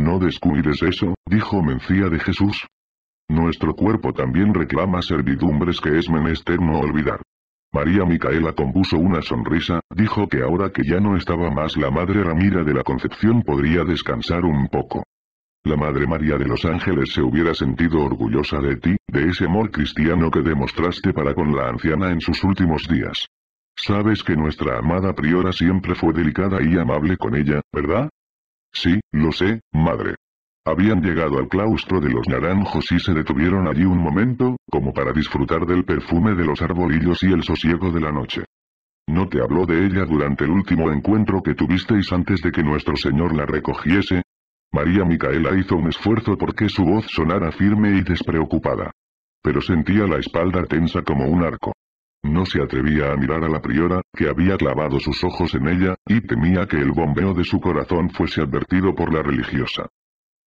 No descuides eso, dijo Mencía de Jesús. Nuestro cuerpo también reclama servidumbres que es menester no olvidar. María Micaela compuso una sonrisa, dijo que ahora que ya no estaba más la madre Ramira de la Concepción podría descansar un poco. La Madre María de los Ángeles se hubiera sentido orgullosa de ti, de ese amor cristiano que demostraste para con la anciana en sus últimos días. Sabes que nuestra amada priora siempre fue delicada y amable con ella, ¿verdad? Sí, lo sé, madre. Habían llegado al claustro de los naranjos y se detuvieron allí un momento, como para disfrutar del perfume de los arbolillos y el sosiego de la noche. ¿No te habló de ella durante el último encuentro que tuvisteis antes de que nuestro Señor la recogiese? María Micaela hizo un esfuerzo porque su voz sonara firme y despreocupada. Pero sentía la espalda tensa como un arco. No se atrevía a mirar a la priora, que había clavado sus ojos en ella, y temía que el bombeo de su corazón fuese advertido por la religiosa.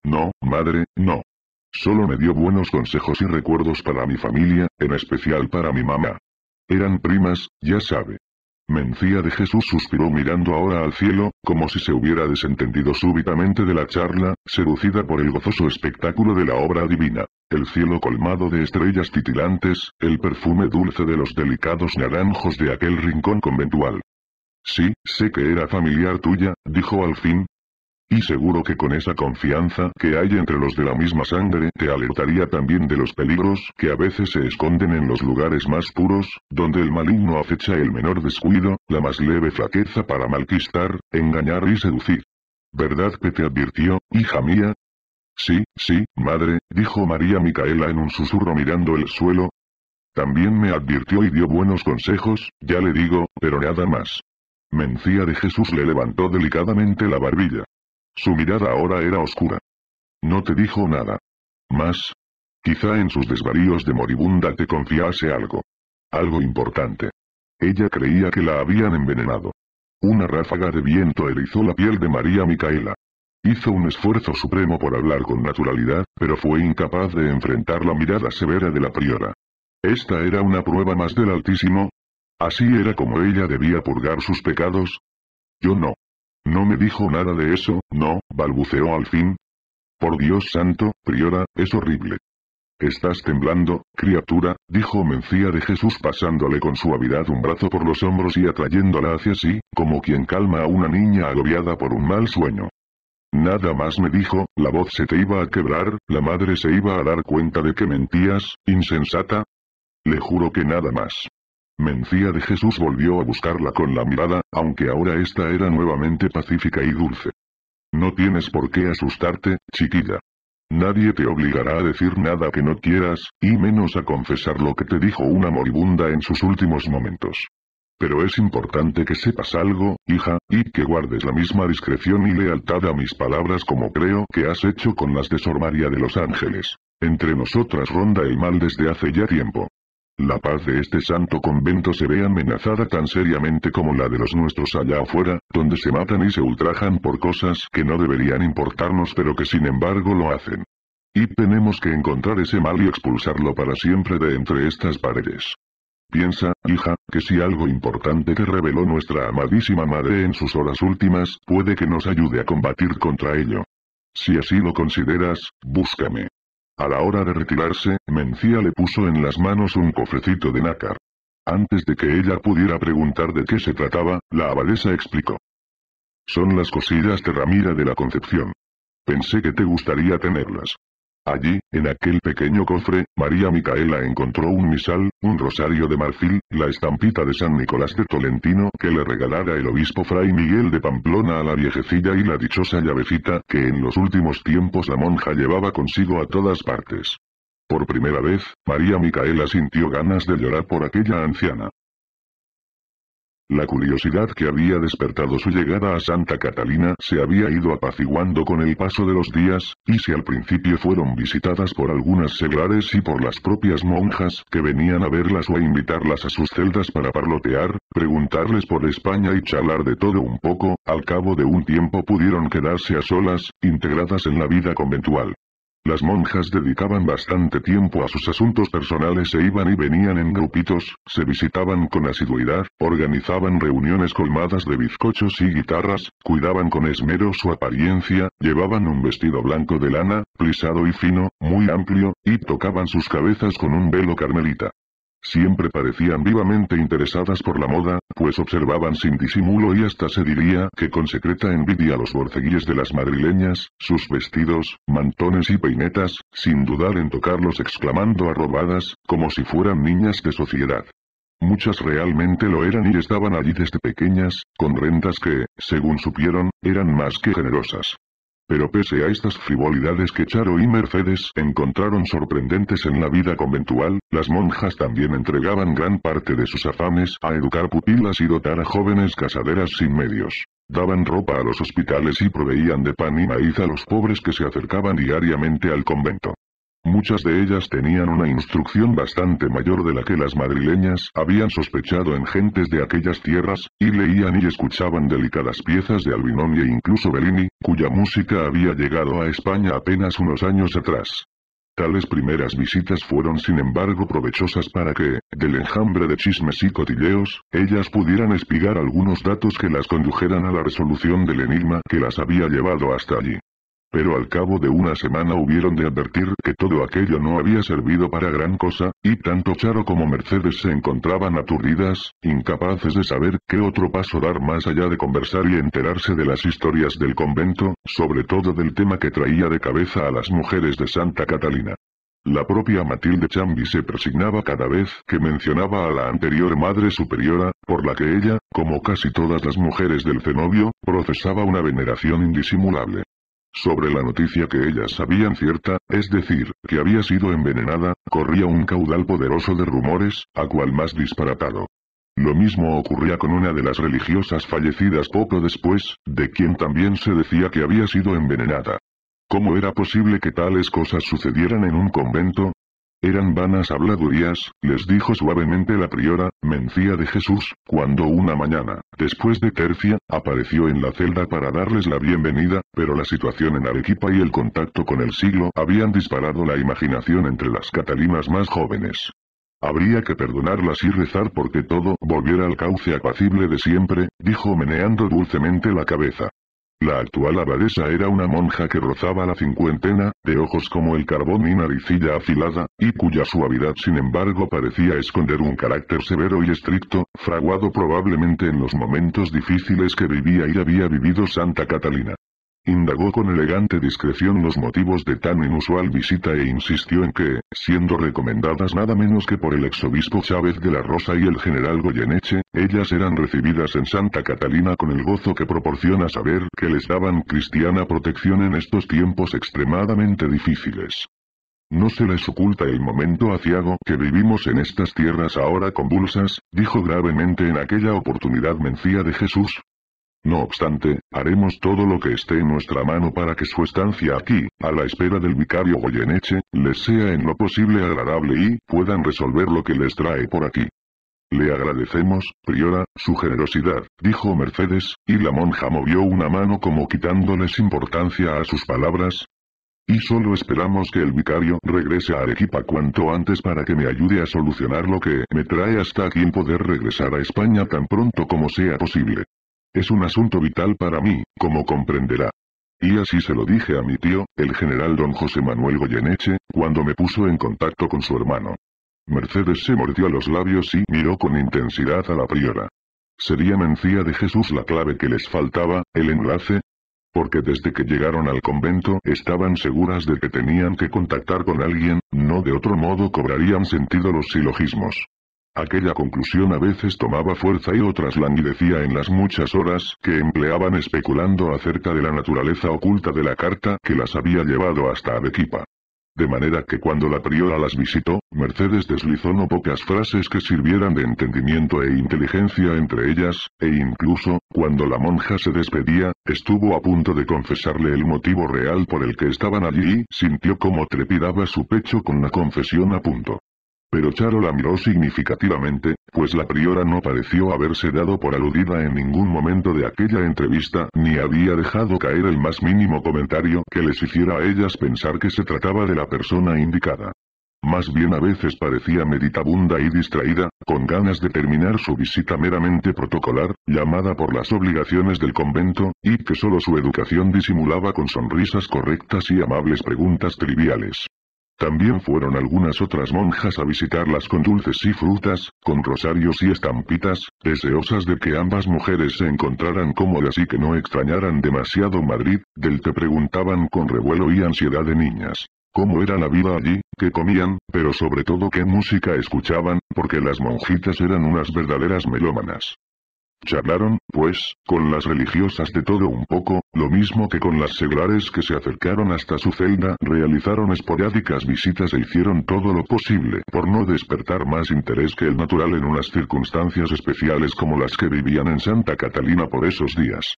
No, madre, no. Solo me dio buenos consejos y recuerdos para mi familia, en especial para mi mamá. Eran primas, ya sabe. Mencía de Jesús suspiró mirando ahora al cielo, como si se hubiera desentendido súbitamente de la charla, seducida por el gozoso espectáculo de la obra divina. El cielo colmado de estrellas titilantes, el perfume dulce de los delicados naranjos de aquel rincón conventual. Sí, sé que era familiar tuya, dijo al fin, y seguro que con esa confianza que hay entre los de la misma sangre te alertaría también de los peligros que a veces se esconden en los lugares más puros, donde el maligno acecha el menor descuido, la más leve flaqueza para malquistar, engañar y seducir. ¿Verdad que te advirtió, hija mía? Sí, sí, madre, dijo María Micaela en un susurro mirando el suelo. También me advirtió y dio buenos consejos, ya le digo, pero nada más. Mencía de Jesús le levantó delicadamente la barbilla. Su mirada ahora era oscura. No te dijo nada. Más. Quizá en sus desvaríos de moribunda te confiase algo. Algo importante. Ella creía que la habían envenenado. Una ráfaga de viento erizó la piel de María Micaela. Hizo un esfuerzo supremo por hablar con naturalidad, pero fue incapaz de enfrentar la mirada severa de la priora. Esta era una prueba más del Altísimo. Así era como ella debía purgar sus pecados. Yo no. No me dijo nada de eso, no, balbuceó al fin. Por Dios santo, priora, es horrible. Estás temblando, criatura, dijo Mencía de Jesús pasándole con suavidad un brazo por los hombros y atrayéndola hacia sí, como quien calma a una niña agobiada por un mal sueño. Nada más me dijo, la voz se te iba a quebrar, la madre se iba a dar cuenta de que mentías, insensata. Le juro que nada más. Mencía de Jesús volvió a buscarla con la mirada, aunque ahora esta era nuevamente pacífica y dulce. No tienes por qué asustarte, chiquilla. Nadie te obligará a decir nada que no quieras, y menos a confesar lo que te dijo una moribunda en sus últimos momentos. Pero es importante que sepas algo, hija, y que guardes la misma discreción y lealtad a mis palabras como creo que has hecho con las de Sor María de los Ángeles. Entre nosotras ronda el mal desde hace ya tiempo. La paz de este santo convento se ve amenazada tan seriamente como la de los nuestros allá afuera, donde se matan y se ultrajan por cosas que no deberían importarnos pero que sin embargo lo hacen. Y tenemos que encontrar ese mal y expulsarlo para siempre de entre estas paredes. Piensa, hija, que si algo importante que reveló nuestra amadísima madre en sus horas últimas, puede que nos ayude a combatir contra ello. Si así lo consideras, búscame. A la hora de retirarse, Mencía le puso en las manos un cofrecito de nácar. Antes de que ella pudiera preguntar de qué se trataba, la abadesa explicó. Son las cosillas de Ramira de la Concepción. Pensé que te gustaría tenerlas. Allí, en aquel pequeño cofre, María Micaela encontró un misal, un rosario de marfil, la estampita de San Nicolás de Tolentino que le regalara el obispo Fray Miguel de Pamplona a la viejecilla y la dichosa llavecita que en los últimos tiempos la monja llevaba consigo a todas partes. Por primera vez, María Micaela sintió ganas de llorar por aquella anciana. La curiosidad que había despertado su llegada a Santa Catalina se había ido apaciguando con el paso de los días, y si al principio fueron visitadas por algunas seglares y por las propias monjas que venían a verlas o a invitarlas a sus celdas para parlotear, preguntarles por España y charlar de todo un poco, al cabo de un tiempo pudieron quedarse a solas, integradas en la vida conventual. Las monjas dedicaban bastante tiempo a sus asuntos personales se iban y venían en grupitos, se visitaban con asiduidad, organizaban reuniones colmadas de bizcochos y guitarras, cuidaban con esmero su apariencia, llevaban un vestido blanco de lana, plisado y fino, muy amplio, y tocaban sus cabezas con un velo carmelita. Siempre parecían vivamente interesadas por la moda, pues observaban sin disimulo y hasta se diría que con secreta envidia los borceguíes de las madrileñas, sus vestidos, mantones y peinetas, sin dudar en tocarlos exclamando arrobadas, como si fueran niñas de sociedad. Muchas realmente lo eran y estaban allí desde pequeñas, con rentas que, según supieron, eran más que generosas. Pero pese a estas frivolidades que Charo y Mercedes encontraron sorprendentes en la vida conventual, las monjas también entregaban gran parte de sus afanes a educar pupilas y dotar a jóvenes casaderas sin medios. Daban ropa a los hospitales y proveían de pan y maíz a los pobres que se acercaban diariamente al convento. Muchas de ellas tenían una instrucción bastante mayor de la que las madrileñas habían sospechado en gentes de aquellas tierras, y leían y escuchaban delicadas piezas de Albinoni e incluso Bellini, cuya música había llegado a España apenas unos años atrás. Tales primeras visitas fueron sin embargo provechosas para que, del enjambre de chismes y cotilleos, ellas pudieran espigar algunos datos que las condujeran a la resolución del enigma que las había llevado hasta allí. Pero al cabo de una semana hubieron de advertir que todo aquello no había servido para gran cosa, y tanto Charo como Mercedes se encontraban aturdidas, incapaces de saber qué otro paso dar más allá de conversar y enterarse de las historias del convento, sobre todo del tema que traía de cabeza a las mujeres de Santa Catalina. La propia Matilde Chambi se persignaba cada vez que mencionaba a la anterior madre superiora, por la que ella, como casi todas las mujeres del cenobio, procesaba una veneración indisimulable. Sobre la noticia que ellas sabían cierta, es decir, que había sido envenenada, corría un caudal poderoso de rumores, a cual más disparatado. Lo mismo ocurría con una de las religiosas fallecidas poco después, de quien también se decía que había sido envenenada. ¿Cómo era posible que tales cosas sucedieran en un convento? Eran vanas habladurías, les dijo suavemente la priora, mencía de Jesús, cuando una mañana, después de tercia, apareció en la celda para darles la bienvenida, pero la situación en Arequipa y el contacto con el siglo habían disparado la imaginación entre las catalinas más jóvenes. Habría que perdonarlas y rezar porque todo volviera al cauce apacible de siempre, dijo meneando dulcemente la cabeza. La actual abadesa era una monja que rozaba la cincuentena, de ojos como el carbón y naricilla afilada, y cuya suavidad sin embargo parecía esconder un carácter severo y estricto, fraguado probablemente en los momentos difíciles que vivía y había vivido Santa Catalina. Indagó con elegante discreción los motivos de tan inusual visita e insistió en que, siendo recomendadas nada menos que por el exobispo Chávez de la Rosa y el general Goyeneche, ellas eran recibidas en Santa Catalina con el gozo que proporciona saber que les daban cristiana protección en estos tiempos extremadamente difíciles. No se les oculta el momento aciago que vivimos en estas tierras ahora convulsas, dijo gravemente en aquella oportunidad Mencía de Jesús, no obstante, haremos todo lo que esté en nuestra mano para que su estancia aquí, a la espera del vicario Goyeneche, les sea en lo posible agradable y puedan resolver lo que les trae por aquí. Le agradecemos, priora, su generosidad, dijo Mercedes, y la monja movió una mano como quitándoles importancia a sus palabras. Y solo esperamos que el vicario regrese a Arequipa cuanto antes para que me ayude a solucionar lo que me trae hasta aquí en poder regresar a España tan pronto como sea posible. Es un asunto vital para mí, como comprenderá. Y así se lo dije a mi tío, el general don José Manuel Goyeneche, cuando me puso en contacto con su hermano. Mercedes se mordió los labios y miró con intensidad a la priora. ¿Sería Mencía de Jesús la clave que les faltaba, el enlace? Porque desde que llegaron al convento estaban seguras de que tenían que contactar con alguien, no de otro modo cobrarían sentido los silogismos. Aquella conclusión a veces tomaba fuerza y otras languidecía en las muchas horas que empleaban especulando acerca de la naturaleza oculta de la carta que las había llevado hasta Arequipa. De manera que cuando la priora las visitó, Mercedes deslizó no pocas frases que sirvieran de entendimiento e inteligencia entre ellas, e incluso, cuando la monja se despedía, estuvo a punto de confesarle el motivo real por el que estaban allí y sintió como trepidaba su pecho con la confesión a punto. Pero Charo la miró significativamente, pues la priora no pareció haberse dado por aludida en ningún momento de aquella entrevista ni había dejado caer el más mínimo comentario que les hiciera a ellas pensar que se trataba de la persona indicada. Más bien a veces parecía meditabunda y distraída, con ganas de terminar su visita meramente protocolar, llamada por las obligaciones del convento, y que solo su educación disimulaba con sonrisas correctas y amables preguntas triviales. También fueron algunas otras monjas a visitarlas con dulces y frutas, con rosarios y estampitas, deseosas de que ambas mujeres se encontraran cómodas y que no extrañaran demasiado Madrid, del que preguntaban con revuelo y ansiedad de niñas cómo era la vida allí, qué comían, pero sobre todo qué música escuchaban, porque las monjitas eran unas verdaderas melómanas. Charlaron, pues, con las religiosas de todo un poco, lo mismo que con las seglares que se acercaron hasta su celda, realizaron esporádicas visitas e hicieron todo lo posible por no despertar más interés que el natural en unas circunstancias especiales como las que vivían en Santa Catalina por esos días.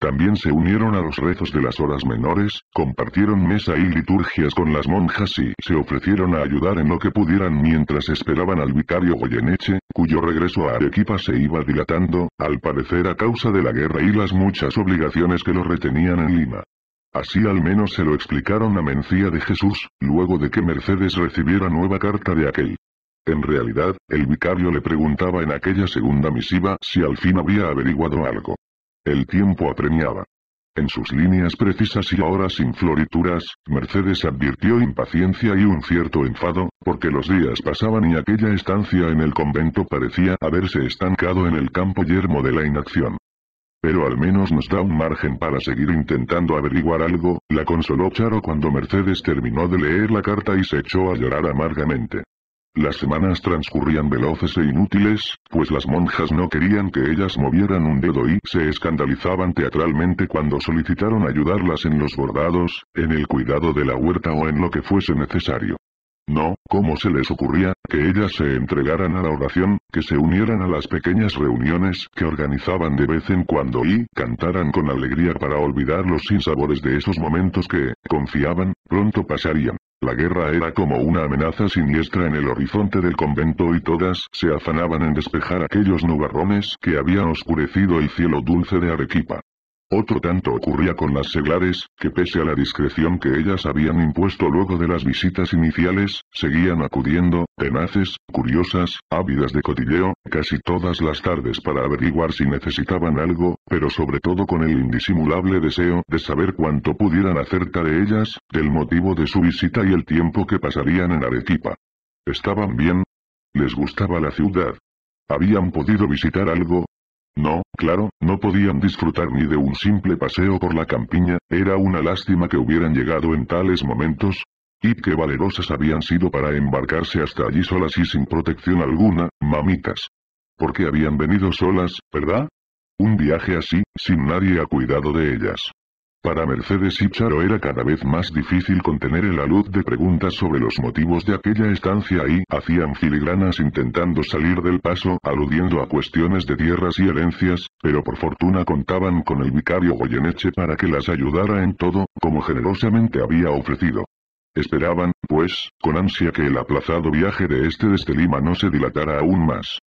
También se unieron a los rezos de las horas menores, compartieron mesa y liturgias con las monjas y se ofrecieron a ayudar en lo que pudieran mientras esperaban al vicario Goyeneche, cuyo regreso a Arequipa se iba dilatando, al parecer a causa de la guerra y las muchas obligaciones que lo retenían en Lima. Así al menos se lo explicaron a Mencía de Jesús, luego de que Mercedes recibiera nueva carta de aquel. En realidad, el vicario le preguntaba en aquella segunda misiva si al fin había averiguado algo. El tiempo apremiaba. En sus líneas precisas y ahora sin florituras, Mercedes advirtió impaciencia y un cierto enfado, porque los días pasaban y aquella estancia en el convento parecía haberse estancado en el campo yermo de la inacción. Pero al menos nos da un margen para seguir intentando averiguar algo, la consoló Charo cuando Mercedes terminó de leer la carta y se echó a llorar amargamente. Las semanas transcurrían veloces e inútiles, pues las monjas no querían que ellas movieran un dedo y se escandalizaban teatralmente cuando solicitaron ayudarlas en los bordados, en el cuidado de la huerta o en lo que fuese necesario. No, ¿cómo se les ocurría, que ellas se entregaran a la oración, que se unieran a las pequeñas reuniones que organizaban de vez en cuando y cantaran con alegría para olvidar los sinsabores de esos momentos que, confiaban, pronto pasarían? La guerra era como una amenaza siniestra en el horizonte del convento y todas se afanaban en despejar aquellos nubarrones que habían oscurecido el cielo dulce de Arequipa. Otro tanto ocurría con las seglares, que pese a la discreción que ellas habían impuesto luego de las visitas iniciales, seguían acudiendo, tenaces, curiosas, ávidas de cotilleo, casi todas las tardes para averiguar si necesitaban algo, pero sobre todo con el indisimulable deseo de saber cuánto pudieran acerca de ellas, del motivo de su visita y el tiempo que pasarían en Arequipa. ¿Estaban bien? ¿Les gustaba la ciudad? ¿Habían podido visitar algo? No, claro, no podían disfrutar ni de un simple paseo por la campiña, era una lástima que hubieran llegado en tales momentos. Y qué valerosas habían sido para embarcarse hasta allí solas y sin protección alguna, mamitas. Porque habían venido solas, ¿verdad? Un viaje así, sin nadie a cuidado de ellas. Para Mercedes y Charo era cada vez más difícil contener la luz de preguntas sobre los motivos de aquella estancia y hacían filigranas intentando salir del paso aludiendo a cuestiones de tierras y herencias, pero por fortuna contaban con el vicario Goyeneche para que las ayudara en todo, como generosamente había ofrecido. Esperaban, pues, con ansia que el aplazado viaje de este desde Lima no se dilatara aún más.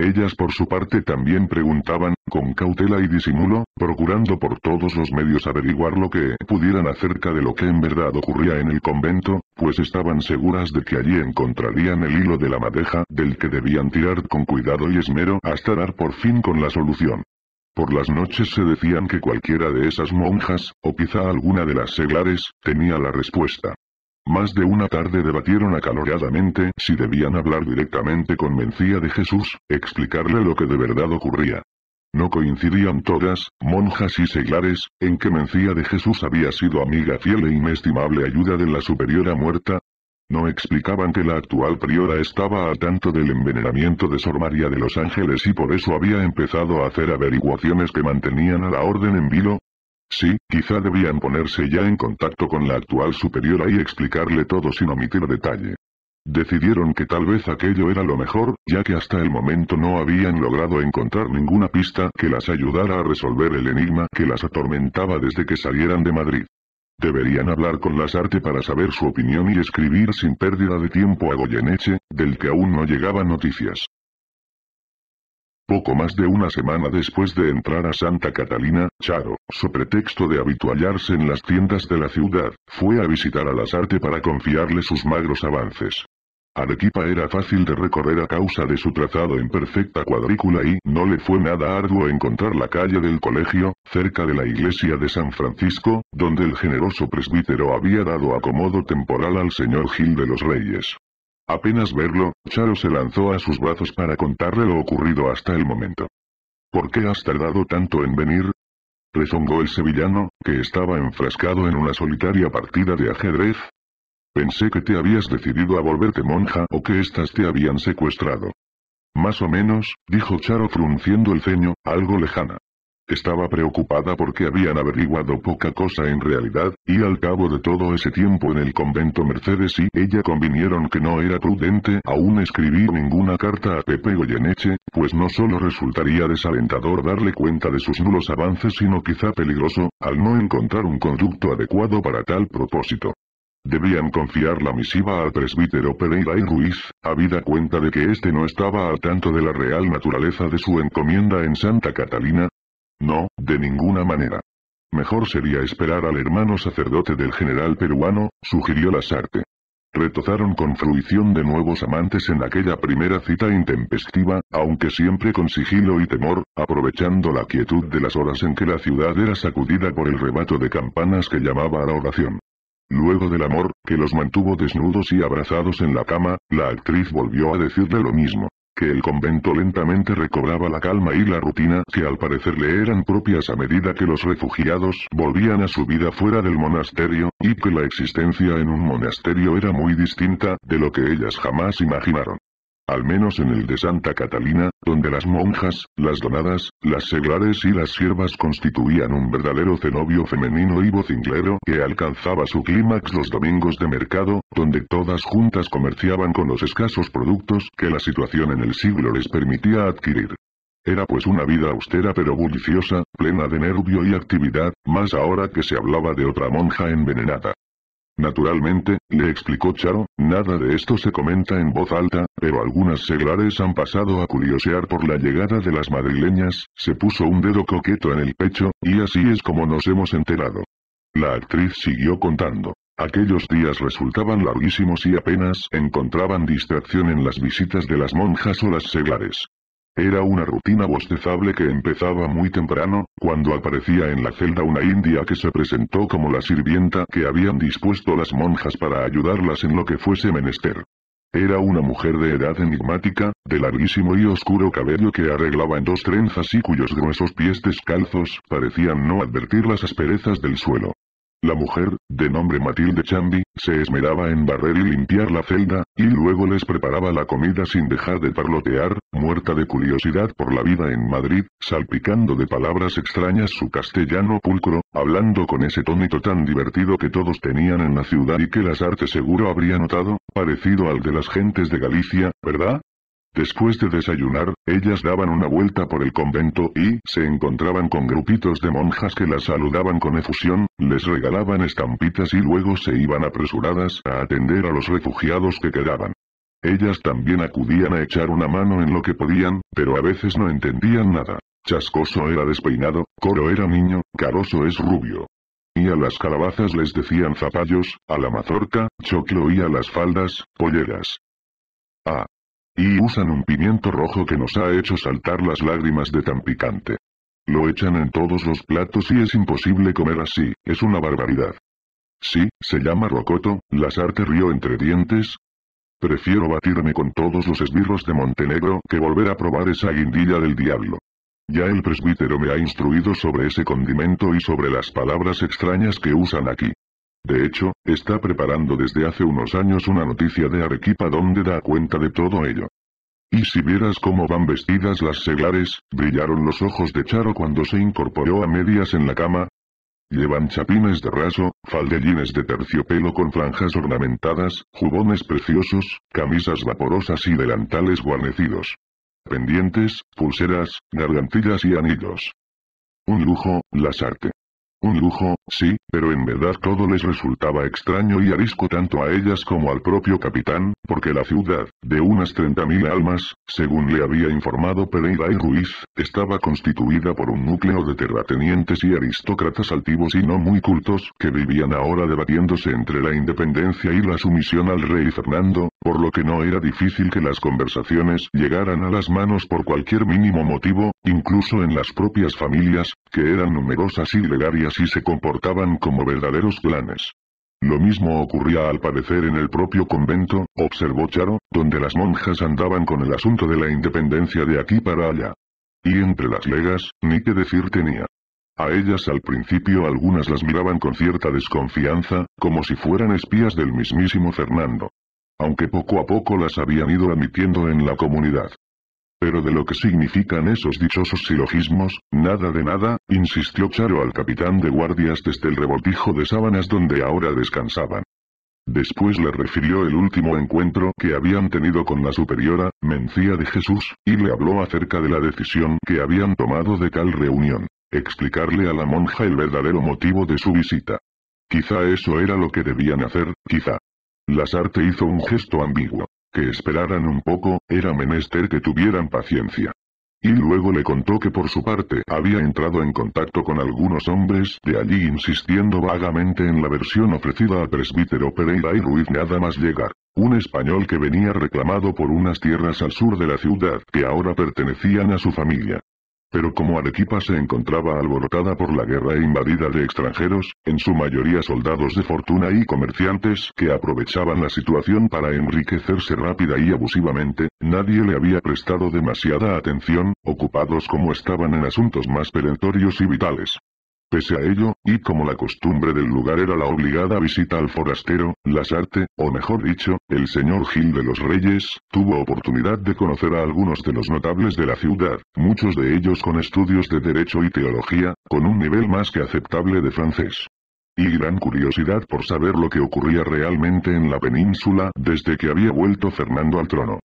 Ellas por su parte también preguntaban, con cautela y disimulo, procurando por todos los medios averiguar lo que pudieran acerca de lo que en verdad ocurría en el convento, pues estaban seguras de que allí encontrarían el hilo de la madeja del que debían tirar con cuidado y esmero hasta dar por fin con la solución. Por las noches se decían que cualquiera de esas monjas, o quizá alguna de las seglares, tenía la respuesta. Más de una tarde debatieron acaloradamente si debían hablar directamente con Mencía de Jesús, explicarle lo que de verdad ocurría. No coincidían todas, monjas y seglares, en que Mencía de Jesús había sido amiga fiel e inestimable ayuda de la superiora muerta. No explicaban que la actual priora estaba a tanto del envenenamiento de Sor María de los Ángeles y por eso había empezado a hacer averiguaciones que mantenían a la orden en vilo, Sí, quizá debían ponerse ya en contacto con la actual superiora y explicarle todo sin omitir detalle. Decidieron que tal vez aquello era lo mejor, ya que hasta el momento no habían logrado encontrar ninguna pista que las ayudara a resolver el enigma que las atormentaba desde que salieran de Madrid. Deberían hablar con arte para saber su opinión y escribir sin pérdida de tiempo a Goyeneche, del que aún no llegaban noticias. Poco más de una semana después de entrar a Santa Catalina, Charo, su pretexto de habituallarse en las tiendas de la ciudad, fue a visitar a Lasarte para confiarle sus magros avances. Arequipa era fácil de recorrer a causa de su trazado en perfecta cuadrícula y no le fue nada arduo encontrar la calle del colegio, cerca de la iglesia de San Francisco, donde el generoso presbítero había dado acomodo temporal al señor Gil de los Reyes. Apenas verlo, Charo se lanzó a sus brazos para contarle lo ocurrido hasta el momento. ¿Por qué has tardado tanto en venir? Rezongó el sevillano, que estaba enfrascado en una solitaria partida de ajedrez. Pensé que te habías decidido a volverte monja o que éstas te habían secuestrado. Más o menos, dijo Charo frunciendo el ceño, algo lejana. Estaba preocupada porque habían averiguado poca cosa en realidad, y al cabo de todo ese tiempo en el convento Mercedes y ella convinieron que no era prudente aún escribir ninguna carta a Pepe Goyeneche, pues no solo resultaría desalentador darle cuenta de sus nulos avances sino quizá peligroso, al no encontrar un conducto adecuado para tal propósito. Debían confiar la misiva al presbítero Pereira y Ruiz, habida cuenta de que éste no estaba al tanto de la real naturaleza de su encomienda en Santa Catalina, no, de ninguna manera. Mejor sería esperar al hermano sacerdote del general peruano, sugirió Lasarte. Retozaron con fruición de nuevos amantes en aquella primera cita intempestiva, aunque siempre con sigilo y temor, aprovechando la quietud de las horas en que la ciudad era sacudida por el rebato de campanas que llamaba a la oración. Luego del amor, que los mantuvo desnudos y abrazados en la cama, la actriz volvió a decirle lo mismo que el convento lentamente recobraba la calma y la rutina que al parecer le eran propias a medida que los refugiados volvían a su vida fuera del monasterio, y que la existencia en un monasterio era muy distinta de lo que ellas jamás imaginaron al menos en el de Santa Catalina, donde las monjas, las donadas, las seglares y las siervas constituían un verdadero cenobio femenino y vocinglero que alcanzaba su clímax los domingos de mercado, donde todas juntas comerciaban con los escasos productos que la situación en el siglo les permitía adquirir. Era pues una vida austera pero bulliciosa, plena de nervio y actividad, más ahora que se hablaba de otra monja envenenada. Naturalmente, le explicó Charo, nada de esto se comenta en voz alta, pero algunas seglares han pasado a curiosear por la llegada de las madrileñas, se puso un dedo coqueto en el pecho, y así es como nos hemos enterado. La actriz siguió contando. Aquellos días resultaban larguísimos y apenas encontraban distracción en las visitas de las monjas o las seglares. Era una rutina bostezable que empezaba muy temprano, cuando aparecía en la celda una india que se presentó como la sirvienta que habían dispuesto las monjas para ayudarlas en lo que fuese menester. Era una mujer de edad enigmática, de larguísimo y oscuro cabello que arreglaba en dos trenzas y cuyos gruesos pies descalzos parecían no advertir las asperezas del suelo. La mujer, de nombre Matilde Chambi, se esmeraba en barrer y limpiar la celda, y luego les preparaba la comida sin dejar de parlotear, muerta de curiosidad por la vida en Madrid, salpicando de palabras extrañas su castellano pulcro, hablando con ese tónito tan divertido que todos tenían en la ciudad y que las artes seguro habría notado, parecido al de las gentes de Galicia, ¿verdad? Después de desayunar, ellas daban una vuelta por el convento y se encontraban con grupitos de monjas que las saludaban con efusión, les regalaban estampitas y luego se iban apresuradas a atender a los refugiados que quedaban. Ellas también acudían a echar una mano en lo que podían, pero a veces no entendían nada. Chascoso era despeinado, Coro era niño, Caroso es rubio. Y a las calabazas les decían zapallos, a la mazorca, choclo y a las faldas, polleras. Ah, y usan un pimiento rojo que nos ha hecho saltar las lágrimas de tan picante. Lo echan en todos los platos y es imposible comer así, es una barbaridad. Sí, se llama rocoto, sarte rió entre dientes. Prefiero batirme con todos los esbirros de Montenegro que volver a probar esa guindilla del diablo. Ya el presbítero me ha instruido sobre ese condimento y sobre las palabras extrañas que usan aquí. De hecho, está preparando desde hace unos años una noticia de Arequipa donde da cuenta de todo ello. Y si vieras cómo van vestidas las seglares, brillaron los ojos de Charo cuando se incorporó a medias en la cama. Llevan chapines de raso, faldellines de terciopelo con franjas ornamentadas, jubones preciosos, camisas vaporosas y delantales guarnecidos. Pendientes, pulseras, gargantillas y anillos. Un lujo, la arte. Un lujo, Sí, pero en verdad todo les resultaba extraño y arisco tanto a ellas como al propio capitán, porque la ciudad, de unas 30.000 almas, según le había informado Pereira y Ruiz, estaba constituida por un núcleo de terratenientes y aristócratas altivos y no muy cultos, que vivían ahora debatiéndose entre la independencia y la sumisión al rey Fernando, por lo que no era difícil que las conversaciones llegaran a las manos por cualquier mínimo motivo, incluso en las propias familias, que eran numerosas y legarias y se comportaban como verdaderos planes. Lo mismo ocurría al parecer en el propio convento, observó Charo, donde las monjas andaban con el asunto de la independencia de aquí para allá. Y entre las legas, ni qué decir tenía. A ellas al principio algunas las miraban con cierta desconfianza, como si fueran espías del mismísimo Fernando. Aunque poco a poco las habían ido admitiendo en la comunidad. Pero de lo que significan esos dichosos silogismos, nada de nada, insistió Charo al capitán de guardias desde el revoltijo de sábanas donde ahora descansaban. Después le refirió el último encuentro que habían tenido con la superiora, Mencía de Jesús, y le habló acerca de la decisión que habían tomado de tal reunión. Explicarle a la monja el verdadero motivo de su visita. Quizá eso era lo que debían hacer, quizá. Lazarte hizo un gesto ambiguo que esperaran un poco, era menester que tuvieran paciencia. Y luego le contó que por su parte había entrado en contacto con algunos hombres de allí insistiendo vagamente en la versión ofrecida a presbítero Pereira y Ruiz nada más llegar. Un español que venía reclamado por unas tierras al sur de la ciudad que ahora pertenecían a su familia. Pero como Arequipa se encontraba alborotada por la guerra e invadida de extranjeros, en su mayoría soldados de fortuna y comerciantes que aprovechaban la situación para enriquecerse rápida y abusivamente, nadie le había prestado demasiada atención, ocupados como estaban en asuntos más perentorios y vitales. Pese a ello, y como la costumbre del lugar era la obligada visita al forastero, Lasarte, o mejor dicho, el señor Gil de los Reyes, tuvo oportunidad de conocer a algunos de los notables de la ciudad, muchos de ellos con estudios de derecho y teología, con un nivel más que aceptable de francés y gran curiosidad por saber lo que ocurría realmente en la península desde que había vuelto Fernando al trono.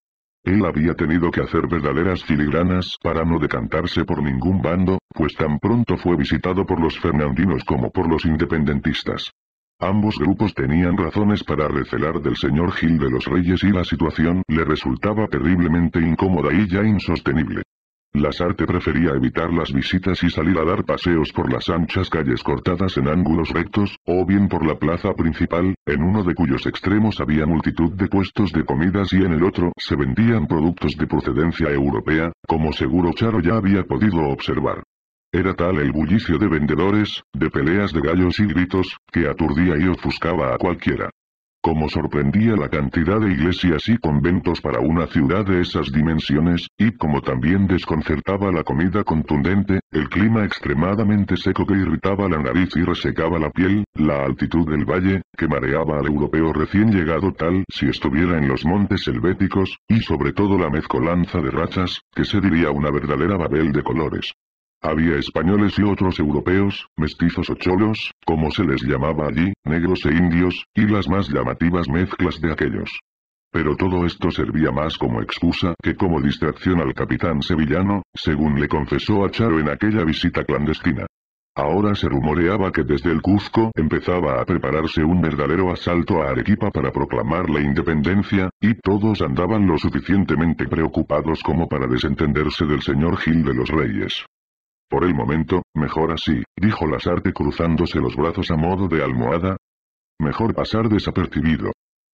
Él había tenido que hacer verdaderas filigranas para no decantarse por ningún bando, pues tan pronto fue visitado por los fernandinos como por los independentistas. Ambos grupos tenían razones para recelar del señor Gil de los Reyes y la situación le resultaba terriblemente incómoda y ya insostenible. Lasarte prefería evitar las visitas y salir a dar paseos por las anchas calles cortadas en ángulos rectos, o bien por la plaza principal, en uno de cuyos extremos había multitud de puestos de comidas y en el otro se vendían productos de procedencia europea, como seguro Charo ya había podido observar. Era tal el bullicio de vendedores, de peleas de gallos y gritos, que aturdía y ofuscaba a cualquiera. Como sorprendía la cantidad de iglesias y conventos para una ciudad de esas dimensiones, y como también desconcertaba la comida contundente, el clima extremadamente seco que irritaba la nariz y resecaba la piel, la altitud del valle, que mareaba al europeo recién llegado tal si estuviera en los montes helvéticos, y sobre todo la mezcolanza de rachas, que se diría una verdadera Babel de colores. Había españoles y otros europeos, mestizos o cholos, como se les llamaba allí, negros e indios, y las más llamativas mezclas de aquellos. Pero todo esto servía más como excusa que como distracción al capitán sevillano, según le confesó a Charo en aquella visita clandestina. Ahora se rumoreaba que desde el Cuzco empezaba a prepararse un verdadero asalto a Arequipa para proclamar la independencia, y todos andaban lo suficientemente preocupados como para desentenderse del señor Gil de los Reyes. Por el momento, mejor así, dijo Lasarte cruzándose los brazos a modo de almohada. Mejor pasar desapercibido.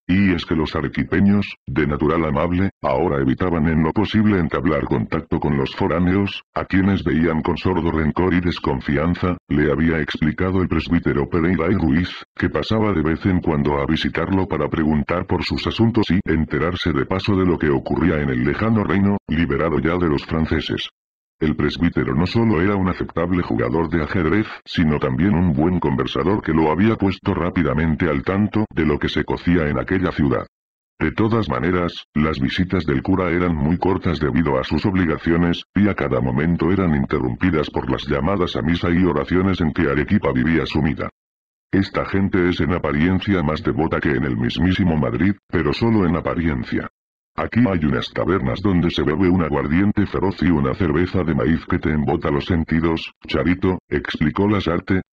Y es que los arquipeños, de natural amable, ahora evitaban en lo posible entablar contacto con los foráneos, a quienes veían con sordo rencor y desconfianza, le había explicado el presbítero Pereira y Ruiz, que pasaba de vez en cuando a visitarlo para preguntar por sus asuntos y enterarse de paso de lo que ocurría en el lejano reino, liberado ya de los franceses. El presbítero no solo era un aceptable jugador de ajedrez, sino también un buen conversador que lo había puesto rápidamente al tanto de lo que se cocía en aquella ciudad. De todas maneras, las visitas del cura eran muy cortas debido a sus obligaciones, y a cada momento eran interrumpidas por las llamadas a misa y oraciones en que Arequipa vivía sumida. Esta gente es en apariencia más devota que en el mismísimo Madrid, pero solo en apariencia. Aquí hay unas tabernas donde se bebe un aguardiente feroz y una cerveza de maíz que te embota los sentidos, Charito, explicó Lasarte.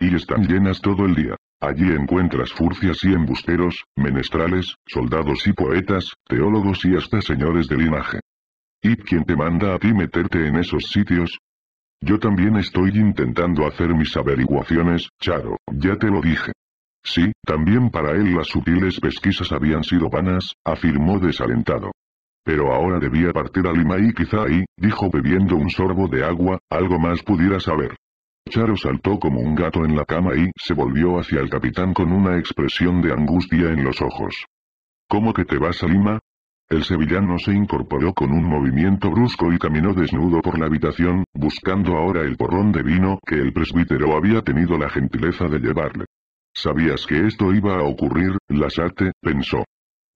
Y están llenas todo el día. Allí encuentras furcias y embusteros, menestrales, soldados y poetas, teólogos y hasta señores de linaje. ¿Y quién te manda a ti meterte en esos sitios? Yo también estoy intentando hacer mis averiguaciones, Charo, ya te lo dije. Sí, también para él las sutiles pesquisas habían sido vanas, afirmó desalentado. Pero ahora debía partir a Lima y quizá ahí, dijo bebiendo un sorbo de agua, algo más pudiera saber. Charo saltó como un gato en la cama y se volvió hacia el capitán con una expresión de angustia en los ojos. ¿Cómo que te vas a Lima? El sevillano se incorporó con un movimiento brusco y caminó desnudo por la habitación, buscando ahora el porrón de vino que el presbítero había tenido la gentileza de llevarle. Sabías que esto iba a ocurrir, Lasate, pensó.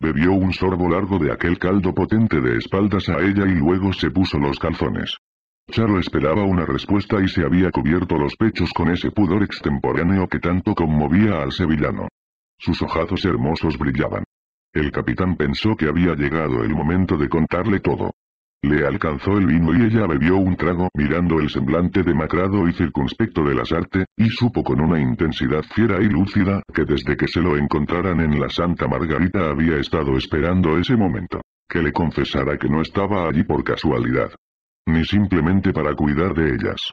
Bebió un sorbo largo de aquel caldo potente de espaldas a ella y luego se puso los calzones. Charo esperaba una respuesta y se había cubierto los pechos con ese pudor extemporáneo que tanto conmovía al sevillano. Sus ojazos hermosos brillaban. El capitán pensó que había llegado el momento de contarle todo. Le alcanzó el vino y ella bebió un trago mirando el semblante demacrado y circunspecto de sarte, y supo con una intensidad fiera y lúcida que desde que se lo encontraran en la Santa Margarita había estado esperando ese momento. Que le confesara que no estaba allí por casualidad. Ni simplemente para cuidar de ellas.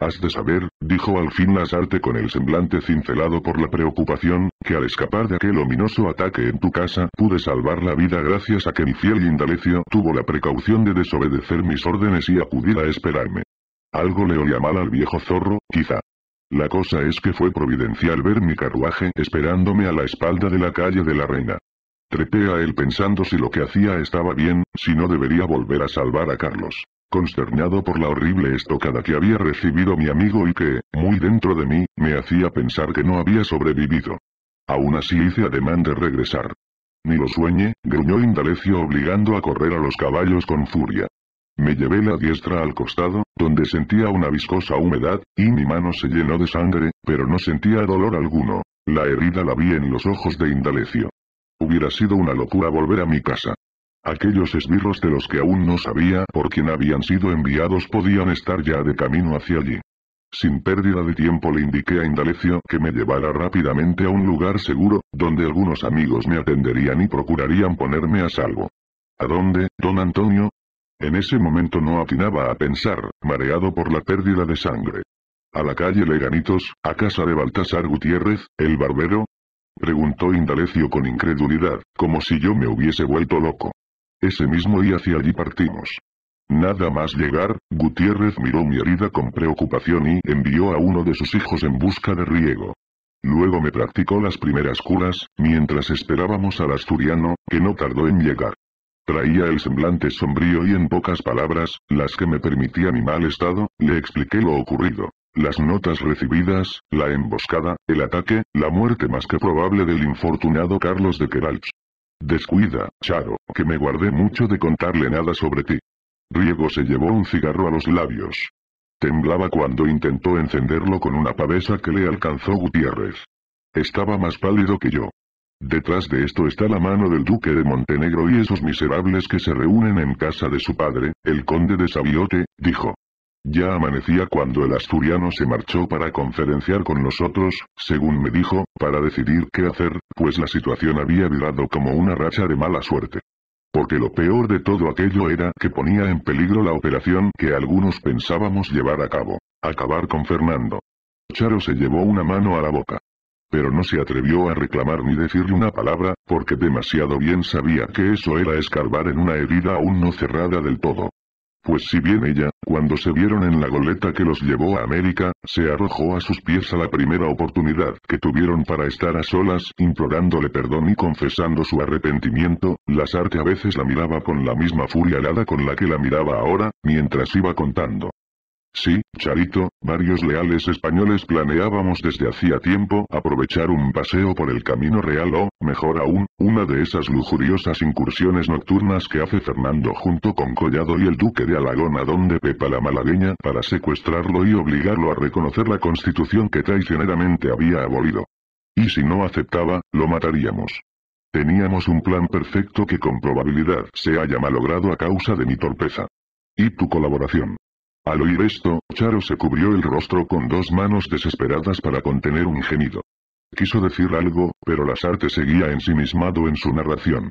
Has de saber, dijo al fin Lazarte con el semblante cincelado por la preocupación, que al escapar de aquel ominoso ataque en tu casa pude salvar la vida gracias a que mi fiel Indalecio tuvo la precaución de desobedecer mis órdenes y acudir a esperarme. Algo le olía mal al viejo zorro, quizá. La cosa es que fue providencial ver mi carruaje esperándome a la espalda de la calle de la reina. Trepé a él pensando si lo que hacía estaba bien, si no debería volver a salvar a Carlos consternado por la horrible estocada que había recibido mi amigo y que, muy dentro de mí, me hacía pensar que no había sobrevivido. Aún así hice ademán de regresar. Ni lo sueñe, gruñó Indalecio obligando a correr a los caballos con furia. Me llevé la diestra al costado, donde sentía una viscosa humedad, y mi mano se llenó de sangre, pero no sentía dolor alguno. La herida la vi en los ojos de Indalecio. Hubiera sido una locura volver a mi casa. Aquellos esbirros de los que aún no sabía por quién habían sido enviados podían estar ya de camino hacia allí. Sin pérdida de tiempo le indiqué a Indalecio que me llevara rápidamente a un lugar seguro, donde algunos amigos me atenderían y procurarían ponerme a salvo. ¿A dónde, don Antonio? En ese momento no atinaba a pensar, mareado por la pérdida de sangre. ¿A la calle Leganitos, a casa de Baltasar Gutiérrez, el barbero? Preguntó Indalecio con incredulidad, como si yo me hubiese vuelto loco. Ese mismo y hacia allí partimos. Nada más llegar, Gutiérrez miró mi herida con preocupación y envió a uno de sus hijos en busca de riego. Luego me practicó las primeras curas, mientras esperábamos al asturiano, que no tardó en llegar. Traía el semblante sombrío y en pocas palabras, las que me permitía mi mal estado, le expliqué lo ocurrido. Las notas recibidas, la emboscada, el ataque, la muerte más que probable del infortunado Carlos de Queralch. Descuida, Charo, que me guardé mucho de contarle nada sobre ti. Riego se llevó un cigarro a los labios. Temblaba cuando intentó encenderlo con una pavesa que le alcanzó Gutiérrez. Estaba más pálido que yo. Detrás de esto está la mano del duque de Montenegro y esos miserables que se reúnen en casa de su padre, el conde de Sabiote, dijo. Ya amanecía cuando el asturiano se marchó para conferenciar con nosotros, según me dijo, para decidir qué hacer, pues la situación había virado como una racha de mala suerte. Porque lo peor de todo aquello era que ponía en peligro la operación que algunos pensábamos llevar a cabo, acabar con Fernando. Charo se llevó una mano a la boca. Pero no se atrevió a reclamar ni decirle una palabra, porque demasiado bien sabía que eso era escarbar en una herida aún no cerrada del todo. Pues si bien ella, cuando se vieron en la goleta que los llevó a América, se arrojó a sus pies a la primera oportunidad que tuvieron para estar a solas, implorándole perdón y confesando su arrepentimiento, Lasarte a veces la miraba con la misma furia alada con la que la miraba ahora, mientras iba contando. Sí, Charito, varios leales españoles planeábamos desde hacía tiempo aprovechar un paseo por el Camino Real o, mejor aún, una de esas lujuriosas incursiones nocturnas que hace Fernando junto con Collado y el Duque de Alagón a donde Pepa la Malagueña para secuestrarlo y obligarlo a reconocer la constitución que traicioneramente había abolido. Y si no aceptaba, lo mataríamos. Teníamos un plan perfecto que con probabilidad se haya malogrado a causa de mi torpeza. Y tu colaboración. Al oír esto, Charo se cubrió el rostro con dos manos desesperadas para contener un gemido. Quiso decir algo, pero sarte seguía ensimismado en su narración.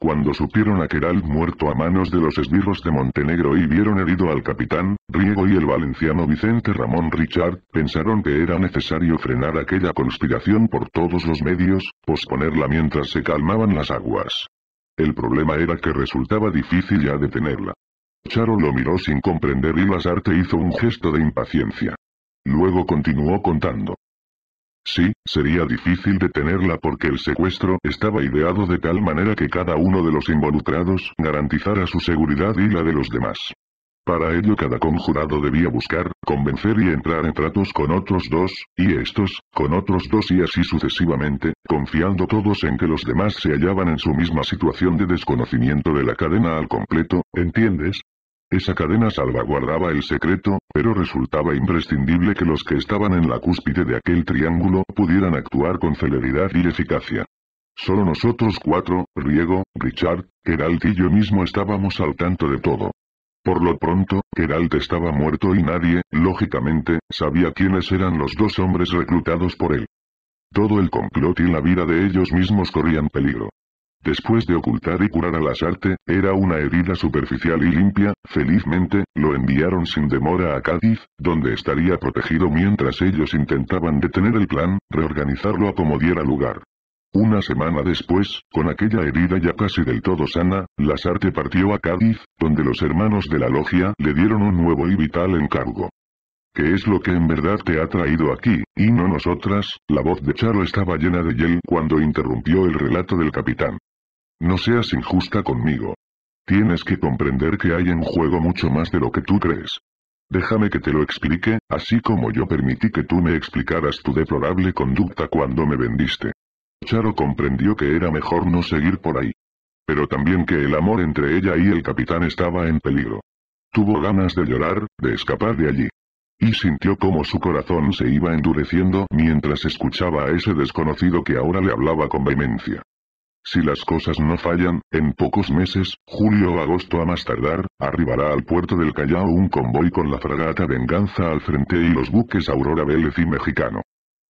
Cuando supieron a Queralt muerto a manos de los esbirros de Montenegro y vieron herido al capitán, Riego y el valenciano Vicente Ramón Richard, pensaron que era necesario frenar aquella conspiración por todos los medios, posponerla mientras se calmaban las aguas. El problema era que resultaba difícil ya detenerla. Charo lo miró sin comprender y Lazarte hizo un gesto de impaciencia. Luego continuó contando. Sí, sería difícil detenerla porque el secuestro estaba ideado de tal manera que cada uno de los involucrados garantizara su seguridad y la de los demás. Para ello cada conjurado debía buscar, convencer y entrar en tratos con otros dos, y estos, con otros dos y así sucesivamente, confiando todos en que los demás se hallaban en su misma situación de desconocimiento de la cadena al completo, ¿entiendes? Esa cadena salvaguardaba el secreto, pero resultaba imprescindible que los que estaban en la cúspide de aquel triángulo pudieran actuar con celeridad y eficacia. Solo nosotros cuatro, Riego, Richard, Geralt y yo mismo estábamos al tanto de todo. Por lo pronto, Geralt estaba muerto y nadie, lógicamente, sabía quiénes eran los dos hombres reclutados por él. Todo el complot y la vida de ellos mismos corrían peligro. Después de ocultar y curar a sarte, era una herida superficial y limpia, felizmente, lo enviaron sin demora a Cádiz, donde estaría protegido mientras ellos intentaban detener el plan, reorganizarlo a como diera lugar. Una semana después, con aquella herida ya casi del todo sana, Lasarte partió a Cádiz, donde los hermanos de la logia le dieron un nuevo y vital encargo. ¿Qué es lo que en verdad te ha traído aquí, y no nosotras? La voz de Charo estaba llena de hiel cuando interrumpió el relato del capitán. No seas injusta conmigo. Tienes que comprender que hay en juego mucho más de lo que tú crees. Déjame que te lo explique, así como yo permití que tú me explicaras tu deplorable conducta cuando me vendiste. Charo comprendió que era mejor no seguir por ahí. Pero también que el amor entre ella y el capitán estaba en peligro. Tuvo ganas de llorar, de escapar de allí. Y sintió como su corazón se iba endureciendo mientras escuchaba a ese desconocido que ahora le hablaba con vehemencia. Si las cosas no fallan, en pocos meses, julio o agosto a más tardar, arribará al puerto del Callao un convoy con la fragata Venganza al frente y los buques Aurora Vélez y Mexicano.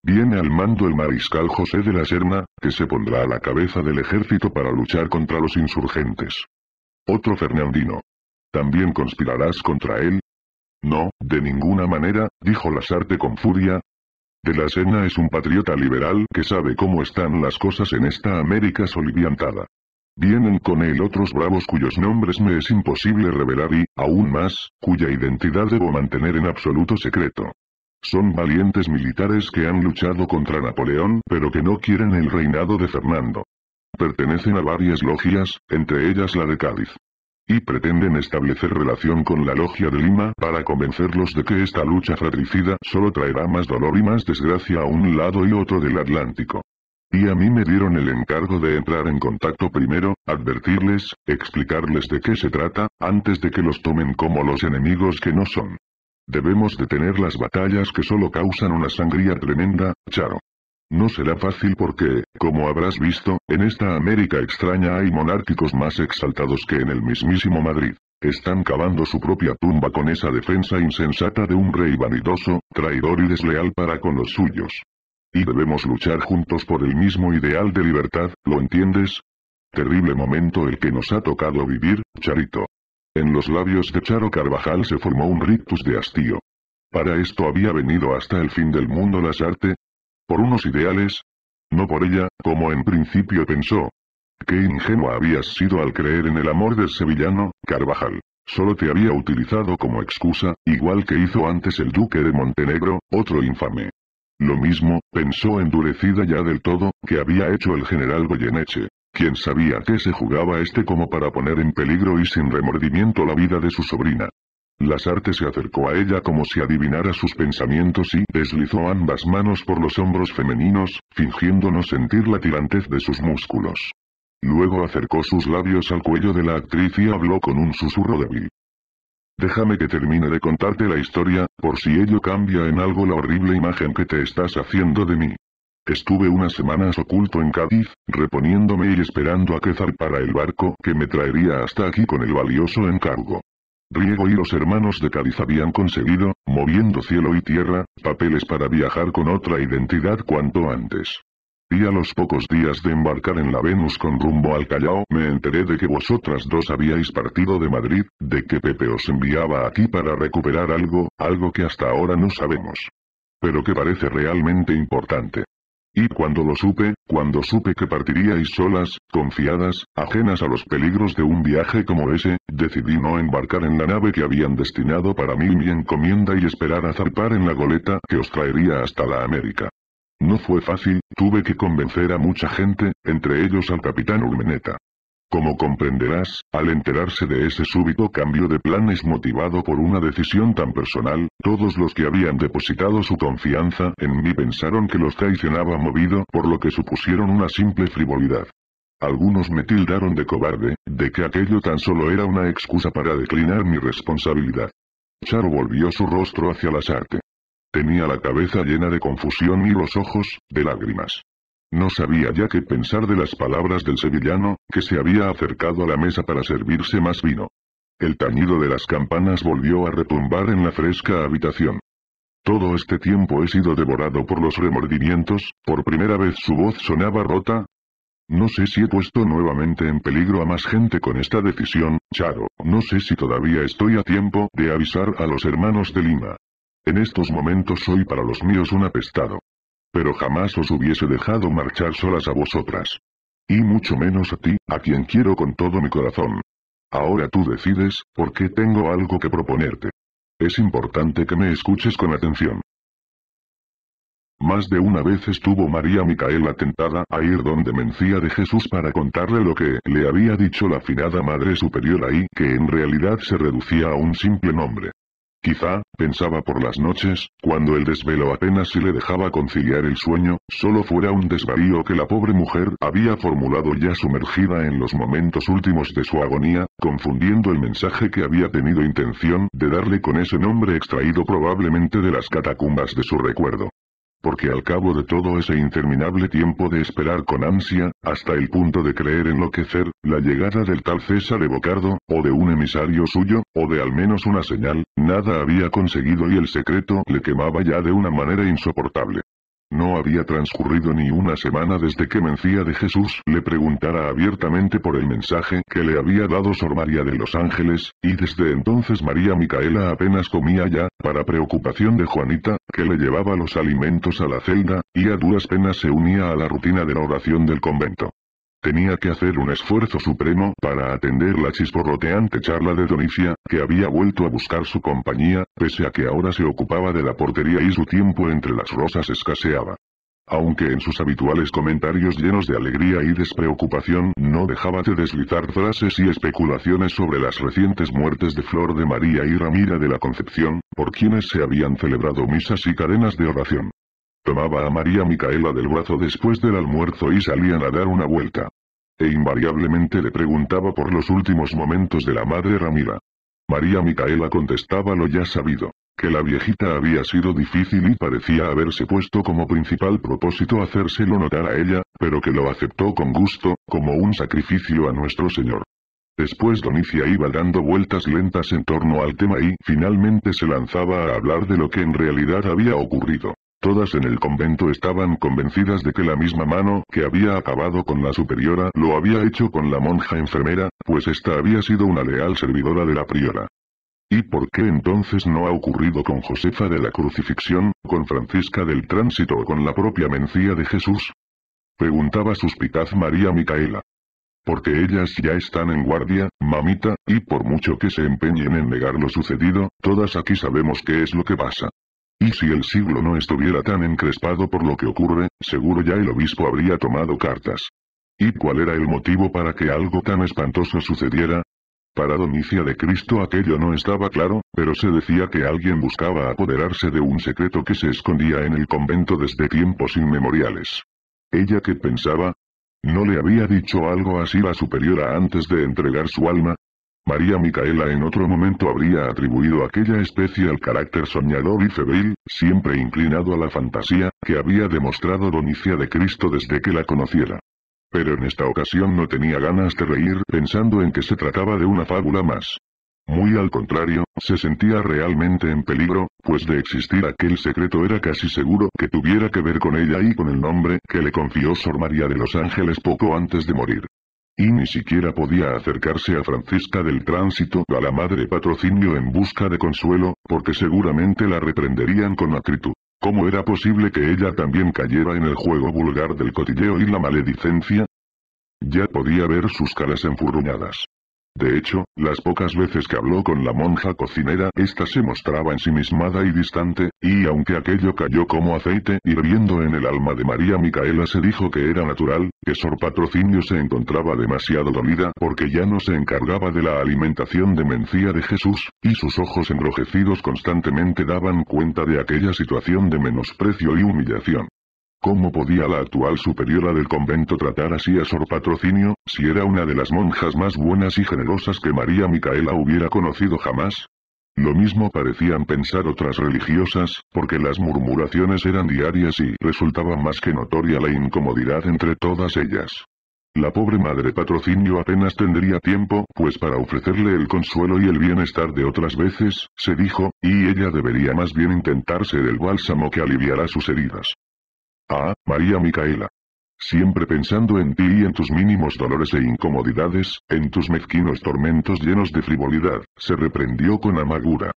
Viene al mando el mariscal José de la Serna, que se pondrá a la cabeza del ejército para luchar contra los insurgentes. Otro Fernandino. ¿También conspirarás contra él? No, de ninguna manera, dijo Lasarte con furia, de la Sena es un patriota liberal que sabe cómo están las cosas en esta América soliviantada. Vienen con él otros bravos cuyos nombres me es imposible revelar y, aún más, cuya identidad debo mantener en absoluto secreto. Son valientes militares que han luchado contra Napoleón pero que no quieren el reinado de Fernando. Pertenecen a varias logias, entre ellas la de Cádiz y pretenden establecer relación con la Logia de Lima para convencerlos de que esta lucha fratricida solo traerá más dolor y más desgracia a un lado y otro del Atlántico. Y a mí me dieron el encargo de entrar en contacto primero, advertirles, explicarles de qué se trata, antes de que los tomen como los enemigos que no son. Debemos detener las batallas que solo causan una sangría tremenda, Charo. No será fácil porque, como habrás visto, en esta América extraña hay monárquicos más exaltados que en el mismísimo Madrid. Están cavando su propia tumba con esa defensa insensata de un rey vanidoso, traidor y desleal para con los suyos. Y debemos luchar juntos por el mismo ideal de libertad, ¿lo entiendes? Terrible momento el que nos ha tocado vivir, Charito. En los labios de Charo Carvajal se formó un rictus de hastío. Para esto había venido hasta el fin del mundo las arte, por unos ideales. No por ella, como en principio pensó. Qué ingenua habías sido al creer en el amor del sevillano, Carvajal. Solo te había utilizado como excusa, igual que hizo antes el duque de Montenegro, otro infame. Lo mismo, pensó endurecida ya del todo, que había hecho el general Goyeneche, quien sabía que se jugaba este como para poner en peligro y sin remordimiento la vida de su sobrina. Lasarte se acercó a ella como si adivinara sus pensamientos y deslizó ambas manos por los hombros femeninos, fingiendo no sentir la tirantez de sus músculos. Luego acercó sus labios al cuello de la actriz y habló con un susurro débil. Déjame que termine de contarte la historia, por si ello cambia en algo la horrible imagen que te estás haciendo de mí. Estuve unas semanas oculto en Cádiz, reponiéndome y esperando a que zarpara el barco que me traería hasta aquí con el valioso encargo. Riego y los hermanos de Cádiz habían conseguido, moviendo cielo y tierra, papeles para viajar con otra identidad cuanto antes. Y a los pocos días de embarcar en la Venus con rumbo al Callao me enteré de que vosotras dos habíais partido de Madrid, de que Pepe os enviaba aquí para recuperar algo, algo que hasta ahora no sabemos. Pero que parece realmente importante. Y cuando lo supe, cuando supe que partiríais solas, confiadas, ajenas a los peligros de un viaje como ese, decidí no embarcar en la nave que habían destinado para mí mi encomienda y esperar a zarpar en la goleta que os traería hasta la América. No fue fácil, tuve que convencer a mucha gente, entre ellos al capitán Ulmeneta. Como comprenderás, al enterarse de ese súbito cambio de planes motivado por una decisión tan personal, todos los que habían depositado su confianza en mí pensaron que los traicionaba movido por lo que supusieron una simple frivolidad. Algunos me tildaron de cobarde, de que aquello tan solo era una excusa para declinar mi responsabilidad. Charo volvió su rostro hacia las artes. Tenía la cabeza llena de confusión y los ojos, de lágrimas. No sabía ya qué pensar de las palabras del sevillano, que se había acercado a la mesa para servirse más vino. El tañido de las campanas volvió a retumbar en la fresca habitación. Todo este tiempo he sido devorado por los remordimientos, por primera vez su voz sonaba rota. No sé si he puesto nuevamente en peligro a más gente con esta decisión, Charo, no sé si todavía estoy a tiempo de avisar a los hermanos de Lima. En estos momentos soy para los míos un apestado pero jamás os hubiese dejado marchar solas a vosotras. Y mucho menos a ti, a quien quiero con todo mi corazón. Ahora tú decides, porque tengo algo que proponerte. Es importante que me escuches con atención. Más de una vez estuvo María Micaela tentada a ir donde mencía de Jesús para contarle lo que le había dicho la afinada Madre Superior ahí que en realidad se reducía a un simple nombre. Quizá, pensaba por las noches, cuando el desvelo apenas si le dejaba conciliar el sueño, solo fuera un desvarío que la pobre mujer había formulado ya sumergida en los momentos últimos de su agonía, confundiendo el mensaje que había tenido intención de darle con ese nombre extraído probablemente de las catacumbas de su recuerdo porque al cabo de todo ese interminable tiempo de esperar con ansia, hasta el punto de creer enloquecer, la llegada del tal César de Bocardo, o de un emisario suyo, o de al menos una señal, nada había conseguido y el secreto le quemaba ya de una manera insoportable. No había transcurrido ni una semana desde que Mencía de Jesús le preguntara abiertamente por el mensaje que le había dado Sor María de los Ángeles, y desde entonces María Micaela apenas comía ya, para preocupación de Juanita, que le llevaba los alimentos a la celda, y a duras penas se unía a la rutina de la oración del convento tenía que hacer un esfuerzo supremo para atender la chisporroteante charla de Donicia, que había vuelto a buscar su compañía, pese a que ahora se ocupaba de la portería y su tiempo entre las rosas escaseaba. Aunque en sus habituales comentarios llenos de alegría y despreocupación no dejaba de deslizar frases y especulaciones sobre las recientes muertes de Flor de María y Ramira de la Concepción, por quienes se habían celebrado misas y cadenas de oración. Tomaba a María Micaela del brazo después del almuerzo y salían a dar una vuelta. E invariablemente le preguntaba por los últimos momentos de la madre Ramira. María Micaela contestaba lo ya sabido, que la viejita había sido difícil y parecía haberse puesto como principal propósito hacérselo notar a ella, pero que lo aceptó con gusto, como un sacrificio a nuestro Señor. Después Donicia iba dando vueltas lentas en torno al tema y finalmente se lanzaba a hablar de lo que en realidad había ocurrido. Todas en el convento estaban convencidas de que la misma mano que había acabado con la superiora lo había hecho con la monja enfermera, pues esta había sido una leal servidora de la priora. ¿Y por qué entonces no ha ocurrido con Josefa de la Crucifixión, con Francisca del Tránsito o con la propia mencía de Jesús? Preguntaba suspicaz María Micaela. Porque ellas ya están en guardia, mamita, y por mucho que se empeñen en negar lo sucedido, todas aquí sabemos qué es lo que pasa. Y si el siglo no estuviera tan encrespado por lo que ocurre, seguro ya el obispo habría tomado cartas. ¿Y cuál era el motivo para que algo tan espantoso sucediera? Para Donicia de Cristo aquello no estaba claro, pero se decía que alguien buscaba apoderarse de un secreto que se escondía en el convento desde tiempos inmemoriales. ¿Ella que pensaba? ¿No le había dicho algo así la superiora antes de entregar su alma? María Micaela en otro momento habría atribuido aquella especie al carácter soñador y febril, siempre inclinado a la fantasía, que había demostrado Donicia de Cristo desde que la conociera. Pero en esta ocasión no tenía ganas de reír pensando en que se trataba de una fábula más. Muy al contrario, se sentía realmente en peligro, pues de existir aquel secreto era casi seguro que tuviera que ver con ella y con el nombre que le confió Sor María de los Ángeles poco antes de morir. Y ni siquiera podía acercarse a Francisca del Tránsito o a la madre patrocinio en busca de consuelo, porque seguramente la reprenderían con acritud. ¿Cómo era posible que ella también cayera en el juego vulgar del cotilleo y la maledicencia? Ya podía ver sus caras enfurruñadas. De hecho, las pocas veces que habló con la monja cocinera, ésta se mostraba ensimismada y distante, y aunque aquello cayó como aceite hirviendo en el alma de María Micaela se dijo que era natural, que Sor Patrocinio se encontraba demasiado dolida porque ya no se encargaba de la alimentación de mencía de Jesús, y sus ojos enrojecidos constantemente daban cuenta de aquella situación de menosprecio y humillación. ¿Cómo podía la actual superiora del convento tratar así a Sor Patrocinio, si era una de las monjas más buenas y generosas que María Micaela hubiera conocido jamás? Lo mismo parecían pensar otras religiosas, porque las murmuraciones eran diarias y resultaba más que notoria la incomodidad entre todas ellas. La pobre madre patrocinio apenas tendría tiempo, pues para ofrecerle el consuelo y el bienestar de otras veces, se dijo, y ella debería más bien intentarse del bálsamo que aliviará sus heridas. Ah, María Micaela. Siempre pensando en ti y en tus mínimos dolores e incomodidades, en tus mezquinos tormentos llenos de frivolidad, se reprendió con amargura.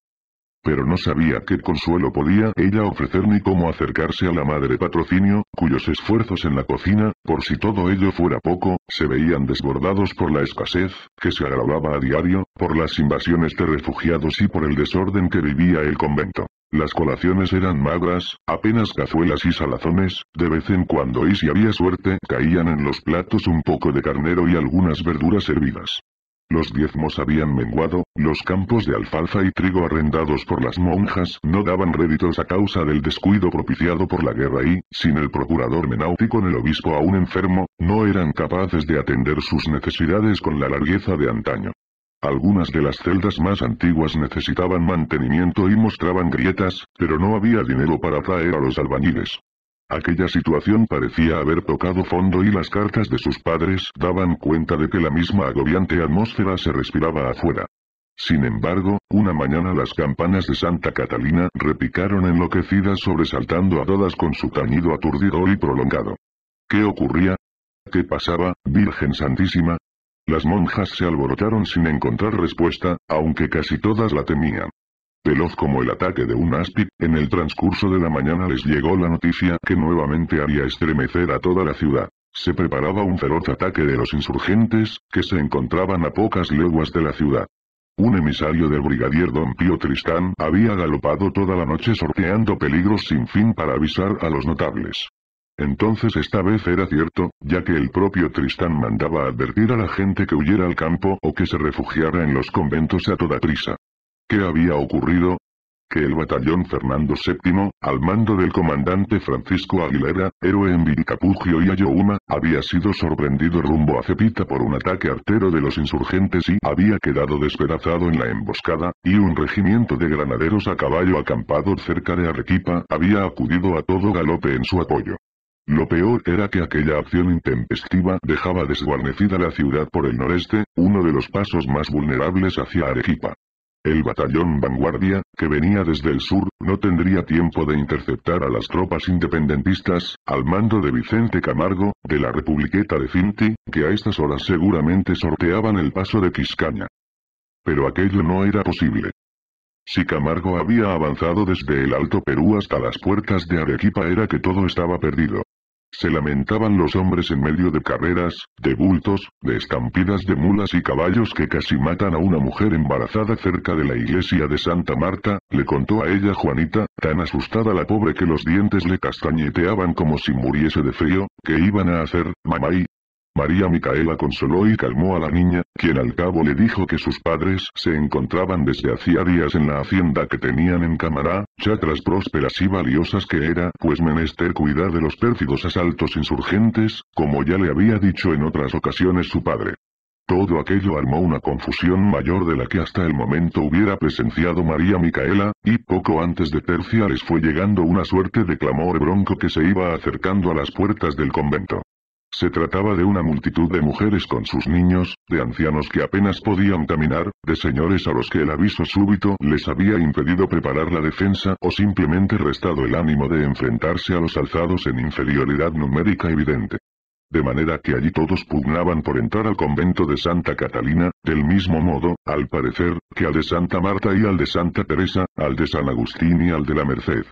Pero no sabía qué consuelo podía ella ofrecer ni cómo acercarse a la madre patrocinio, cuyos esfuerzos en la cocina, por si todo ello fuera poco, se veían desbordados por la escasez, que se agravaba a diario, por las invasiones de refugiados y por el desorden que vivía el convento. Las colaciones eran magras, apenas cazuelas y salazones, de vez en cuando y si había suerte caían en los platos un poco de carnero y algunas verduras hervidas. Los diezmos habían menguado, los campos de alfalfa y trigo arrendados por las monjas no daban réditos a causa del descuido propiciado por la guerra y, sin el procurador menáutico con el obispo aún enfermo, no eran capaces de atender sus necesidades con la largueza de antaño. Algunas de las celdas más antiguas necesitaban mantenimiento y mostraban grietas, pero no había dinero para traer a los albañiles. Aquella situación parecía haber tocado fondo y las cartas de sus padres daban cuenta de que la misma agobiante atmósfera se respiraba afuera. Sin embargo, una mañana las campanas de Santa Catalina repicaron enloquecidas sobresaltando a todas con su tañido aturdidor y prolongado. ¿Qué ocurría? ¿Qué pasaba, Virgen Santísima? Las monjas se alborotaron sin encontrar respuesta, aunque casi todas la temían. Veloz como el ataque de un áspid, en el transcurso de la mañana les llegó la noticia que nuevamente haría estremecer a toda la ciudad. Se preparaba un feroz ataque de los insurgentes, que se encontraban a pocas leguas de la ciudad. Un emisario del brigadier Don Pío Tristán había galopado toda la noche sorteando peligros sin fin para avisar a los notables. Entonces esta vez era cierto, ya que el propio Tristán mandaba advertir a la gente que huyera al campo o que se refugiara en los conventos a toda prisa. ¿Qué había ocurrido? Que el batallón Fernando VII, al mando del comandante Francisco Aguilera, héroe en Vilcapugio y Ayohuma, había sido sorprendido rumbo a Cepita por un ataque artero de los insurgentes y había quedado despedazado en la emboscada, y un regimiento de granaderos a caballo acampado cerca de Arequipa había acudido a todo galope en su apoyo. Lo peor era que aquella acción intempestiva dejaba desguarnecida la ciudad por el noreste, uno de los pasos más vulnerables hacia Arequipa. El batallón vanguardia, que venía desde el sur, no tendría tiempo de interceptar a las tropas independentistas, al mando de Vicente Camargo, de la Republiqueta de Cinti, que a estas horas seguramente sorteaban el paso de Quiscaña. Pero aquello no era posible. Si Camargo había avanzado desde el Alto Perú hasta las puertas de Arequipa era que todo estaba perdido. Se lamentaban los hombres en medio de carreras, de bultos, de estampidas de mulas y caballos que casi matan a una mujer embarazada cerca de la iglesia de Santa Marta, le contó a ella Juanita, tan asustada la pobre que los dientes le castañeteaban como si muriese de frío, ¿qué iban a hacer, mamá María Micaela consoló y calmó a la niña, quien al cabo le dijo que sus padres se encontraban desde hacía días en la hacienda que tenían en Camará, chacras prósperas y valiosas que era pues menester cuidar de los pérfidos asaltos insurgentes, como ya le había dicho en otras ocasiones su padre. Todo aquello armó una confusión mayor de la que hasta el momento hubiera presenciado María Micaela, y poco antes de terciares fue llegando una suerte de clamor bronco que se iba acercando a las puertas del convento. Se trataba de una multitud de mujeres con sus niños, de ancianos que apenas podían caminar, de señores a los que el aviso súbito les había impedido preparar la defensa o simplemente restado el ánimo de enfrentarse a los alzados en inferioridad numérica evidente. De manera que allí todos pugnaban por entrar al convento de Santa Catalina, del mismo modo, al parecer, que al de Santa Marta y al de Santa Teresa, al de San Agustín y al de la Merced.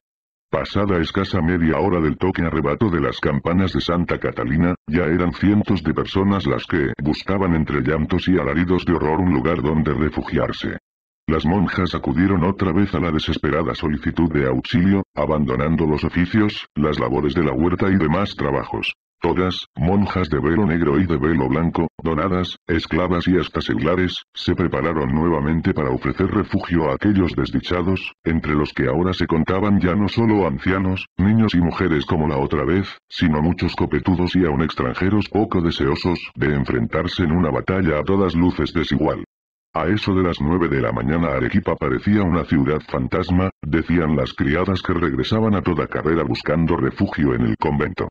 Pasada escasa media hora del toque arrebato de las campanas de Santa Catalina, ya eran cientos de personas las que buscaban entre llantos y alaridos de horror un lugar donde refugiarse. Las monjas acudieron otra vez a la desesperada solicitud de auxilio, abandonando los oficios, las labores de la huerta y demás trabajos. Todas, monjas de velo negro y de velo blanco, donadas, esclavas y hasta seglares, se prepararon nuevamente para ofrecer refugio a aquellos desdichados, entre los que ahora se contaban ya no solo ancianos, niños y mujeres como la otra vez, sino muchos copetudos y aun extranjeros poco deseosos de enfrentarse en una batalla a todas luces desigual. A eso de las nueve de la mañana Arequipa parecía una ciudad fantasma, decían las criadas que regresaban a toda carrera buscando refugio en el convento.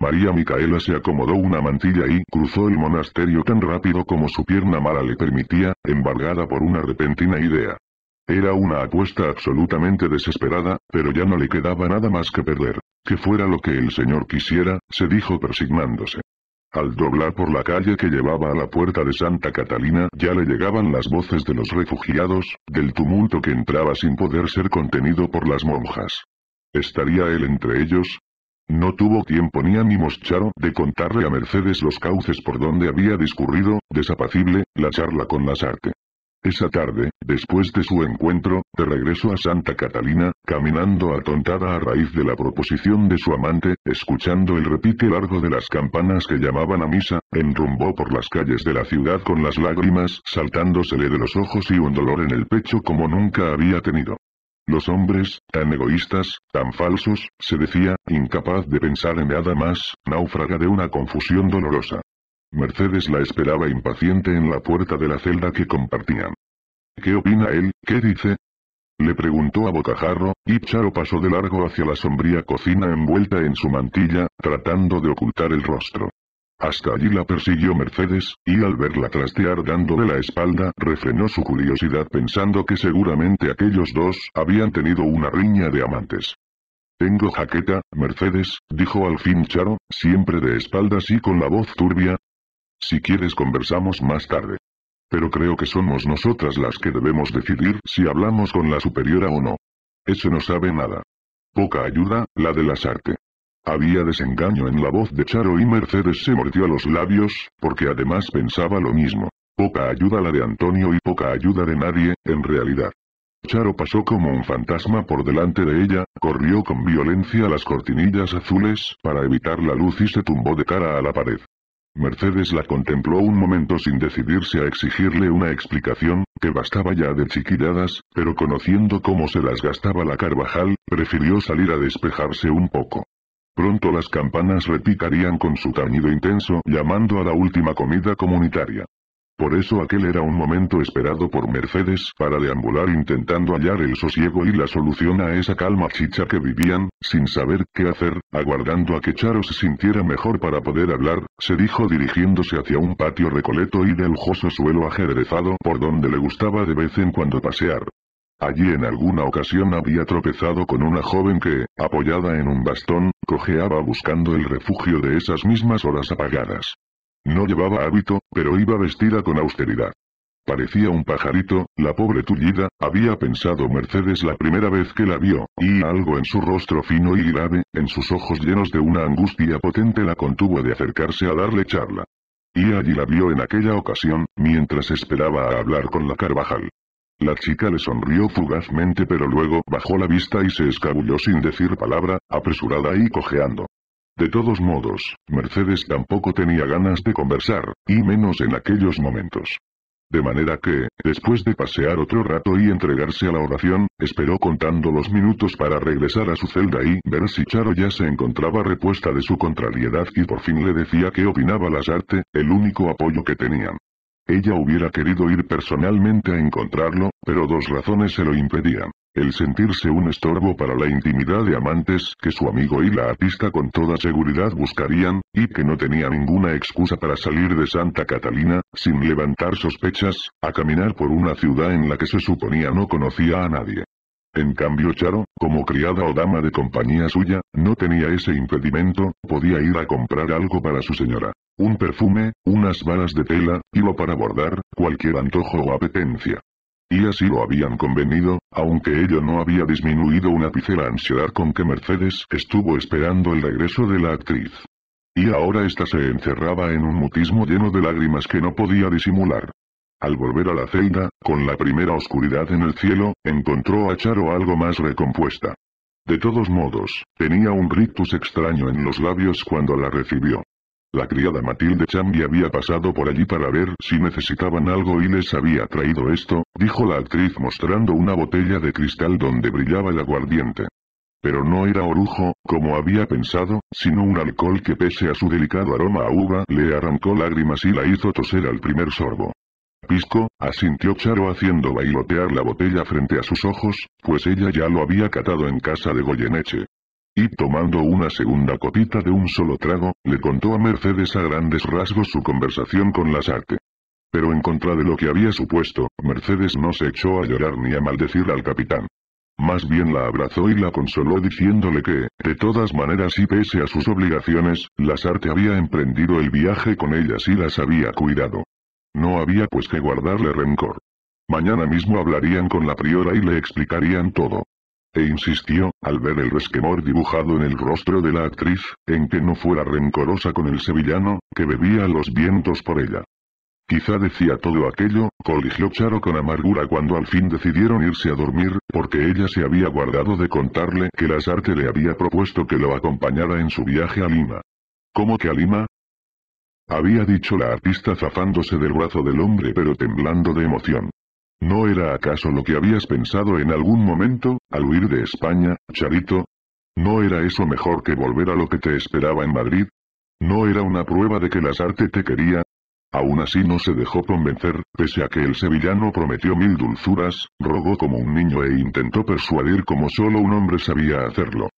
María Micaela se acomodó una mantilla y cruzó el monasterio tan rápido como su pierna mala le permitía, embargada por una repentina idea. Era una apuesta absolutamente desesperada, pero ya no le quedaba nada más que perder. Que fuera lo que el señor quisiera, se dijo persignándose. Al doblar por la calle que llevaba a la puerta de Santa Catalina ya le llegaban las voces de los refugiados, del tumulto que entraba sin poder ser contenido por las monjas. ¿Estaría él entre ellos? No tuvo tiempo ni ánimos Charo de contarle a Mercedes los cauces por donde había discurrido, desapacible, la charla con Lasarte. Esa tarde, después de su encuentro, de regreso a Santa Catalina, caminando atontada a raíz de la proposición de su amante, escuchando el repite largo de las campanas que llamaban a misa, enrumbó por las calles de la ciudad con las lágrimas saltándosele de los ojos y un dolor en el pecho como nunca había tenido. Los hombres, tan egoístas, tan falsos, se decía, incapaz de pensar en nada más, náufraga de una confusión dolorosa. Mercedes la esperaba impaciente en la puerta de la celda que compartían. ¿Qué opina él, qué dice? Le preguntó a Bocajarro, y Charo pasó de largo hacia la sombría cocina envuelta en su mantilla, tratando de ocultar el rostro. Hasta allí la persiguió Mercedes, y al verla trastear dándole la espalda, refrenó su curiosidad pensando que seguramente aquellos dos habían tenido una riña de amantes. Tengo jaqueta, Mercedes, dijo al fin Charo, siempre de espaldas y con la voz turbia. Si quieres conversamos más tarde. Pero creo que somos nosotras las que debemos decidir si hablamos con la superiora o no. Eso no sabe nada. Poca ayuda, la de las arte. Había desengaño en la voz de Charo y Mercedes se mordió los labios, porque además pensaba lo mismo. Poca ayuda la de Antonio y poca ayuda de nadie, en realidad. Charo pasó como un fantasma por delante de ella, corrió con violencia las cortinillas azules para evitar la luz y se tumbó de cara a la pared. Mercedes la contempló un momento sin decidirse a exigirle una explicación, que bastaba ya de chiquilladas, pero conociendo cómo se las gastaba la Carvajal, prefirió salir a despejarse un poco. Pronto las campanas repicarían con su tañido intenso llamando a la última comida comunitaria. Por eso aquel era un momento esperado por Mercedes para deambular intentando hallar el sosiego y la solución a esa calma chicha que vivían, sin saber qué hacer, aguardando a que Charo se sintiera mejor para poder hablar, se dijo dirigiéndose hacia un patio recoleto y del joso suelo ajedrezado por donde le gustaba de vez en cuando pasear. Allí en alguna ocasión había tropezado con una joven que, apoyada en un bastón, cojeaba buscando el refugio de esas mismas horas apagadas. No llevaba hábito, pero iba vestida con austeridad. Parecía un pajarito, la pobre tullida, había pensado Mercedes la primera vez que la vio, y algo en su rostro fino y grave, en sus ojos llenos de una angustia potente la contuvo de acercarse a darle charla. Y allí la vio en aquella ocasión, mientras esperaba a hablar con la Carvajal. La chica le sonrió fugazmente pero luego bajó la vista y se escabulló sin decir palabra, apresurada y cojeando. De todos modos, Mercedes tampoco tenía ganas de conversar, y menos en aquellos momentos. De manera que, después de pasear otro rato y entregarse a la oración, esperó contando los minutos para regresar a su celda y ver si Charo ya se encontraba repuesta de su contrariedad y por fin le decía que opinaba las arte, el único apoyo que tenían. Ella hubiera querido ir personalmente a encontrarlo, pero dos razones se lo impedían. El sentirse un estorbo para la intimidad de amantes que su amigo y la artista con toda seguridad buscarían, y que no tenía ninguna excusa para salir de Santa Catalina, sin levantar sospechas, a caminar por una ciudad en la que se suponía no conocía a nadie. En cambio Charo, como criada o dama de compañía suya, no tenía ese impedimento, podía ir a comprar algo para su señora un perfume, unas balas de tela, hilo para bordar, cualquier antojo o apetencia. Y así lo habían convenido, aunque ello no había disminuido una ápice la ansiedad con que Mercedes estuvo esperando el regreso de la actriz. Y ahora ésta se encerraba en un mutismo lleno de lágrimas que no podía disimular. Al volver a la celda, con la primera oscuridad en el cielo, encontró a Charo algo más recompuesta. De todos modos, tenía un rictus extraño en los labios cuando la recibió. La criada Matilde Chambi había pasado por allí para ver si necesitaban algo y les había traído esto, dijo la actriz mostrando una botella de cristal donde brillaba el aguardiente. Pero no era orujo, como había pensado, sino un alcohol que pese a su delicado aroma a uva le arrancó lágrimas y la hizo toser al primer sorbo. Pisco, asintió Charo haciendo bailotear la botella frente a sus ojos, pues ella ya lo había catado en casa de Goyeneche. Y tomando una segunda copita de un solo trago, le contó a Mercedes a grandes rasgos su conversación con Lasarte. Pero en contra de lo que había supuesto, Mercedes no se echó a llorar ni a maldecir al capitán. Más bien la abrazó y la consoló diciéndole que, de todas maneras y pese a sus obligaciones, Lasarte había emprendido el viaje con ellas y las había cuidado. No había pues que guardarle rencor. Mañana mismo hablarían con la priora y le explicarían todo e insistió, al ver el resquemor dibujado en el rostro de la actriz, en que no fuera rencorosa con el sevillano, que bebía los vientos por ella. Quizá decía todo aquello, coligió Charo con amargura cuando al fin decidieron irse a dormir, porque ella se había guardado de contarle que arte le había propuesto que lo acompañara en su viaje a Lima. ¿Cómo que a Lima? Había dicho la artista zafándose del brazo del hombre pero temblando de emoción. ¿No era acaso lo que habías pensado en algún momento, al huir de España, Charito? ¿No era eso mejor que volver a lo que te esperaba en Madrid? ¿No era una prueba de que las artes te quería? Aún así no se dejó convencer, pese a que el sevillano prometió mil dulzuras, rogó como un niño e intentó persuadir como solo un hombre sabía hacerlo.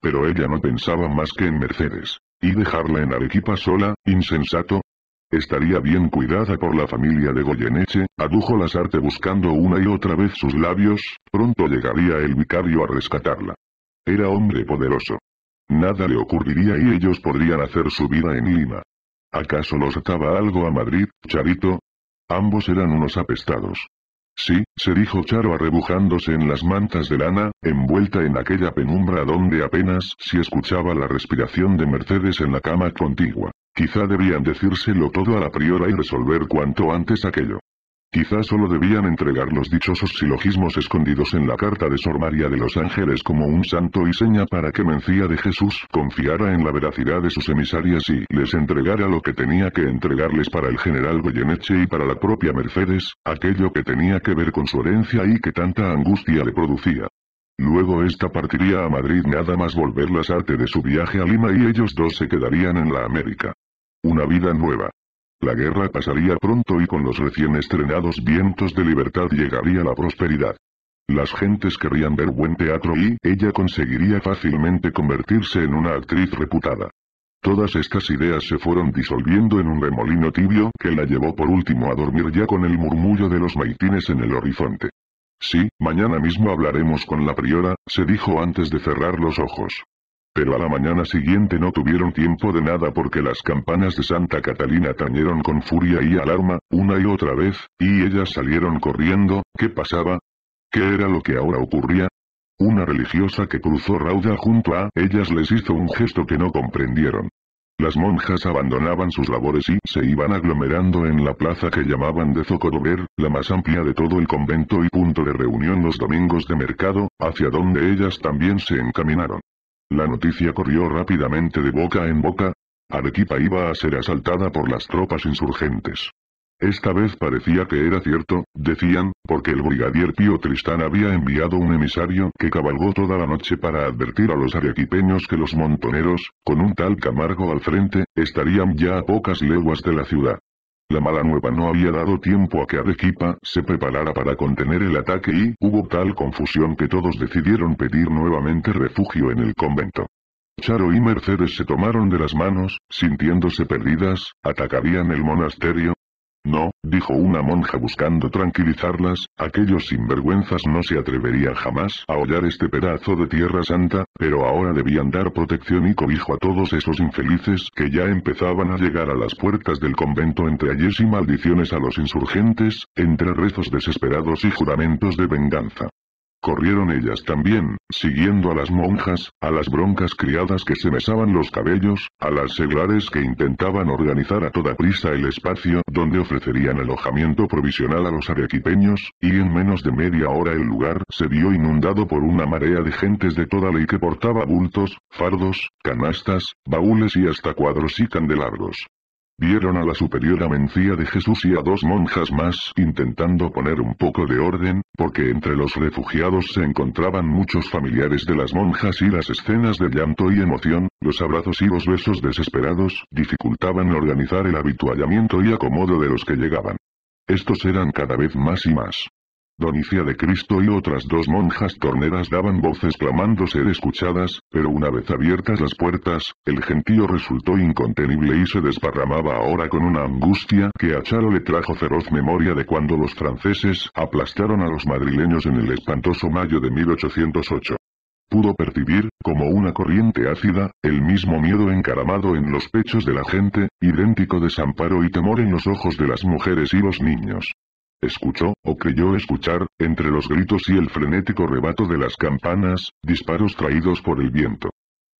Pero ella no pensaba más que en Mercedes. Y dejarla en Arequipa sola, insensato, Estaría bien cuidada por la familia de Goyeneche, adujo Lazarte buscando una y otra vez sus labios, pronto llegaría el vicario a rescatarla. Era hombre poderoso. Nada le ocurriría y ellos podrían hacer su vida en Lima. ¿Acaso los ataba algo a Madrid, Charito? Ambos eran unos apestados. Sí, se dijo Charo arrebujándose en las mantas de lana, envuelta en aquella penumbra donde apenas si escuchaba la respiración de Mercedes en la cama contigua. Quizá debían decírselo todo a la priora y resolver cuanto antes aquello. Quizá solo debían entregar los dichosos silogismos escondidos en la carta de Sor María de los Ángeles como un santo y seña para que Mencía de Jesús confiara en la veracidad de sus emisarias y les entregara lo que tenía que entregarles para el general Goyeneche y para la propia Mercedes, aquello que tenía que ver con su herencia y que tanta angustia le producía. Luego esta partiría a Madrid nada más volver las arte de su viaje a Lima y ellos dos se quedarían en la América. Una vida nueva. La guerra pasaría pronto y con los recién estrenados vientos de libertad llegaría la prosperidad. Las gentes querrían ver buen teatro y ella conseguiría fácilmente convertirse en una actriz reputada. Todas estas ideas se fueron disolviendo en un remolino tibio que la llevó por último a dormir ya con el murmullo de los maitines en el horizonte. Sí, mañana mismo hablaremos con la priora, se dijo antes de cerrar los ojos. Pero a la mañana siguiente no tuvieron tiempo de nada porque las campanas de Santa Catalina tañeron con furia y alarma, una y otra vez, y ellas salieron corriendo, ¿qué pasaba? ¿Qué era lo que ahora ocurría? Una religiosa que cruzó rauda junto a ellas les hizo un gesto que no comprendieron. Las monjas abandonaban sus labores y se iban aglomerando en la plaza que llamaban de Zocodover, la más amplia de todo el convento y punto de reunión los domingos de mercado, hacia donde ellas también se encaminaron. La noticia corrió rápidamente de boca en boca. Arequipa iba a ser asaltada por las tropas insurgentes. Esta vez parecía que era cierto, decían, porque el brigadier Pío Tristán había enviado un emisario que cabalgó toda la noche para advertir a los arequipeños que los montoneros, con un tal Camargo al frente, estarían ya a pocas leguas de la ciudad. La mala nueva no había dado tiempo a que Arequipa se preparara para contener el ataque y hubo tal confusión que todos decidieron pedir nuevamente refugio en el convento. Charo y Mercedes se tomaron de las manos, sintiéndose perdidas, atacarían el monasterio, no, dijo una monja buscando tranquilizarlas, aquellos sinvergüenzas no se atreverían jamás a hollar este pedazo de tierra santa, pero ahora debían dar protección y cobijo a todos esos infelices que ya empezaban a llegar a las puertas del convento entre ayes y maldiciones a los insurgentes, entre rezos desesperados y juramentos de venganza. Corrieron ellas también, siguiendo a las monjas, a las broncas criadas que se mesaban los cabellos, a las seglares que intentaban organizar a toda prisa el espacio donde ofrecerían alojamiento provisional a los arequipeños, y en menos de media hora el lugar se vio inundado por una marea de gentes de toda ley que portaba bultos, fardos, canastas, baúles y hasta cuadros y candelabros. Vieron a la superiora Mencía de Jesús y a dos monjas más intentando poner un poco de orden, porque entre los refugiados se encontraban muchos familiares de las monjas y las escenas de llanto y emoción, los abrazos y los besos desesperados dificultaban organizar el habituallamiento y acomodo de los que llegaban. Estos eran cada vez más y más. Donicia de Cristo y otras dos monjas torneras daban voces clamando ser escuchadas, pero una vez abiertas las puertas, el gentío resultó incontenible y se desparramaba ahora con una angustia que a Charo le trajo feroz memoria de cuando los franceses aplastaron a los madrileños en el espantoso mayo de 1808. Pudo percibir, como una corriente ácida, el mismo miedo encaramado en los pechos de la gente, idéntico desamparo y temor en los ojos de las mujeres y los niños. Escuchó, o creyó escuchar, entre los gritos y el frenético rebato de las campanas, disparos traídos por el viento.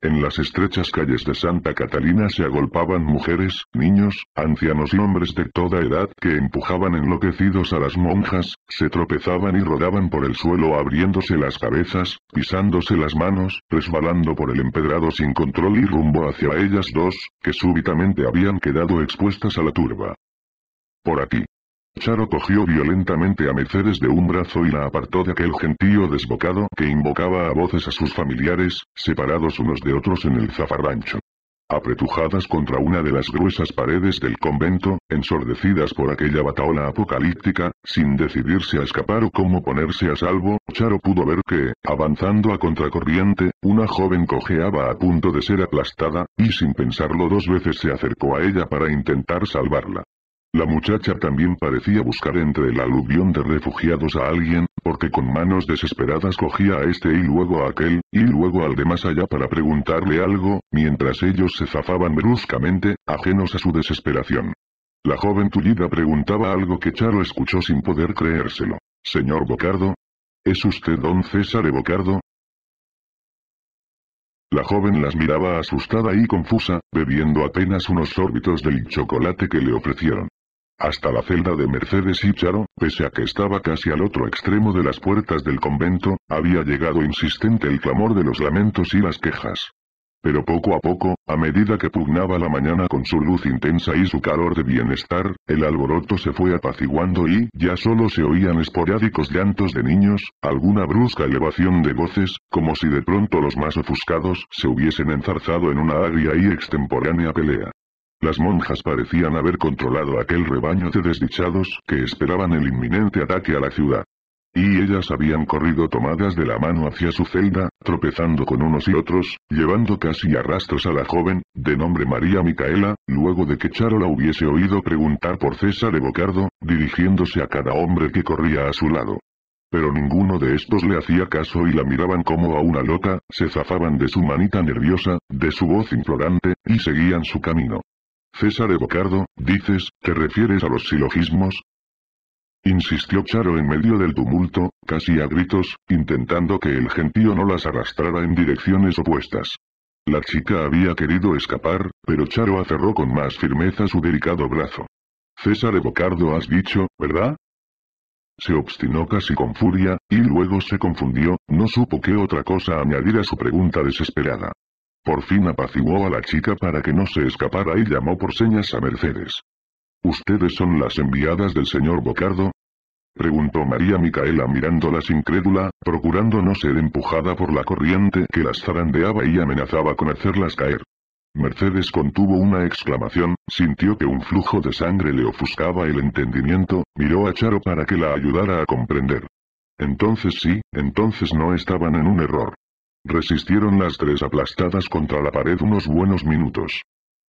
En las estrechas calles de Santa Catalina se agolpaban mujeres, niños, ancianos y hombres de toda edad que empujaban enloquecidos a las monjas, se tropezaban y rodaban por el suelo abriéndose las cabezas, pisándose las manos, resbalando por el empedrado sin control y rumbo hacia ellas dos, que súbitamente habían quedado expuestas a la turba. Por aquí. Charo cogió violentamente a Mercedes de un brazo y la apartó de aquel gentío desbocado que invocaba a voces a sus familiares, separados unos de otros en el zafarrancho. Apretujadas contra una de las gruesas paredes del convento, ensordecidas por aquella bataola apocalíptica, sin decidirse a escapar o cómo ponerse a salvo, Charo pudo ver que, avanzando a contracorriente, una joven cojeaba a punto de ser aplastada, y sin pensarlo dos veces se acercó a ella para intentar salvarla. La muchacha también parecía buscar entre el aluvión de refugiados a alguien, porque con manos desesperadas cogía a este y luego a aquel, y luego al de más allá para preguntarle algo, mientras ellos se zafaban bruscamente, ajenos a su desesperación. La joven tullida preguntaba algo que Charo escuchó sin poder creérselo. Señor Bocardo, ¿Es usted don César e. Bocardo? La joven las miraba asustada y confusa, bebiendo apenas unos órbitos del chocolate que le ofrecieron. Hasta la celda de Mercedes y pese a que estaba casi al otro extremo de las puertas del convento, había llegado insistente el clamor de los lamentos y las quejas. Pero poco a poco, a medida que pugnaba la mañana con su luz intensa y su calor de bienestar, el alboroto se fue apaciguando y ya solo se oían esporádicos llantos de niños, alguna brusca elevación de voces, como si de pronto los más ofuscados se hubiesen enzarzado en una agria y extemporánea pelea. Las monjas parecían haber controlado aquel rebaño de desdichados que esperaban el inminente ataque a la ciudad. Y ellas habían corrido tomadas de la mano hacia su celda, tropezando con unos y otros, llevando casi a rastros a la joven, de nombre María Micaela, luego de que Charo la hubiese oído preguntar por César de dirigiéndose a cada hombre que corría a su lado. Pero ninguno de estos le hacía caso y la miraban como a una loca, se zafaban de su manita nerviosa, de su voz implorante, y seguían su camino. César Evocardo, dices, ¿te refieres a los silogismos? Insistió Charo en medio del tumulto, casi a gritos, intentando que el gentío no las arrastrara en direcciones opuestas. La chica había querido escapar, pero Charo aferró con más firmeza su delicado brazo. César Evocardo has dicho, ¿verdad? Se obstinó casi con furia, y luego se confundió, no supo qué otra cosa añadir a su pregunta desesperada. Por fin apaciguó a la chica para que no se escapara y llamó por señas a Mercedes. ¿Ustedes son las enviadas del señor Bocardo? Preguntó María Micaela mirándolas incrédula, procurando no ser empujada por la corriente que las zarandeaba y amenazaba con hacerlas caer. Mercedes contuvo una exclamación, sintió que un flujo de sangre le ofuscaba el entendimiento, miró a Charo para que la ayudara a comprender. Entonces sí, entonces no estaban en un error. Resistieron las tres aplastadas contra la pared unos buenos minutos.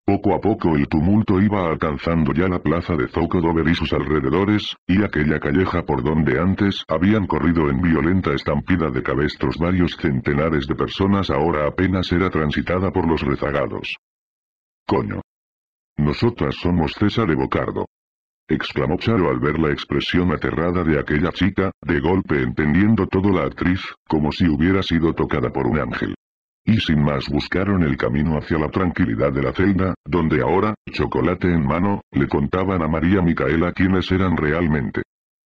Poco a poco el tumulto iba alcanzando ya la plaza de Zocodover y sus alrededores, y aquella calleja por donde antes habían corrido en violenta estampida de cabestros varios centenares de personas ahora apenas era transitada por los rezagados. Coño. Nosotras somos César de Bocardo exclamó Charo al ver la expresión aterrada de aquella chica, de golpe entendiendo todo la actriz, como si hubiera sido tocada por un ángel. Y sin más buscaron el camino hacia la tranquilidad de la celda, donde ahora, chocolate en mano, le contaban a María Micaela quiénes eran realmente.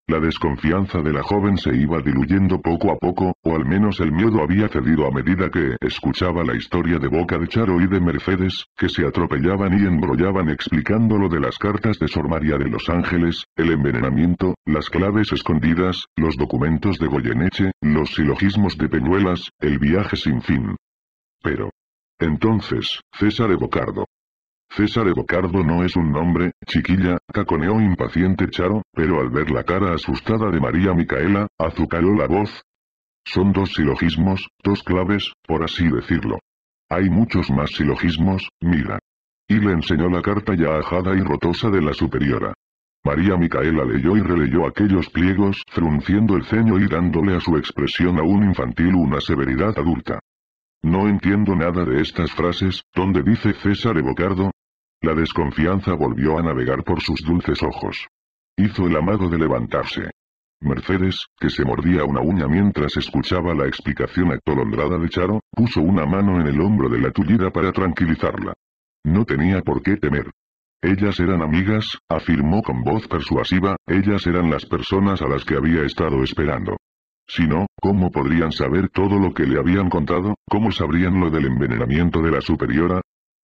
La desconfianza de la joven se iba diluyendo poco a poco, o al menos el miedo había cedido a medida que escuchaba la historia de boca de Charo y de Mercedes, que se atropellaban y embrollaban explicando lo de las cartas de Sor María de Los Ángeles, el envenenamiento, las claves escondidas, los documentos de Goyeneche, los silogismos de Peñuelas, el viaje sin fin. Pero. Entonces, César Evocardo, César Evocardo no es un nombre, chiquilla, caconeó impaciente Charo, pero al ver la cara asustada de María Micaela, azucaró la voz. Son dos silogismos, dos claves, por así decirlo. Hay muchos más silogismos, mira. Y le enseñó la carta ya ajada y rotosa de la superiora. María Micaela leyó y releyó aquellos pliegos frunciendo el ceño y dándole a su expresión aún infantil una severidad adulta. No entiendo nada de estas frases, ¿dónde dice César Evocardo?» La desconfianza volvió a navegar por sus dulces ojos. Hizo el amado de levantarse. Mercedes, que se mordía una uña mientras escuchaba la explicación atolondrada de Charo, puso una mano en el hombro de la tullida para tranquilizarla. No tenía por qué temer. Ellas eran amigas, afirmó con voz persuasiva, ellas eran las personas a las que había estado esperando. Si no, ¿cómo podrían saber todo lo que le habían contado? ¿Cómo sabrían lo del envenenamiento de la superiora?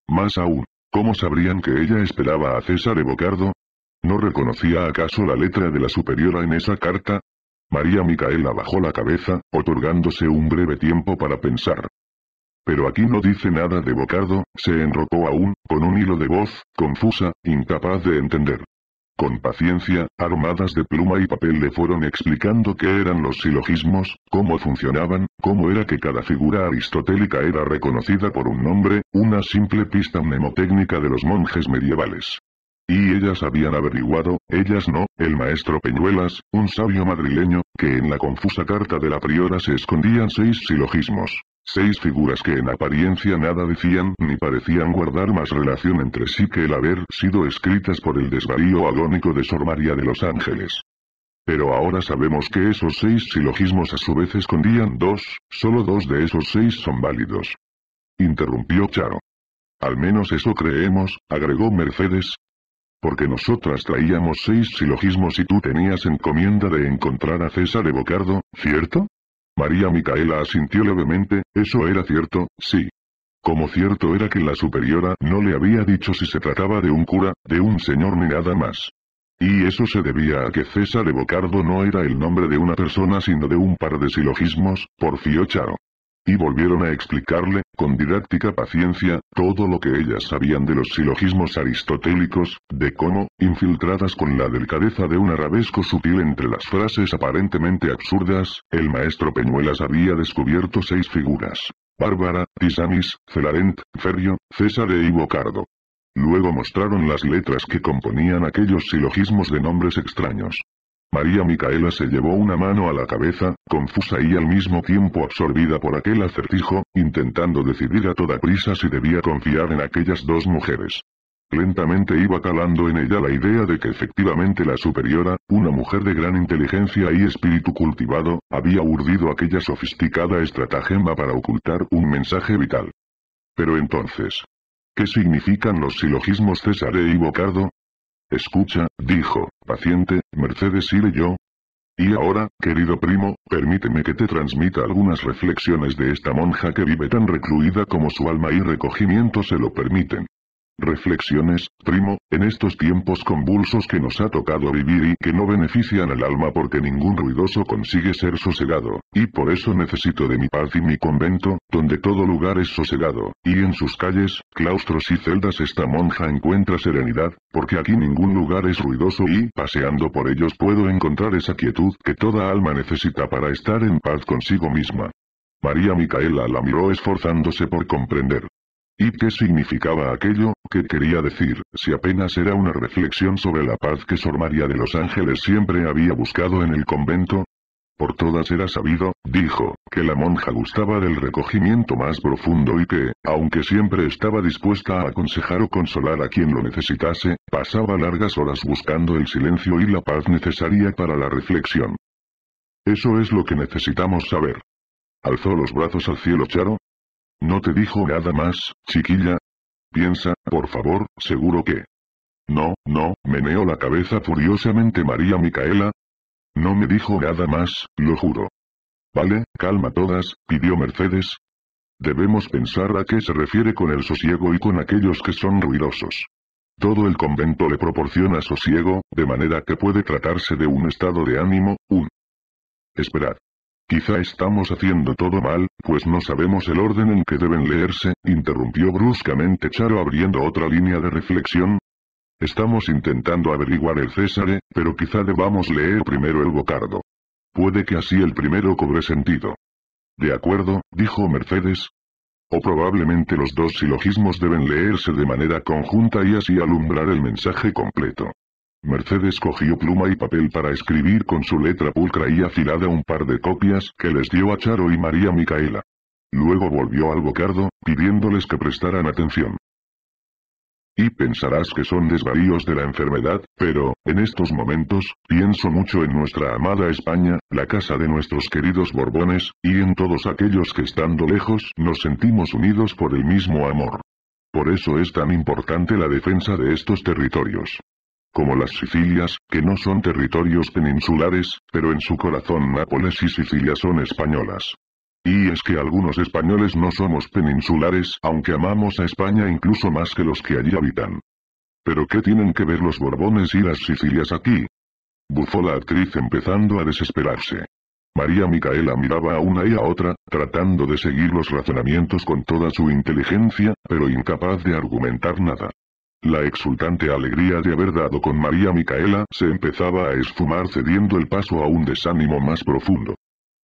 Más aún, ¿cómo sabrían que ella esperaba a César Bocardo? ¿No reconocía acaso la letra de la superiora en esa carta? María Micaela bajó la cabeza, otorgándose un breve tiempo para pensar. Pero aquí no dice nada de Bocardo, se enrocó aún, con un hilo de voz, confusa, incapaz de entender. Con paciencia, armadas de pluma y papel le fueron explicando qué eran los silogismos, cómo funcionaban, cómo era que cada figura aristotélica era reconocida por un nombre, una simple pista mnemotécnica de los monjes medievales. Y ellas habían averiguado, ellas no, el maestro Peñuelas, un sabio madrileño, que en la confusa carta de la priora se escondían seis silogismos. Seis figuras que en apariencia nada decían ni parecían guardar más relación entre sí que el haber sido escritas por el desvarío agónico de Sor María de los Ángeles. Pero ahora sabemos que esos seis silogismos a su vez escondían dos, solo dos de esos seis son válidos. Interrumpió Charo. Al menos eso creemos, agregó Mercedes. Porque nosotras traíamos seis silogismos y tú tenías encomienda de encontrar a César de Bocardo, ¿cierto? María Micaela asintió levemente, eso era cierto, sí. Como cierto era que la superiora no le había dicho si se trataba de un cura, de un señor ni nada más. Y eso se debía a que César de Bocardo no era el nombre de una persona sino de un par de silogismos, porfió Charo. Y volvieron a explicarle, con didáctica paciencia, todo lo que ellas sabían de los silogismos aristotélicos, de cómo, infiltradas con la delicadeza de un arabesco sutil entre las frases aparentemente absurdas, el maestro Peñuelas había descubierto seis figuras. Bárbara, Tisanis, Celarent, Ferrio, César y e Bocardo. Luego mostraron las letras que componían aquellos silogismos de nombres extraños. María Micaela se llevó una mano a la cabeza, confusa y al mismo tiempo absorbida por aquel acertijo, intentando decidir a toda prisa si debía confiar en aquellas dos mujeres. Lentamente iba calando en ella la idea de que efectivamente la superiora, una mujer de gran inteligencia y espíritu cultivado, había urdido aquella sofisticada estratagema para ocultar un mensaje vital. Pero entonces, ¿qué significan los silogismos César y Bocardo? Escucha, dijo, paciente, Mercedes y yo. Y ahora, querido primo, permíteme que te transmita algunas reflexiones de esta monja que vive tan recluida como su alma y recogimiento se lo permiten reflexiones, primo, en estos tiempos convulsos que nos ha tocado vivir y que no benefician al alma porque ningún ruidoso consigue ser sosegado, y por eso necesito de mi paz y mi convento, donde todo lugar es sosegado, y en sus calles, claustros y celdas esta monja encuentra serenidad, porque aquí ningún lugar es ruidoso y paseando por ellos puedo encontrar esa quietud que toda alma necesita para estar en paz consigo misma. María Micaela la miró esforzándose por comprender. ¿Y qué significaba aquello, qué quería decir, si apenas era una reflexión sobre la paz que Sor María de los Ángeles siempre había buscado en el convento? Por todas era sabido, dijo, que la monja gustaba del recogimiento más profundo y que, aunque siempre estaba dispuesta a aconsejar o consolar a quien lo necesitase, pasaba largas horas buscando el silencio y la paz necesaria para la reflexión. Eso es lo que necesitamos saber. Alzó los brazos al cielo Charo, ¿No te dijo nada más, chiquilla? Piensa, por favor, seguro que... No, no, meneó la cabeza furiosamente María Micaela. No me dijo nada más, lo juro. Vale, calma todas, pidió Mercedes. Debemos pensar a qué se refiere con el sosiego y con aquellos que son ruidosos. Todo el convento le proporciona sosiego, de manera que puede tratarse de un estado de ánimo, un... Esperad. Quizá estamos haciendo todo mal, pues no sabemos el orden en que deben leerse, interrumpió bruscamente Charo abriendo otra línea de reflexión. Estamos intentando averiguar el César, pero quizá debamos leer primero el Bocardo. Puede que así el primero cobre sentido. De acuerdo, dijo Mercedes. O probablemente los dos silogismos deben leerse de manera conjunta y así alumbrar el mensaje completo. Mercedes cogió pluma y papel para escribir con su letra pulcra y afilada un par de copias que les dio a Charo y María Micaela. Luego volvió al bocardo, pidiéndoles que prestaran atención. Y pensarás que son desvaríos de la enfermedad, pero, en estos momentos, pienso mucho en nuestra amada España, la casa de nuestros queridos Borbones, y en todos aquellos que estando lejos nos sentimos unidos por el mismo amor. Por eso es tan importante la defensa de estos territorios. Como las Sicilias, que no son territorios peninsulares, pero en su corazón Nápoles y Sicilia son españolas. Y es que algunos españoles no somos peninsulares, aunque amamos a España incluso más que los que allí habitan. ¿Pero qué tienen que ver los Borbones y las Sicilias aquí? Bufó la actriz empezando a desesperarse. María Micaela miraba a una y a otra, tratando de seguir los razonamientos con toda su inteligencia, pero incapaz de argumentar nada. La exultante alegría de haber dado con María Micaela se empezaba a esfumar cediendo el paso a un desánimo más profundo.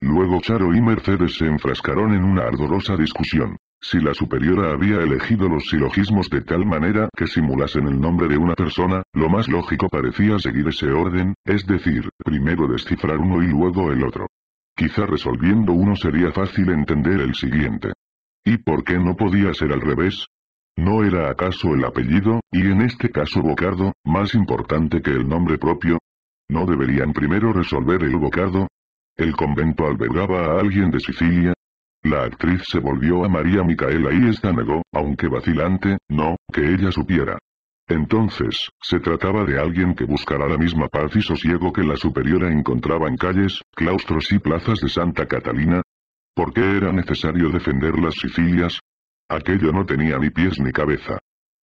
Luego Charo y Mercedes se enfrascaron en una ardorosa discusión. Si la superiora había elegido los silogismos de tal manera que simulasen el nombre de una persona, lo más lógico parecía seguir ese orden, es decir, primero descifrar uno y luego el otro. Quizá resolviendo uno sería fácil entender el siguiente. ¿Y por qué no podía ser al revés? ¿No era acaso el apellido, y en este caso Bocardo, más importante que el nombre propio? ¿No deberían primero resolver el Bocardo? ¿El convento albergaba a alguien de Sicilia? La actriz se volvió a María Micaela y esta negó, aunque vacilante, no, que ella supiera. Entonces, se trataba de alguien que buscara la misma paz y sosiego que la superiora e encontraba en calles, claustros y plazas de Santa Catalina. ¿Por qué era necesario defender las Sicilias? Aquello no tenía ni pies ni cabeza.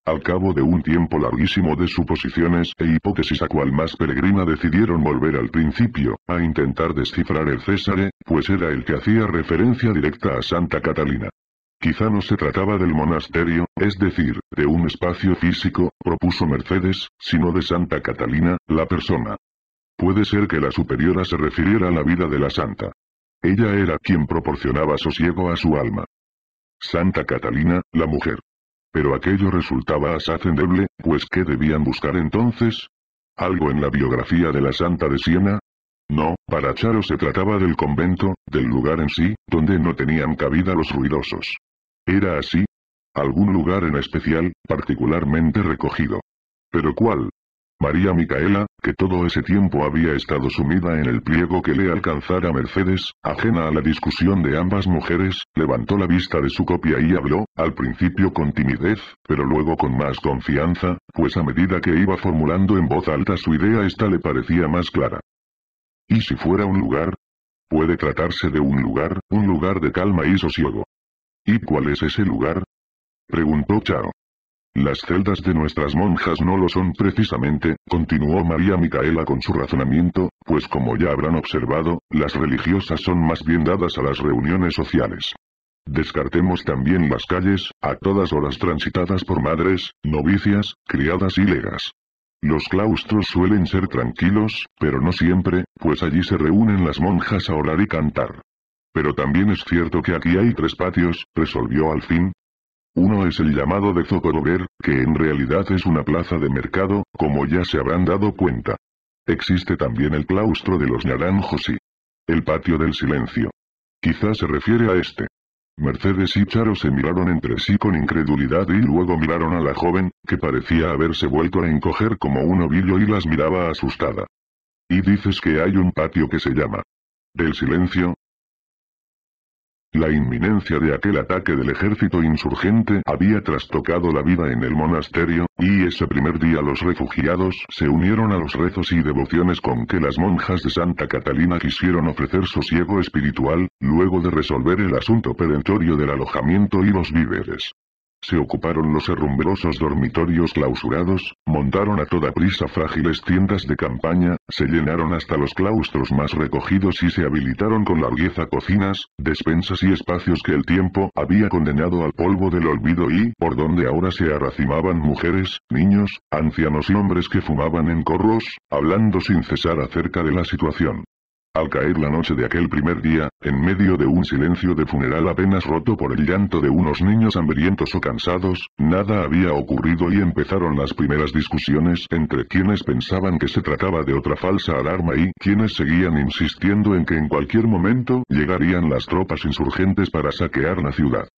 Al cabo de un tiempo larguísimo de suposiciones e hipótesis a cual más peregrina decidieron volver al principio, a intentar descifrar el César, pues era el que hacía referencia directa a Santa Catalina. Quizá no se trataba del monasterio, es decir, de un espacio físico, propuso Mercedes, sino de Santa Catalina, la persona. Puede ser que la superiora se refiriera a la vida de la santa. Ella era quien proporcionaba sosiego a su alma. Santa Catalina, la mujer. Pero aquello resultaba asaz pues ¿qué debían buscar entonces? ¿Algo en la biografía de la Santa de Siena? No, para Charo se trataba del convento, del lugar en sí, donde no tenían cabida los ruidosos. ¿Era así? ¿Algún lugar en especial, particularmente recogido? ¿Pero cuál? María Micaela, que todo ese tiempo había estado sumida en el pliego que le alcanzara Mercedes, ajena a la discusión de ambas mujeres, levantó la vista de su copia y habló, al principio con timidez, pero luego con más confianza, pues a medida que iba formulando en voz alta su idea esta le parecía más clara. ¿Y si fuera un lugar? Puede tratarse de un lugar, un lugar de calma y sosiego. ¿Y cuál es ese lugar? Preguntó Chao. Las celdas de nuestras monjas no lo son precisamente, continuó María Micaela con su razonamiento, pues como ya habrán observado, las religiosas son más bien dadas a las reuniones sociales. Descartemos también las calles, a todas horas transitadas por madres, novicias, criadas y legas. Los claustros suelen ser tranquilos, pero no siempre, pues allí se reúnen las monjas a orar y cantar. Pero también es cierto que aquí hay tres patios, resolvió al fin, uno es el llamado de Zocodover, que en realidad es una plaza de mercado, como ya se habrán dado cuenta. Existe también el claustro de los naranjos y el patio del silencio. Quizás se refiere a este. Mercedes y Charo se miraron entre sí con incredulidad y luego miraron a la joven, que parecía haberse vuelto a encoger como un ovillo y las miraba asustada. Y dices que hay un patio que se llama. Del silencio, la inminencia de aquel ataque del ejército insurgente había trastocado la vida en el monasterio, y ese primer día los refugiados se unieron a los rezos y devociones con que las monjas de Santa Catalina quisieron ofrecer sosiego espiritual, luego de resolver el asunto perentorio del alojamiento y los víveres. Se ocuparon los herrumbrosos dormitorios clausurados, montaron a toda prisa frágiles tiendas de campaña, se llenaron hasta los claustros más recogidos y se habilitaron con largueza cocinas, despensas y espacios que el tiempo había condenado al polvo del olvido y, por donde ahora se arracimaban mujeres, niños, ancianos y hombres que fumaban en corros, hablando sin cesar acerca de la situación. Al caer la noche de aquel primer día, en medio de un silencio de funeral apenas roto por el llanto de unos niños hambrientos o cansados, nada había ocurrido y empezaron las primeras discusiones entre quienes pensaban que se trataba de otra falsa alarma y quienes seguían insistiendo en que en cualquier momento llegarían las tropas insurgentes para saquear la ciudad.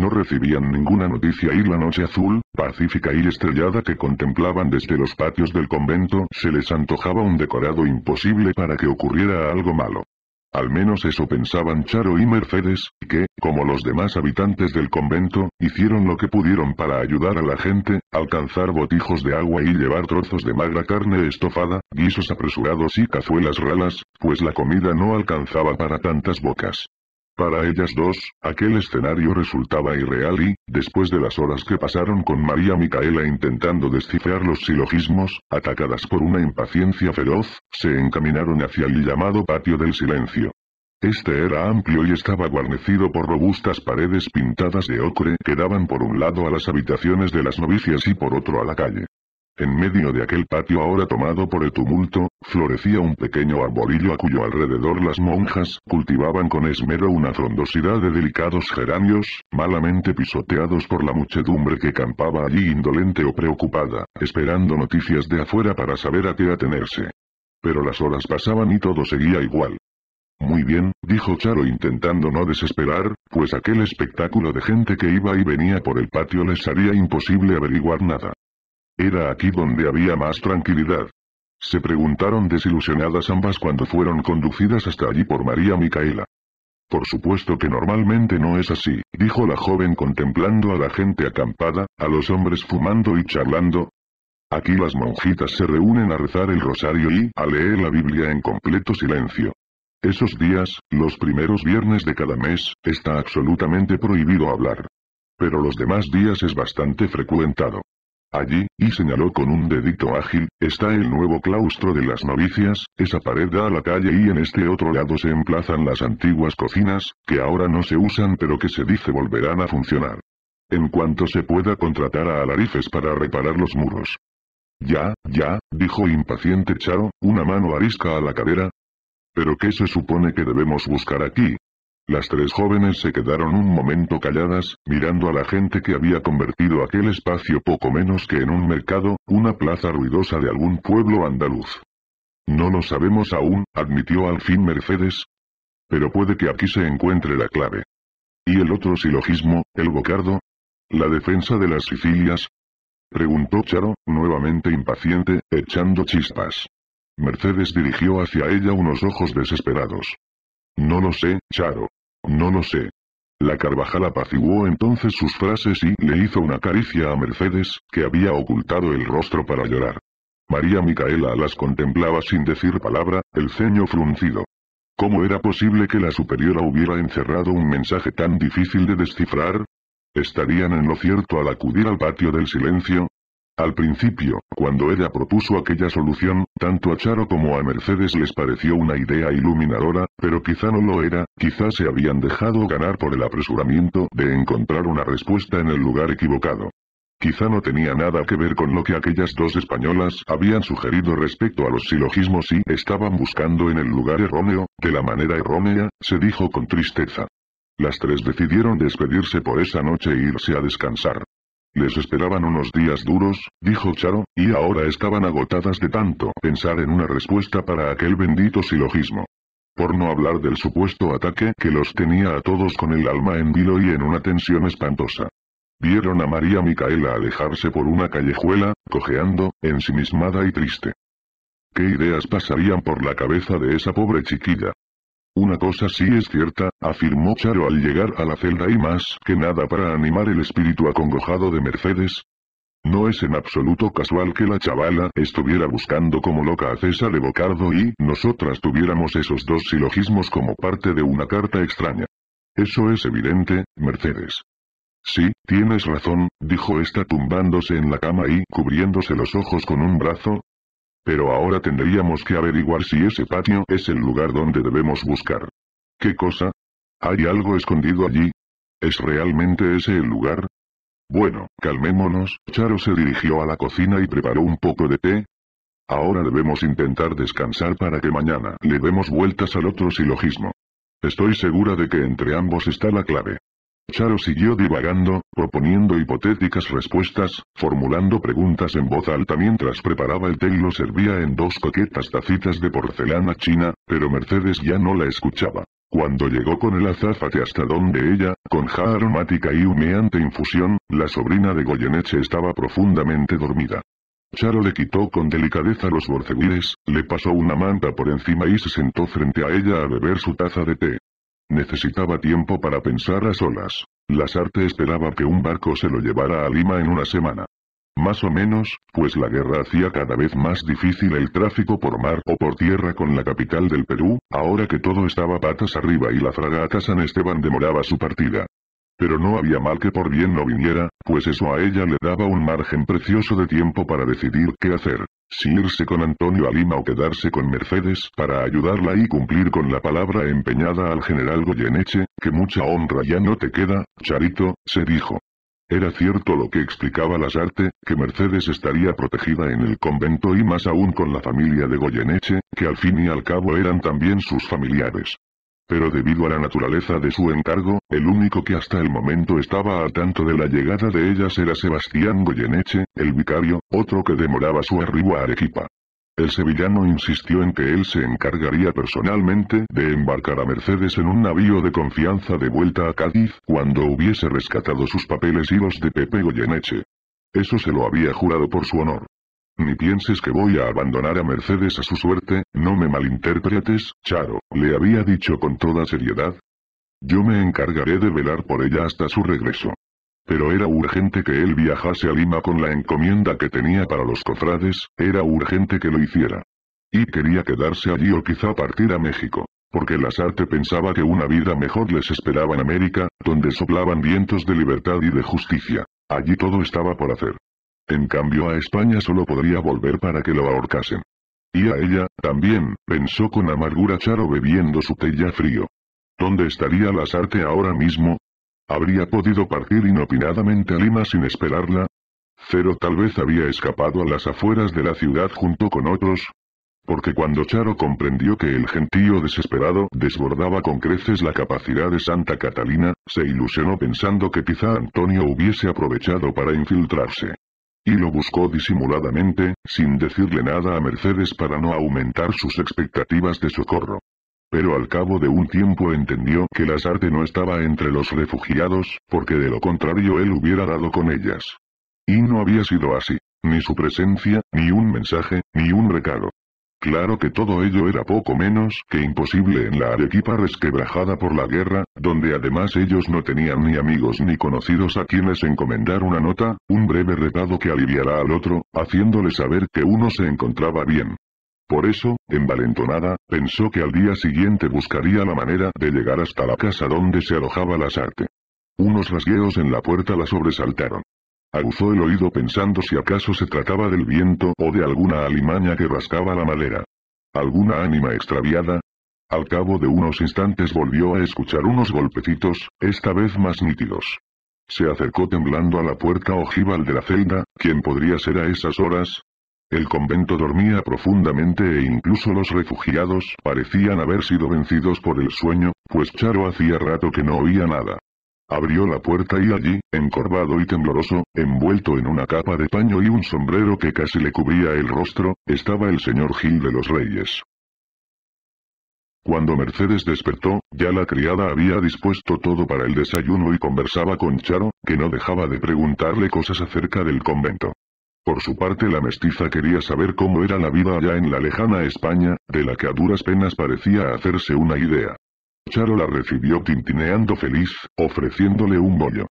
No recibían ninguna noticia y la noche azul, pacífica y estrellada que contemplaban desde los patios del convento se les antojaba un decorado imposible para que ocurriera algo malo. Al menos eso pensaban Charo y Mercedes, que, como los demás habitantes del convento, hicieron lo que pudieron para ayudar a la gente, alcanzar botijos de agua y llevar trozos de magra carne estofada, guisos apresurados y cazuelas ralas, pues la comida no alcanzaba para tantas bocas. Para ellas dos, aquel escenario resultaba irreal y, después de las horas que pasaron con María Micaela intentando descifrar los silogismos, atacadas por una impaciencia feroz, se encaminaron hacia el llamado patio del silencio. Este era amplio y estaba guarnecido por robustas paredes pintadas de ocre que daban por un lado a las habitaciones de las novicias y por otro a la calle. En medio de aquel patio ahora tomado por el tumulto, florecía un pequeño arbolillo a cuyo alrededor las monjas cultivaban con esmero una frondosidad de delicados geranios, malamente pisoteados por la muchedumbre que campaba allí indolente o preocupada, esperando noticias de afuera para saber a qué atenerse. Pero las horas pasaban y todo seguía igual. Muy bien, dijo Charo intentando no desesperar, pues aquel espectáculo de gente que iba y venía por el patio les haría imposible averiguar nada. Era aquí donde había más tranquilidad. Se preguntaron desilusionadas ambas cuando fueron conducidas hasta allí por María Micaela. Por supuesto que normalmente no es así, dijo la joven contemplando a la gente acampada, a los hombres fumando y charlando. Aquí las monjitas se reúnen a rezar el rosario y a leer la Biblia en completo silencio. Esos días, los primeros viernes de cada mes, está absolutamente prohibido hablar. Pero los demás días es bastante frecuentado. Allí, y señaló con un dedito ágil, está el nuevo claustro de las novicias, esa pared da a la calle y en este otro lado se emplazan las antiguas cocinas, que ahora no se usan pero que se dice volverán a funcionar. En cuanto se pueda contratar a Alarifes para reparar los muros. Ya, ya, dijo impaciente Charo, una mano arisca a la cadera. ¿Pero qué se supone que debemos buscar aquí? Las tres jóvenes se quedaron un momento calladas, mirando a la gente que había convertido aquel espacio poco menos que en un mercado, una plaza ruidosa de algún pueblo andaluz. No lo sabemos aún, admitió al fin Mercedes. Pero puede que aquí se encuentre la clave. ¿Y el otro silogismo, el bocardo? ¿La defensa de las Sicilias? Preguntó Charo, nuevamente impaciente, echando chispas. Mercedes dirigió hacia ella unos ojos desesperados. No lo sé, Charo. No lo sé. La Carvajal apaciguó entonces sus frases y le hizo una caricia a Mercedes, que había ocultado el rostro para llorar. María Micaela las contemplaba sin decir palabra, el ceño fruncido. ¿Cómo era posible que la superiora hubiera encerrado un mensaje tan difícil de descifrar? ¿Estarían en lo cierto al acudir al patio del silencio? Al principio, cuando ella propuso aquella solución, tanto a Charo como a Mercedes les pareció una idea iluminadora, pero quizá no lo era, quizá se habían dejado ganar por el apresuramiento de encontrar una respuesta en el lugar equivocado. Quizá no tenía nada que ver con lo que aquellas dos españolas habían sugerido respecto a los silogismos y estaban buscando en el lugar erróneo, de la manera errónea, se dijo con tristeza. Las tres decidieron despedirse por esa noche e irse a descansar. Les esperaban unos días duros, dijo Charo, y ahora estaban agotadas de tanto pensar en una respuesta para aquel bendito silogismo. Por no hablar del supuesto ataque que los tenía a todos con el alma en vilo y en una tensión espantosa. Vieron a María Micaela alejarse por una callejuela, cojeando, ensimismada y triste. ¿Qué ideas pasarían por la cabeza de esa pobre chiquilla? Una cosa sí es cierta, afirmó Charo al llegar a la celda y más que nada para animar el espíritu acongojado de Mercedes. No es en absoluto casual que la chavala estuviera buscando como loca a César de Bocardo y nosotras tuviéramos esos dos silogismos como parte de una carta extraña. Eso es evidente, Mercedes. Sí, tienes razón, dijo esta tumbándose en la cama y cubriéndose los ojos con un brazo, pero ahora tendríamos que averiguar si ese patio es el lugar donde debemos buscar. ¿Qué cosa? ¿Hay algo escondido allí? ¿Es realmente ese el lugar? Bueno, calmémonos, Charo se dirigió a la cocina y preparó un poco de té. Ahora debemos intentar descansar para que mañana le demos vueltas al otro silogismo. Estoy segura de que entre ambos está la clave. Charo siguió divagando, proponiendo hipotéticas respuestas, formulando preguntas en voz alta mientras preparaba el té y lo servía en dos coquetas tacitas de porcelana china, pero Mercedes ya no la escuchaba. Cuando llegó con el azafate hasta donde ella, con ja aromática y humeante infusión, la sobrina de Goyeneche estaba profundamente dormida. Charo le quitó con delicadeza los borceguiles, le pasó una manta por encima y se sentó frente a ella a beber su taza de té. Necesitaba tiempo para pensar a solas. Lasarte esperaba que un barco se lo llevara a Lima en una semana. Más o menos, pues la guerra hacía cada vez más difícil el tráfico por mar o por tierra con la capital del Perú, ahora que todo estaba patas arriba y la fragata San Esteban demoraba su partida. Pero no había mal que por bien no viniera, pues eso a ella le daba un margen precioso de tiempo para decidir qué hacer. Si irse con Antonio a Lima o quedarse con Mercedes para ayudarla y cumplir con la palabra empeñada al general Goyeneche, que mucha honra ya no te queda, Charito, se dijo. Era cierto lo que explicaba Lasarte, que Mercedes estaría protegida en el convento y más aún con la familia de Goyeneche, que al fin y al cabo eran también sus familiares. Pero debido a la naturaleza de su encargo, el único que hasta el momento estaba a tanto de la llegada de ellas era Sebastián Goyeneche, el vicario, otro que demoraba su arribo a Arequipa. El sevillano insistió en que él se encargaría personalmente de embarcar a Mercedes en un navío de confianza de vuelta a Cádiz cuando hubiese rescatado sus papeles y los de Pepe Goyeneche. Eso se lo había jurado por su honor. Ni pienses que voy a abandonar a Mercedes a su suerte, no me malinterpretes, Charo, le había dicho con toda seriedad. Yo me encargaré de velar por ella hasta su regreso. Pero era urgente que él viajase a Lima con la encomienda que tenía para los cofrades, era urgente que lo hiciera. Y quería quedarse allí o quizá partir a México. Porque Lazarte pensaba que una vida mejor les esperaba en América, donde soplaban vientos de libertad y de justicia. Allí todo estaba por hacer. En cambio a España solo podría volver para que lo ahorcasen. Y a ella, también, pensó con amargura Charo bebiendo su té ya frío. ¿Dónde estaría Lasarte ahora mismo? ¿Habría podido partir inopinadamente a Lima sin esperarla? Cero tal vez había escapado a las afueras de la ciudad junto con otros. Porque cuando Charo comprendió que el gentío desesperado desbordaba con creces la capacidad de Santa Catalina, se ilusionó pensando que quizá Antonio hubiese aprovechado para infiltrarse. Y lo buscó disimuladamente, sin decirle nada a Mercedes para no aumentar sus expectativas de socorro. Pero al cabo de un tiempo entendió que Lazarte no estaba entre los refugiados, porque de lo contrario él hubiera dado con ellas. Y no había sido así, ni su presencia, ni un mensaje, ni un recado. Claro que todo ello era poco menos que imposible en la Arequipa resquebrajada por la guerra, donde además ellos no tenían ni amigos ni conocidos a quienes encomendar una nota, un breve recado que aliviará al otro, haciéndole saber que uno se encontraba bien. Por eso, envalentonada, pensó que al día siguiente buscaría la manera de llegar hasta la casa donde se alojaba la Sarte. Unos rasgueos en la puerta la sobresaltaron. Aguzó el oído pensando si acaso se trataba del viento o de alguna alimaña que rascaba la madera. ¿Alguna ánima extraviada? Al cabo de unos instantes volvió a escuchar unos golpecitos, esta vez más nítidos. Se acercó temblando a la puerta ojival de la celda, ¿quién podría ser a esas horas? El convento dormía profundamente e incluso los refugiados parecían haber sido vencidos por el sueño, pues Charo hacía rato que no oía nada. Abrió la puerta y allí, encorvado y tembloroso, envuelto en una capa de paño y un sombrero que casi le cubría el rostro, estaba el señor Gil de los Reyes. Cuando Mercedes despertó, ya la criada había dispuesto todo para el desayuno y conversaba con Charo, que no dejaba de preguntarle cosas acerca del convento. Por su parte la mestiza quería saber cómo era la vida allá en la lejana España, de la que a duras penas parecía hacerse una idea. Charo la recibió tintineando feliz, ofreciéndole un bollo.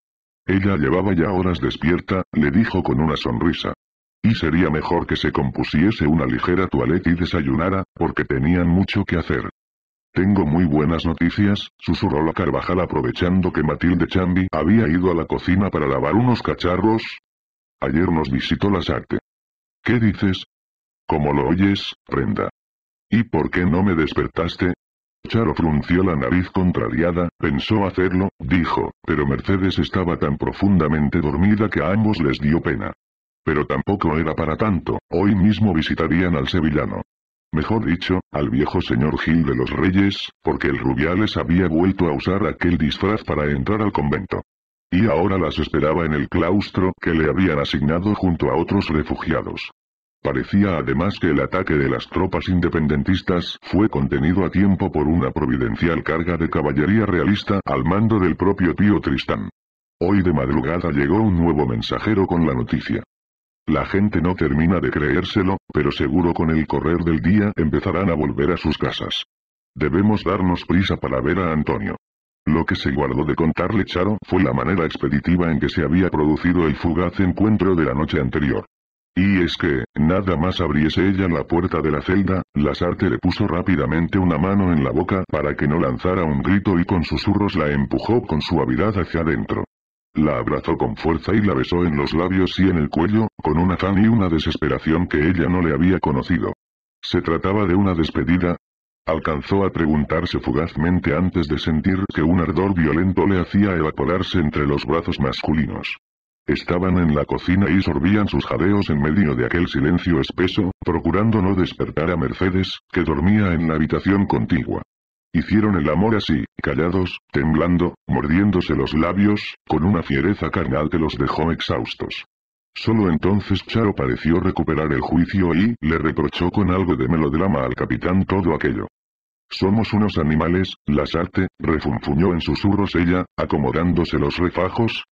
Ella llevaba ya horas despierta, le dijo con una sonrisa. Y sería mejor que se compusiese una ligera toaleta y desayunara, porque tenían mucho que hacer. Tengo muy buenas noticias, susurró la Carvajal aprovechando que Matilde Chambi había ido a la cocina para lavar unos cacharros. Ayer nos visitó la Sarte. ¿Qué dices? Como lo oyes, prenda. ¿Y por qué no me despertaste? Charo frunció la nariz contrariada, pensó hacerlo, dijo, pero Mercedes estaba tan profundamente dormida que a ambos les dio pena. Pero tampoco era para tanto, hoy mismo visitarían al sevillano. Mejor dicho, al viejo señor Gil de los Reyes, porque el Rubiales había vuelto a usar aquel disfraz para entrar al convento. Y ahora las esperaba en el claustro que le habían asignado junto a otros refugiados. Parecía además que el ataque de las tropas independentistas fue contenido a tiempo por una providencial carga de caballería realista al mando del propio tío Tristán. Hoy de madrugada llegó un nuevo mensajero con la noticia. La gente no termina de creérselo, pero seguro con el correr del día empezarán a volver a sus casas. Debemos darnos prisa para ver a Antonio. Lo que se guardó de contarle Charo fue la manera expeditiva en que se había producido el fugaz encuentro de la noche anterior. Y es que, nada más abriese ella la puerta de la celda, Lasarte le puso rápidamente una mano en la boca para que no lanzara un grito y con susurros la empujó con suavidad hacia adentro. La abrazó con fuerza y la besó en los labios y en el cuello, con un afán y una desesperación que ella no le había conocido. ¿Se trataba de una despedida? Alcanzó a preguntarse fugazmente antes de sentir que un ardor violento le hacía evaporarse entre los brazos masculinos. Estaban en la cocina y sorbían sus jadeos en medio de aquel silencio espeso, procurando no despertar a Mercedes, que dormía en la habitación contigua. Hicieron el amor así, callados, temblando, mordiéndose los labios, con una fiereza carnal que los dejó exhaustos. Solo entonces Charo pareció recuperar el juicio y le reprochó con algo de melodrama al capitán todo aquello. Somos unos animales, arte, refunfuñó en susurros ella, acomodándose los refajos,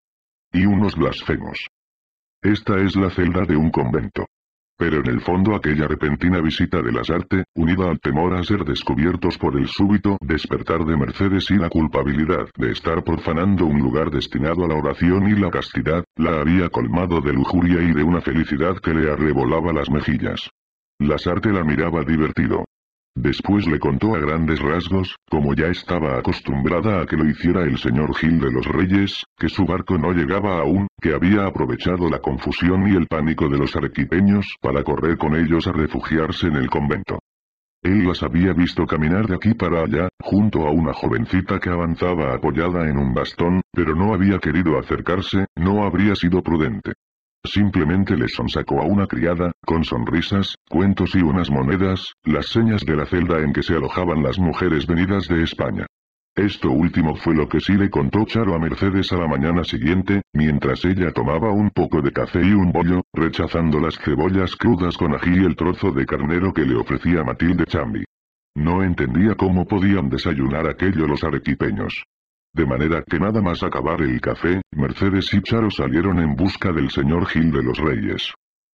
y unos blasfemos. Esta es la celda de un convento. Pero en el fondo aquella repentina visita de las artes, unida al temor a ser descubiertos por el súbito despertar de Mercedes y la culpabilidad de estar profanando un lugar destinado a la oración y la castidad, la había colmado de lujuria y de una felicidad que le arrebolaba las mejillas. Lasarte la miraba divertido, Después le contó a grandes rasgos, como ya estaba acostumbrada a que lo hiciera el señor Gil de los Reyes, que su barco no llegaba aún, que había aprovechado la confusión y el pánico de los arequipeños para correr con ellos a refugiarse en el convento. Él las había visto caminar de aquí para allá, junto a una jovencita que avanzaba apoyada en un bastón, pero no había querido acercarse, no habría sido prudente. Simplemente le sonsacó a una criada, con sonrisas, cuentos y unas monedas, las señas de la celda en que se alojaban las mujeres venidas de España. Esto último fue lo que sí le contó Charo a Mercedes a la mañana siguiente, mientras ella tomaba un poco de café y un bollo, rechazando las cebollas crudas con ají y el trozo de carnero que le ofrecía Matilde Chambi. No entendía cómo podían desayunar aquello los arequipeños de manera que nada más acabar el café, Mercedes y Charo salieron en busca del señor Gil de los Reyes.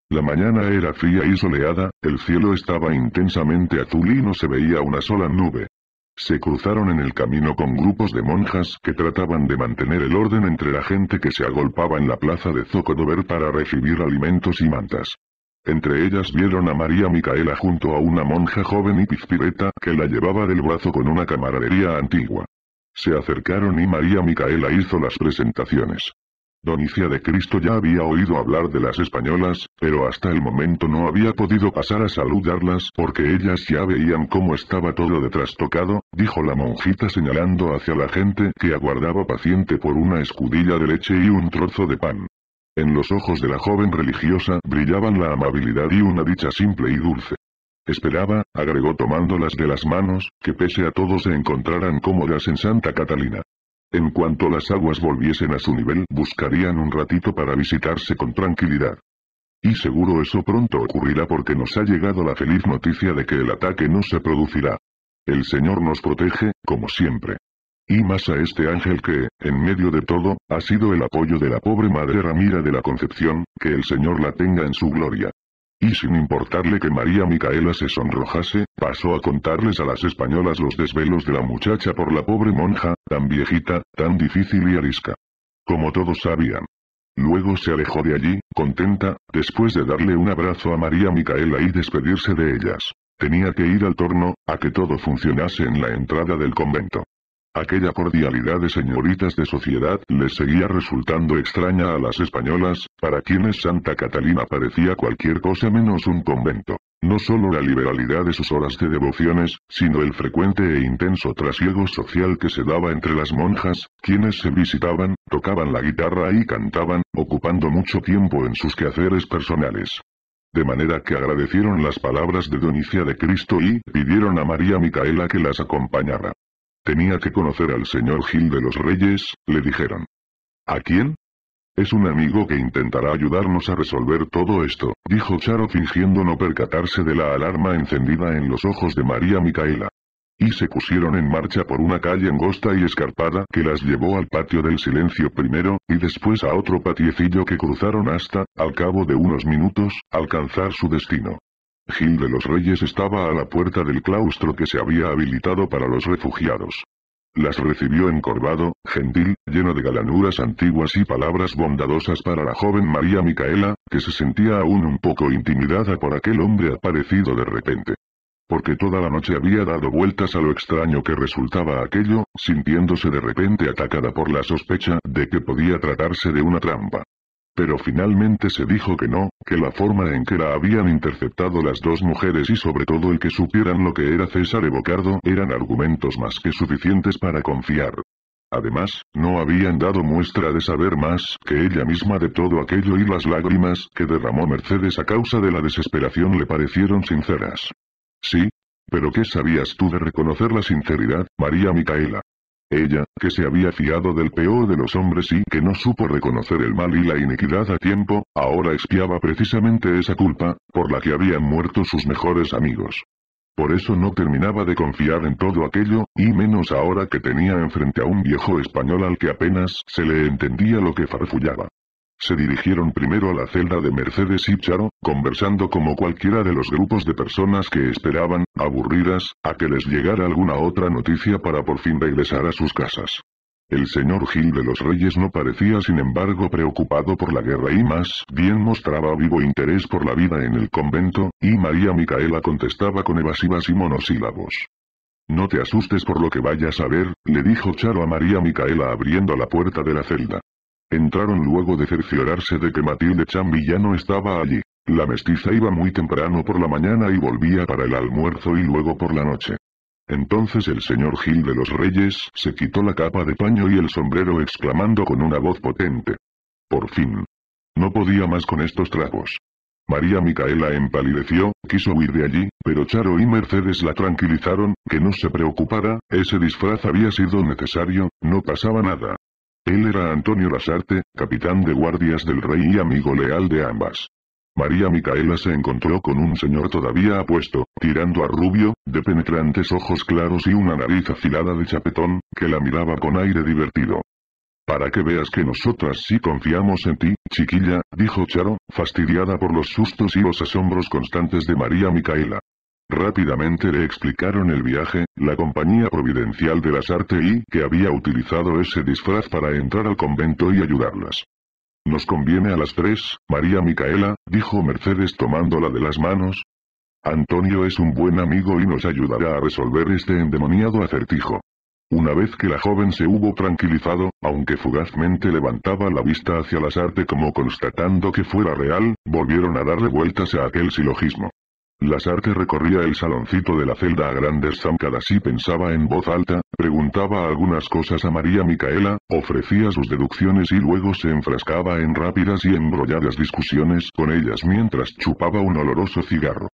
La mañana era fría y soleada, el cielo estaba intensamente azul y no se veía una sola nube. Se cruzaron en el camino con grupos de monjas que trataban de mantener el orden entre la gente que se agolpaba en la plaza de Zocodover para recibir alimentos y mantas. Entre ellas vieron a María Micaela junto a una monja joven y pizpireta que la llevaba del brazo con una camaradería antigua. Se acercaron y María Micaela hizo las presentaciones. Donicia de Cristo ya había oído hablar de las españolas, pero hasta el momento no había podido pasar a saludarlas porque ellas ya veían cómo estaba todo detrás tocado, dijo la monjita señalando hacia la gente que aguardaba paciente por una escudilla de leche y un trozo de pan. En los ojos de la joven religiosa brillaban la amabilidad y una dicha simple y dulce. Esperaba, agregó tomándolas de las manos, que pese a todo se encontraran cómodas en Santa Catalina. En cuanto las aguas volviesen a su nivel, buscarían un ratito para visitarse con tranquilidad. Y seguro eso pronto ocurrirá porque nos ha llegado la feliz noticia de que el ataque no se producirá. El Señor nos protege, como siempre. Y más a este ángel que, en medio de todo, ha sido el apoyo de la pobre Madre Ramira de la Concepción, que el Señor la tenga en su gloria. Y sin importarle que María Micaela se sonrojase, pasó a contarles a las españolas los desvelos de la muchacha por la pobre monja, tan viejita, tan difícil y arisca. Como todos sabían. Luego se alejó de allí, contenta, después de darle un abrazo a María Micaela y despedirse de ellas. Tenía que ir al torno, a que todo funcionase en la entrada del convento. Aquella cordialidad de señoritas de sociedad les seguía resultando extraña a las españolas, para quienes Santa Catalina parecía cualquier cosa menos un convento. No solo la liberalidad de sus horas de devociones, sino el frecuente e intenso trasiego social que se daba entre las monjas, quienes se visitaban, tocaban la guitarra y cantaban, ocupando mucho tiempo en sus quehaceres personales. De manera que agradecieron las palabras de Donicia de Cristo y pidieron a María Micaela que las acompañara. Tenía que conocer al señor Gil de los Reyes, le dijeron. ¿A quién? Es un amigo que intentará ayudarnos a resolver todo esto, dijo Charo fingiendo no percatarse de la alarma encendida en los ojos de María Micaela. Y se pusieron en marcha por una calle angosta y escarpada que las llevó al patio del silencio primero, y después a otro patiecillo que cruzaron hasta, al cabo de unos minutos, alcanzar su destino. Gil de los Reyes estaba a la puerta del claustro que se había habilitado para los refugiados. Las recibió encorvado, gentil, lleno de galanuras antiguas y palabras bondadosas para la joven María Micaela, que se sentía aún un poco intimidada por aquel hombre aparecido de repente. Porque toda la noche había dado vueltas a lo extraño que resultaba aquello, sintiéndose de repente atacada por la sospecha de que podía tratarse de una trampa. Pero finalmente se dijo que no, que la forma en que la habían interceptado las dos mujeres y sobre todo el que supieran lo que era César Evocardo eran argumentos más que suficientes para confiar. Además, no habían dado muestra de saber más que ella misma de todo aquello y las lágrimas que derramó Mercedes a causa de la desesperación le parecieron sinceras. Sí. Pero ¿qué sabías tú de reconocer la sinceridad, María Micaela? Ella, que se había fiado del peor de los hombres y que no supo reconocer el mal y la iniquidad a tiempo, ahora expiaba precisamente esa culpa, por la que habían muerto sus mejores amigos. Por eso no terminaba de confiar en todo aquello, y menos ahora que tenía enfrente a un viejo español al que apenas se le entendía lo que farfullaba. Se dirigieron primero a la celda de Mercedes y Charo, conversando como cualquiera de los grupos de personas que esperaban, aburridas, a que les llegara alguna otra noticia para por fin regresar a sus casas. El señor Gil de los Reyes no parecía sin embargo preocupado por la guerra y más bien mostraba vivo interés por la vida en el convento, y María Micaela contestaba con evasivas y monosílabos. No te asustes por lo que vayas a ver, le dijo Charo a María Micaela abriendo la puerta de la celda. Entraron luego de cerciorarse de que Matilde Chambi ya no estaba allí. La mestiza iba muy temprano por la mañana y volvía para el almuerzo y luego por la noche. Entonces el señor Gil de los Reyes se quitó la capa de paño y el sombrero exclamando con una voz potente. Por fin. No podía más con estos tragos. María Micaela empalideció, quiso huir de allí, pero Charo y Mercedes la tranquilizaron, que no se preocupara, ese disfraz había sido necesario, no pasaba nada. Él era Antonio Lasarte, capitán de guardias del rey y amigo leal de ambas. María Micaela se encontró con un señor todavía apuesto, tirando a rubio, de penetrantes ojos claros y una nariz afilada de chapetón, que la miraba con aire divertido. Para que veas que nosotras sí confiamos en ti, chiquilla, dijo Charo, fastidiada por los sustos y los asombros constantes de María Micaela. Rápidamente le explicaron el viaje, la compañía providencial de las arte y que había utilizado ese disfraz para entrar al convento y ayudarlas. Nos conviene a las tres, María Micaela, dijo Mercedes tomándola de las manos. Antonio es un buen amigo y nos ayudará a resolver este endemoniado acertijo. Una vez que la joven se hubo tranquilizado, aunque fugazmente levantaba la vista hacia las arte como constatando que fuera real, volvieron a darle vueltas a aquel silogismo. Lasarte recorría el saloncito de la celda a grandes zancadas y pensaba en voz alta, preguntaba algunas cosas a María Micaela, ofrecía sus deducciones y luego se enfrascaba en rápidas y embrolladas discusiones con ellas mientras chupaba un oloroso cigarro.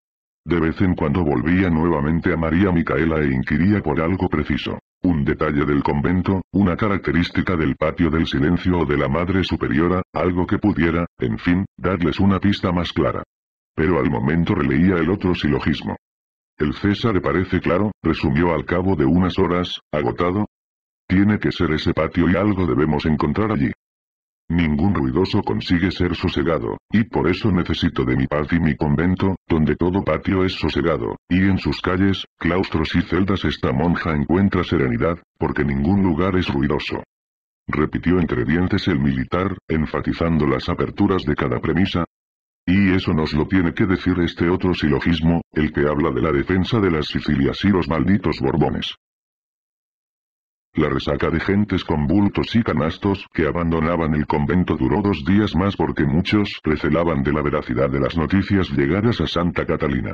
De vez en cuando volvía nuevamente a María Micaela e inquiría por algo preciso. Un detalle del convento, una característica del patio del silencio o de la Madre Superiora, algo que pudiera, en fin, darles una pista más clara pero al momento releía el otro silogismo. El César parece claro, resumió al cabo de unas horas, agotado. Tiene que ser ese patio y algo debemos encontrar allí. Ningún ruidoso consigue ser sosegado, y por eso necesito de mi paz y mi convento, donde todo patio es sosegado, y en sus calles, claustros y celdas esta monja encuentra serenidad, porque ningún lugar es ruidoso. Repitió entre dientes el militar, enfatizando las aperturas de cada premisa, y eso nos lo tiene que decir este otro silogismo, el que habla de la defensa de las Sicilias y los malditos Borbones. La resaca de gentes con bultos y canastos que abandonaban el convento duró dos días más porque muchos recelaban de la veracidad de las noticias llegadas a Santa Catalina.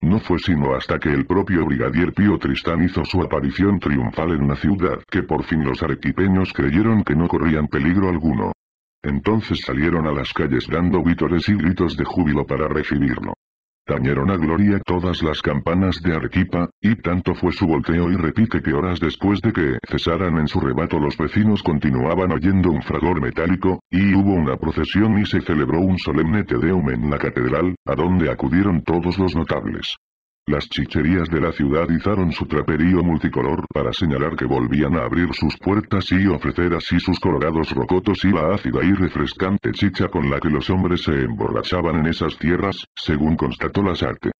No fue sino hasta que el propio brigadier Pío Tristán hizo su aparición triunfal en una ciudad que por fin los arequipeños creyeron que no corrían peligro alguno. Entonces salieron a las calles dando vítores y gritos de júbilo para recibirlo. Tañeron a gloria todas las campanas de Arequipa, y tanto fue su volteo y repite que horas después de que cesaran en su rebato los vecinos continuaban oyendo un fragor metálico, y hubo una procesión y se celebró un solemne Te Deum en la catedral, a donde acudieron todos los notables. Las chicherías de la ciudad izaron su traperío multicolor para señalar que volvían a abrir sus puertas y ofrecer así sus colorados rocotos y la ácida y refrescante chicha con la que los hombres se emborrachaban en esas tierras, según constató la sarte.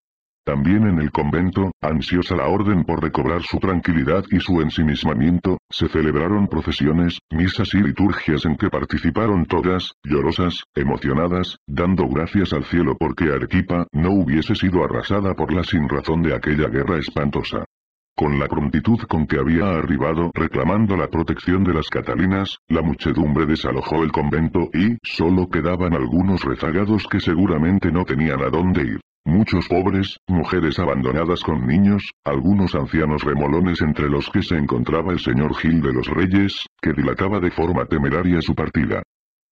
También en el convento, ansiosa la orden por recobrar su tranquilidad y su ensimismamiento, se celebraron procesiones, misas y liturgias en que participaron todas, llorosas, emocionadas, dando gracias al cielo porque Arequipa no hubiese sido arrasada por la sinrazón de aquella guerra espantosa. Con la prontitud con que había arribado reclamando la protección de las Catalinas, la muchedumbre desalojó el convento y solo quedaban algunos rezagados que seguramente no tenían a dónde ir. Muchos pobres, mujeres abandonadas con niños, algunos ancianos remolones entre los que se encontraba el señor Gil de los Reyes, que dilataba de forma temeraria su partida.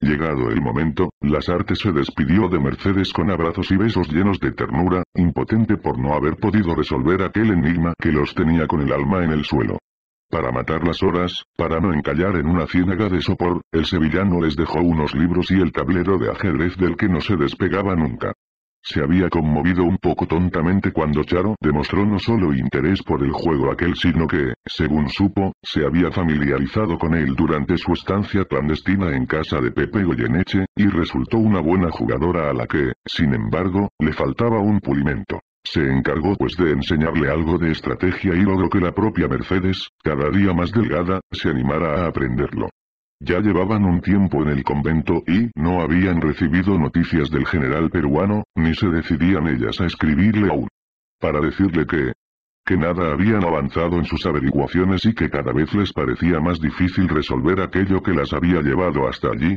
Llegado el momento, Lasarte se despidió de Mercedes con abrazos y besos llenos de ternura, impotente por no haber podido resolver aquel enigma que los tenía con el alma en el suelo. Para matar las horas, para no encallar en una ciénaga de sopor, el sevillano les dejó unos libros y el tablero de ajedrez del que no se despegaba nunca. Se había conmovido un poco tontamente cuando Charo demostró no solo interés por el juego aquel sino que, según supo, se había familiarizado con él durante su estancia clandestina en casa de Pepe Goyeneche, y resultó una buena jugadora a la que, sin embargo, le faltaba un pulimento. Se encargó pues de enseñarle algo de estrategia y logró que la propia Mercedes, cada día más delgada, se animara a aprenderlo. Ya llevaban un tiempo en el convento y no habían recibido noticias del general peruano, ni se decidían ellas a escribirle aún. Para decirle que, que nada habían avanzado en sus averiguaciones y que cada vez les parecía más difícil resolver aquello que las había llevado hasta allí,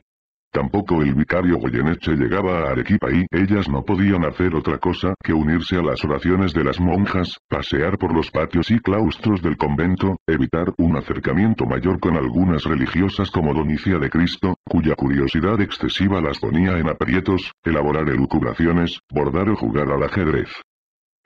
Tampoco el vicario Goyeneche llegaba a Arequipa y ellas no podían hacer otra cosa que unirse a las oraciones de las monjas, pasear por los patios y claustros del convento, evitar un acercamiento mayor con algunas religiosas como Donicia de Cristo, cuya curiosidad excesiva las ponía en aprietos, elaborar elucubraciones, bordar o jugar al ajedrez.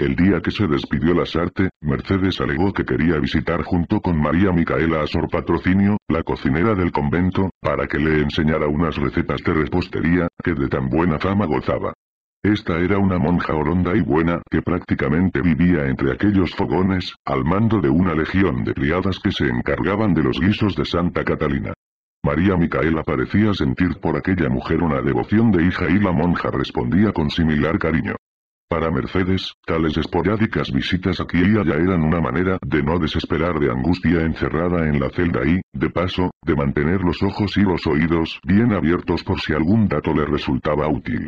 El día que se despidió la sarte, Mercedes alegó que quería visitar junto con María Micaela a Sor Patrocinio, la cocinera del convento, para que le enseñara unas recetas de repostería, que de tan buena fama gozaba. Esta era una monja oronda y buena que prácticamente vivía entre aquellos fogones, al mando de una legión de criadas que se encargaban de los guisos de Santa Catalina. María Micaela parecía sentir por aquella mujer una devoción de hija y la monja respondía con similar cariño. Para Mercedes, tales esporádicas visitas aquí y allá eran una manera de no desesperar de angustia encerrada en la celda y, de paso, de mantener los ojos y los oídos bien abiertos por si algún dato le resultaba útil.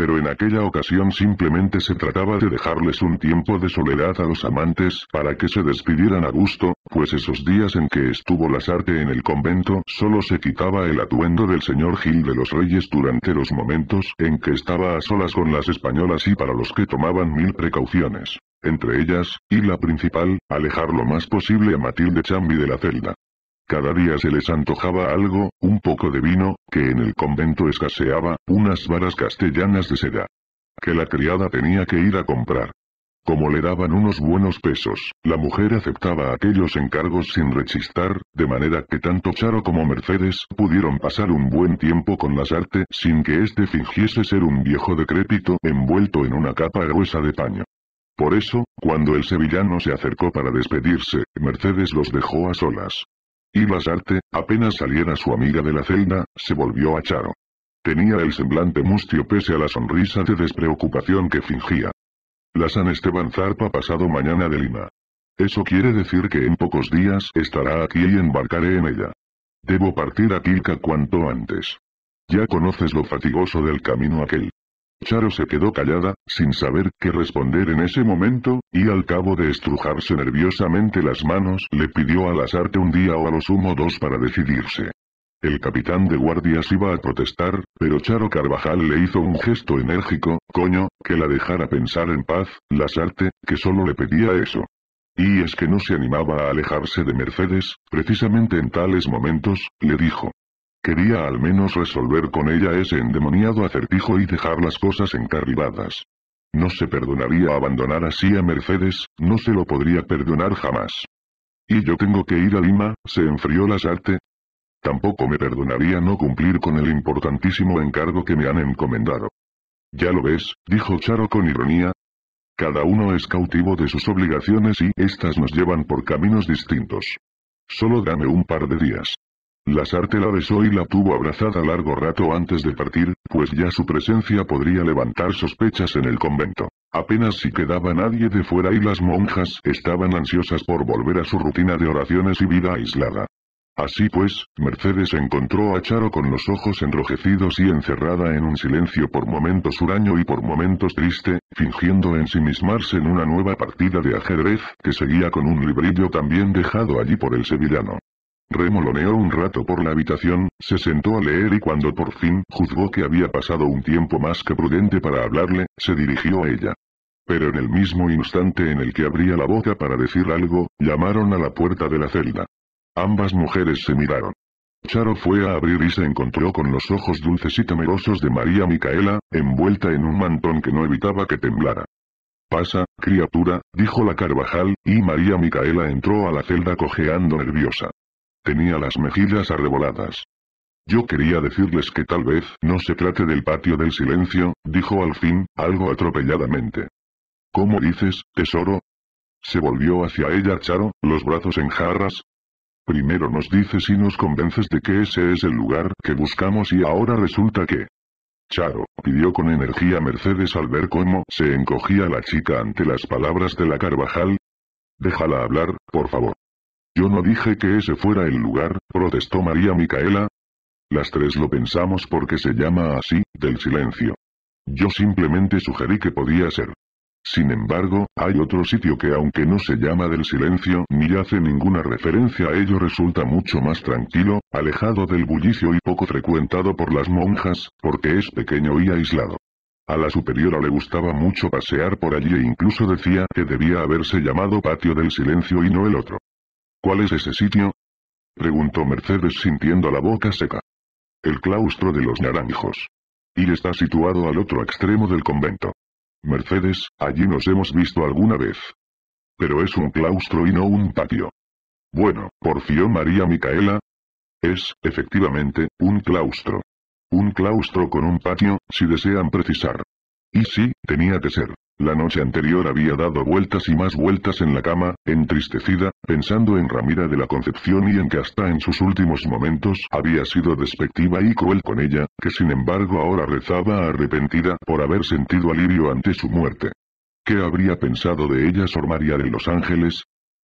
Pero en aquella ocasión simplemente se trataba de dejarles un tiempo de soledad a los amantes para que se despidieran a gusto, pues esos días en que estuvo sarte en el convento solo se quitaba el atuendo del señor Gil de los Reyes durante los momentos en que estaba a solas con las españolas y para los que tomaban mil precauciones entre ellas, y la principal, alejar lo más posible a Matilde Chambi de la celda. Cada día se les antojaba algo, un poco de vino, que en el convento escaseaba, unas varas castellanas de seda. Que la criada tenía que ir a comprar. Como le daban unos buenos pesos, la mujer aceptaba aquellos encargos sin rechistar, de manera que tanto Charo como Mercedes pudieron pasar un buen tiempo con las artes sin que éste fingiese ser un viejo decrépito envuelto en una capa gruesa de paño. Por eso, cuando el sevillano se acercó para despedirse, Mercedes los dejó a solas. Y Basarte, apenas saliera su amiga de la celda, se volvió a Charo. Tenía el semblante mustio pese a la sonrisa de despreocupación que fingía. La San Esteban zarpa pasado mañana de Lima. Eso quiere decir que en pocos días estará aquí y embarcaré en ella. Debo partir a Quilca cuanto antes. Ya conoces lo fatigoso del camino aquel. Charo se quedó callada, sin saber qué responder en ese momento, y al cabo de estrujarse nerviosamente las manos le pidió a Lazarte un día o a los sumo dos para decidirse. El capitán de guardias iba a protestar, pero Charo Carvajal le hizo un gesto enérgico, coño, que la dejara pensar en paz, Lasarte, que solo le pedía eso. Y es que no se animaba a alejarse de Mercedes, precisamente en tales momentos, le dijo. Quería al menos resolver con ella ese endemoniado acertijo y dejar las cosas encarribadas No se perdonaría abandonar así a Mercedes, no se lo podría perdonar jamás. ¿Y yo tengo que ir a Lima? se enfrió la Sarte. Tampoco me perdonaría no cumplir con el importantísimo encargo que me han encomendado. Ya lo ves, dijo Charo con ironía. Cada uno es cautivo de sus obligaciones y estas nos llevan por caminos distintos. Solo dame un par de días. Lazarte la besó y la tuvo abrazada largo rato antes de partir, pues ya su presencia podría levantar sospechas en el convento. Apenas si quedaba nadie de fuera y las monjas estaban ansiosas por volver a su rutina de oraciones y vida aislada. Así pues, Mercedes encontró a Charo con los ojos enrojecidos y encerrada en un silencio por momentos huraño y por momentos triste, fingiendo ensimismarse en una nueva partida de ajedrez que seguía con un librillo también dejado allí por el sevillano. Remoloneó un rato por la habitación, se sentó a leer y cuando por fin juzgó que había pasado un tiempo más que prudente para hablarle, se dirigió a ella. Pero en el mismo instante en el que abría la boca para decir algo, llamaron a la puerta de la celda. Ambas mujeres se miraron. Charo fue a abrir y se encontró con los ojos dulces y temerosos de María Micaela, envuelta en un mantón que no evitaba que temblara. Pasa, criatura, dijo la Carvajal, y María Micaela entró a la celda cojeando nerviosa. Tenía las mejillas arreboladas. Yo quería decirles que tal vez no se trate del patio del silencio, dijo al fin, algo atropelladamente. ¿Cómo dices, tesoro? Se volvió hacia ella Charo, los brazos en jarras. Primero nos dices y nos convences de que ese es el lugar que buscamos y ahora resulta que... Charo, pidió con energía Mercedes al ver cómo se encogía la chica ante las palabras de la Carvajal. Déjala hablar, por favor. Yo no dije que ese fuera el lugar, protestó María Micaela. Las tres lo pensamos porque se llama así, del silencio. Yo simplemente sugerí que podía ser. Sin embargo, hay otro sitio que aunque no se llama del silencio ni hace ninguna referencia a ello resulta mucho más tranquilo, alejado del bullicio y poco frecuentado por las monjas, porque es pequeño y aislado. A la superiora le gustaba mucho pasear por allí e incluso decía que debía haberse llamado patio del silencio y no el otro. ¿Cuál es ese sitio? preguntó Mercedes sintiendo la boca seca. El claustro de los naranjos. Y está situado al otro extremo del convento. Mercedes, allí nos hemos visto alguna vez. Pero es un claustro y no un patio. Bueno, porfió María Micaela. Es, efectivamente, un claustro. Un claustro con un patio, si desean precisar. Y sí, tenía que ser. La noche anterior había dado vueltas y más vueltas en la cama, entristecida, pensando en Ramira de la Concepción y en que hasta en sus últimos momentos había sido despectiva y cruel con ella, que sin embargo ahora rezaba arrepentida por haber sentido alivio ante su muerte. ¿Qué habría pensado de ella Sor María de los Ángeles?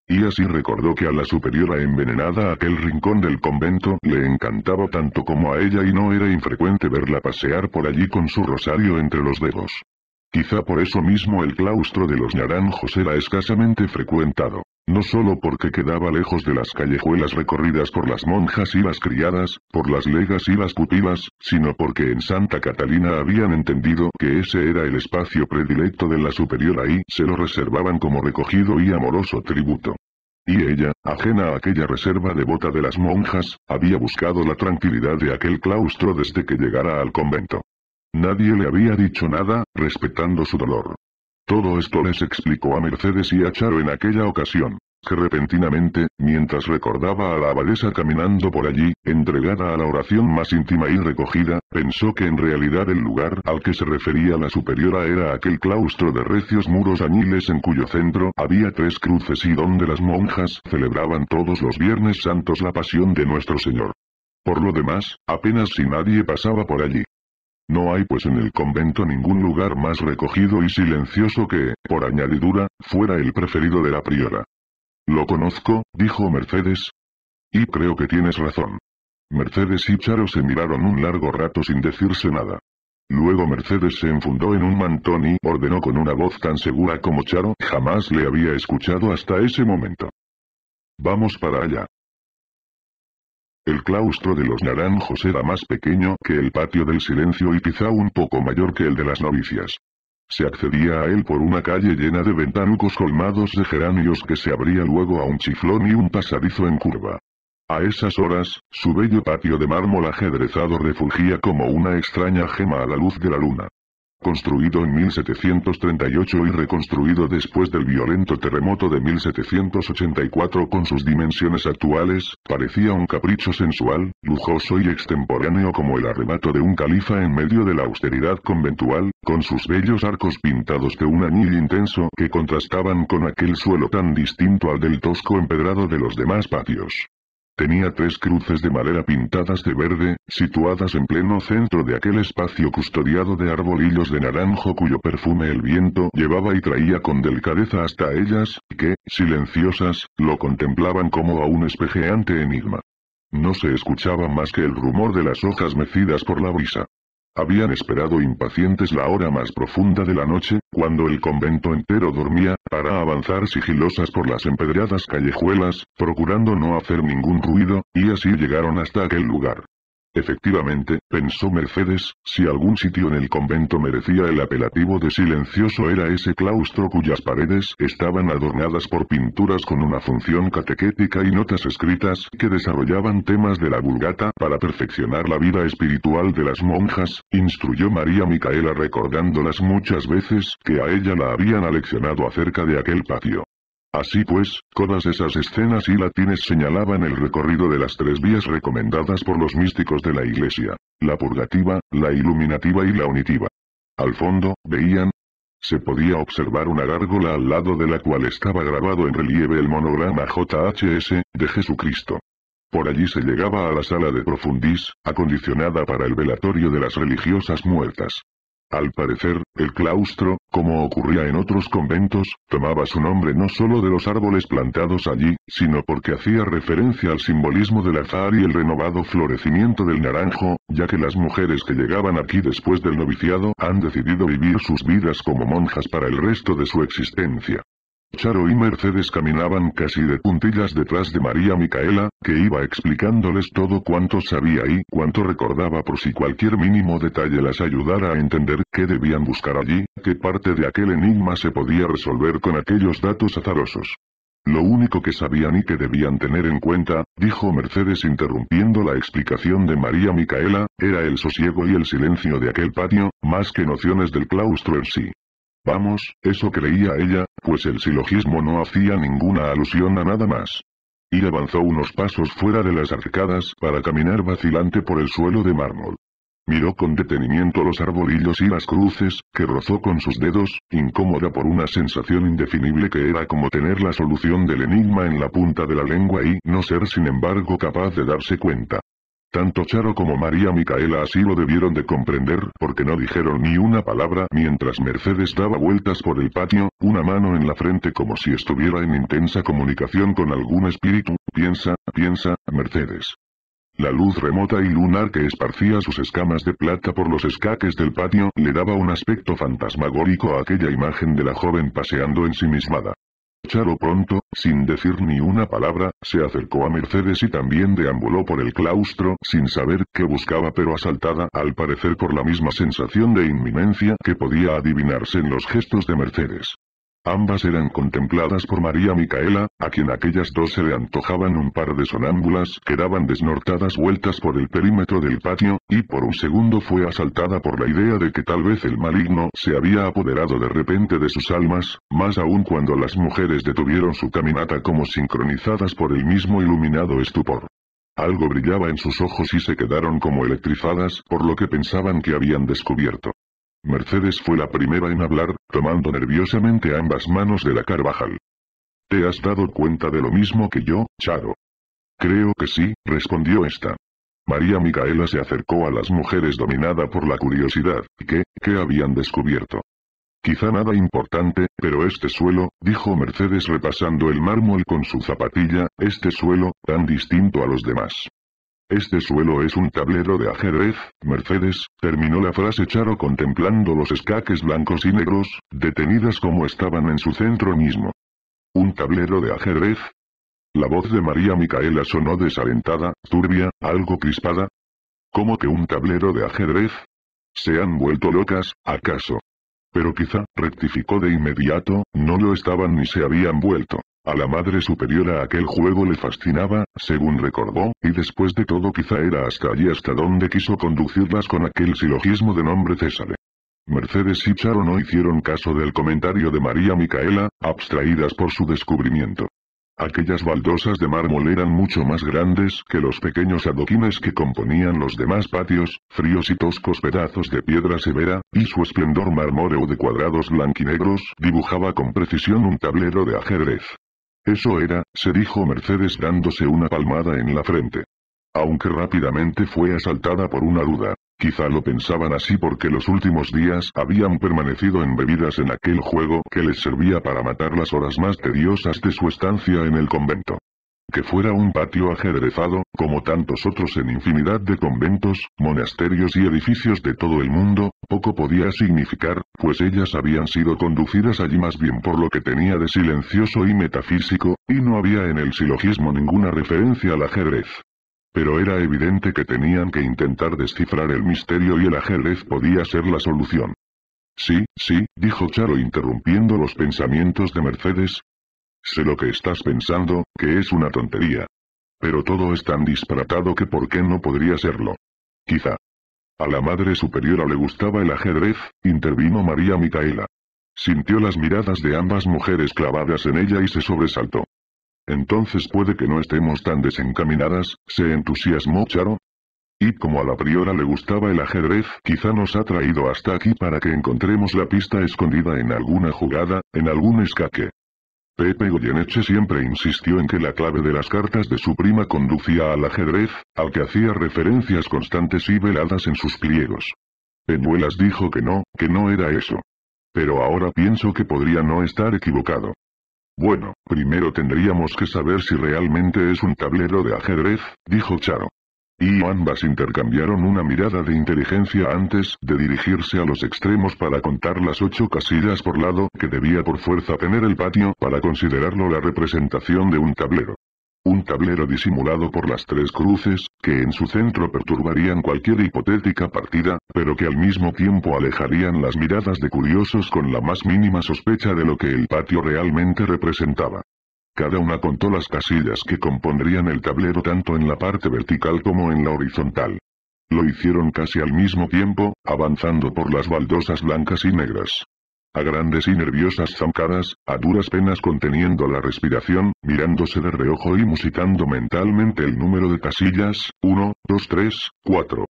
Y así recordó que a la superiora envenenada aquel rincón del convento le encantaba tanto como a ella y no era infrecuente verla pasear por allí con su rosario entre los dedos. Quizá por eso mismo el claustro de los naranjos era escasamente frecuentado, no solo porque quedaba lejos de las callejuelas recorridas por las monjas y las criadas, por las legas y las putivas, sino porque en Santa Catalina habían entendido que ese era el espacio predilecto de la superiora y se lo reservaban como recogido y amoroso tributo. Y ella, ajena a aquella reserva devota de las monjas, había buscado la tranquilidad de aquel claustro desde que llegara al convento. Nadie le había dicho nada, respetando su dolor. Todo esto les explicó a Mercedes y a Charo en aquella ocasión, que repentinamente, mientras recordaba a la abadesa caminando por allí, entregada a la oración más íntima y recogida, pensó que en realidad el lugar al que se refería la superiora era aquel claustro de recios muros añiles en cuyo centro había tres cruces y donde las monjas celebraban todos los viernes santos la pasión de nuestro Señor. Por lo demás, apenas si nadie pasaba por allí. No hay pues en el convento ningún lugar más recogido y silencioso que, por añadidura, fuera el preferido de la priora. Lo conozco, dijo Mercedes. Y creo que tienes razón. Mercedes y Charo se miraron un largo rato sin decirse nada. Luego Mercedes se enfundó en un mantón y ordenó con una voz tan segura como Charo jamás le había escuchado hasta ese momento. Vamos para allá. El claustro de los naranjos era más pequeño que el patio del silencio y quizá un poco mayor que el de las novicias. Se accedía a él por una calle llena de ventanucos colmados de geranios que se abría luego a un chiflón y un pasadizo en curva. A esas horas, su bello patio de mármol ajedrezado refugía como una extraña gema a la luz de la luna construido en 1738 y reconstruido después del violento terremoto de 1784 con sus dimensiones actuales, parecía un capricho sensual, lujoso y extemporáneo como el arrebato de un califa en medio de la austeridad conventual, con sus bellos arcos pintados de un anillo intenso que contrastaban con aquel suelo tan distinto al del tosco empedrado de los demás patios. Tenía tres cruces de madera pintadas de verde, situadas en pleno centro de aquel espacio custodiado de arbolillos de naranjo cuyo perfume el viento llevaba y traía con delicadeza hasta ellas, que, silenciosas, lo contemplaban como a un espejeante enigma. No se escuchaba más que el rumor de las hojas mecidas por la brisa. Habían esperado impacientes la hora más profunda de la noche, cuando el convento entero dormía, para avanzar sigilosas por las empedradas callejuelas, procurando no hacer ningún ruido, y así llegaron hasta aquel lugar. Efectivamente, pensó Mercedes, si algún sitio en el convento merecía el apelativo de silencioso era ese claustro cuyas paredes estaban adornadas por pinturas con una función catequética y notas escritas que desarrollaban temas de la vulgata para perfeccionar la vida espiritual de las monjas, instruyó María Micaela recordándolas muchas veces que a ella la habían aleccionado acerca de aquel patio. Así pues, todas esas escenas y latines señalaban el recorrido de las tres vías recomendadas por los místicos de la iglesia, la purgativa, la iluminativa y la unitiva. Al fondo, veían, se podía observar una gárgola al lado de la cual estaba grabado en relieve el monograma JHS, de Jesucristo. Por allí se llegaba a la sala de profundis, acondicionada para el velatorio de las religiosas muertas. Al parecer, el claustro, como ocurría en otros conventos, tomaba su nombre no solo de los árboles plantados allí, sino porque hacía referencia al simbolismo del azar y el renovado florecimiento del naranjo, ya que las mujeres que llegaban aquí después del noviciado han decidido vivir sus vidas como monjas para el resto de su existencia. Charo y Mercedes caminaban casi de puntillas detrás de María Micaela, que iba explicándoles todo cuanto sabía y cuanto recordaba por si cualquier mínimo detalle las ayudara a entender qué debían buscar allí, qué parte de aquel enigma se podía resolver con aquellos datos azarosos. Lo único que sabían y que debían tener en cuenta, dijo Mercedes interrumpiendo la explicación de María Micaela, era el sosiego y el silencio de aquel patio, más que nociones del claustro en sí. Vamos, eso creía ella, pues el silogismo no hacía ninguna alusión a nada más. Y avanzó unos pasos fuera de las arcadas para caminar vacilante por el suelo de mármol. Miró con detenimiento los arbolillos y las cruces, que rozó con sus dedos, incómoda por una sensación indefinible que era como tener la solución del enigma en la punta de la lengua y no ser sin embargo capaz de darse cuenta. Tanto Charo como María Micaela así lo debieron de comprender, porque no dijeron ni una palabra mientras Mercedes daba vueltas por el patio, una mano en la frente como si estuviera en intensa comunicación con algún espíritu, piensa, piensa, Mercedes. La luz remota y lunar que esparcía sus escamas de plata por los escaques del patio le daba un aspecto fantasmagórico a aquella imagen de la joven paseando ensimismada. Charo pronto, sin decir ni una palabra, se acercó a Mercedes y también deambuló por el claustro sin saber qué buscaba pero asaltada al parecer por la misma sensación de inminencia que podía adivinarse en los gestos de Mercedes. Ambas eran contempladas por María Micaela, a quien aquellas dos se le antojaban un par de sonámbulas que daban desnortadas vueltas por el perímetro del patio, y por un segundo fue asaltada por la idea de que tal vez el maligno se había apoderado de repente de sus almas, más aún cuando las mujeres detuvieron su caminata como sincronizadas por el mismo iluminado estupor. Algo brillaba en sus ojos y se quedaron como electrizadas por lo que pensaban que habían descubierto. Mercedes fue la primera en hablar, tomando nerviosamente ambas manos de la Carvajal. ¿Te has dado cuenta de lo mismo que yo, Charo? Creo que sí, respondió esta. María Micaela se acercó a las mujeres dominada por la curiosidad, ¿qué, qué habían descubierto? Quizá nada importante, pero este suelo, dijo Mercedes repasando el mármol con su zapatilla, este suelo, tan distinto a los demás. Este suelo es un tablero de ajedrez, Mercedes, terminó la frase Charo contemplando los escaques blancos y negros, detenidas como estaban en su centro mismo. ¿Un tablero de ajedrez? La voz de María Micaela sonó desalentada, turbia, algo crispada. ¿Cómo que un tablero de ajedrez? ¿Se han vuelto locas, acaso? Pero quizá, rectificó de inmediato, no lo estaban ni se habían vuelto. A la madre superiora aquel juego le fascinaba, según recordó, y después de todo quizá era hasta allí hasta donde quiso conducirlas con aquel silogismo de nombre César. Mercedes y Charo no hicieron caso del comentario de María Micaela, abstraídas por su descubrimiento. Aquellas baldosas de mármol eran mucho más grandes que los pequeños adoquines que componían los demás patios, fríos y toscos pedazos de piedra severa, y su esplendor marmóreo de cuadrados blanquinegros dibujaba con precisión un tablero de ajedrez. Eso era, se dijo Mercedes dándose una palmada en la frente. Aunque rápidamente fue asaltada por una duda, quizá lo pensaban así porque los últimos días habían permanecido embebidas en aquel juego que les servía para matar las horas más tediosas de su estancia en el convento que fuera un patio ajedrezado, como tantos otros en infinidad de conventos, monasterios y edificios de todo el mundo, poco podía significar, pues ellas habían sido conducidas allí más bien por lo que tenía de silencioso y metafísico, y no había en el silogismo ninguna referencia al ajedrez. Pero era evidente que tenían que intentar descifrar el misterio y el ajedrez podía ser la solución. Sí, sí, dijo Charo interrumpiendo los pensamientos de Mercedes, Sé lo que estás pensando, que es una tontería. Pero todo es tan disparatado que ¿por qué no podría serlo? Quizá. A la Madre Superiora le gustaba el ajedrez, intervino María Micaela. Sintió las miradas de ambas mujeres clavadas en ella y se sobresaltó. Entonces puede que no estemos tan desencaminadas, se entusiasmó Charo. Y como a la priora le gustaba el ajedrez, quizá nos ha traído hasta aquí para que encontremos la pista escondida en alguna jugada, en algún escaque. Pepe Goyeneche siempre insistió en que la clave de las cartas de su prima conducía al ajedrez, al que hacía referencias constantes y veladas en sus pliegos. Enuelas dijo que no, que no era eso. Pero ahora pienso que podría no estar equivocado. Bueno, primero tendríamos que saber si realmente es un tablero de ajedrez, dijo Charo y ambas intercambiaron una mirada de inteligencia antes de dirigirse a los extremos para contar las ocho casillas por lado que debía por fuerza tener el patio para considerarlo la representación de un tablero. Un tablero disimulado por las tres cruces, que en su centro perturbarían cualquier hipotética partida, pero que al mismo tiempo alejarían las miradas de curiosos con la más mínima sospecha de lo que el patio realmente representaba. Cada una contó las casillas que compondrían el tablero tanto en la parte vertical como en la horizontal. Lo hicieron casi al mismo tiempo, avanzando por las baldosas blancas y negras. A grandes y nerviosas zancadas, a duras penas conteniendo la respiración, mirándose de reojo y musicando mentalmente el número de casillas, 1, 2, 3, 4.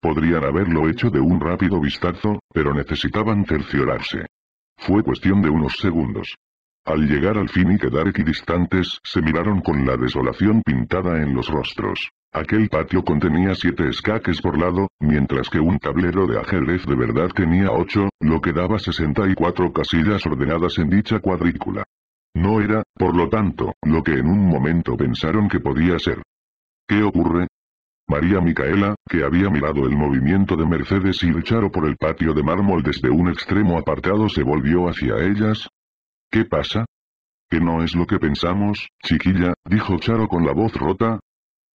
Podrían haberlo hecho de un rápido vistazo, pero necesitaban cerciorarse. Fue cuestión de unos segundos. Al llegar al fin y quedar equidistantes, se miraron con la desolación pintada en los rostros. Aquel patio contenía siete escaques por lado, mientras que un tablero de ajedrez de verdad tenía ocho, lo que daba 64 casillas ordenadas en dicha cuadrícula. No era, por lo tanto, lo que en un momento pensaron que podía ser. ¿Qué ocurre? María Micaela, que había mirado el movimiento de Mercedes y Richard por el patio de mármol desde un extremo apartado se volvió hacia ellas, ¿Qué pasa? ¿Que no es lo que pensamos, chiquilla? dijo Charo con la voz rota.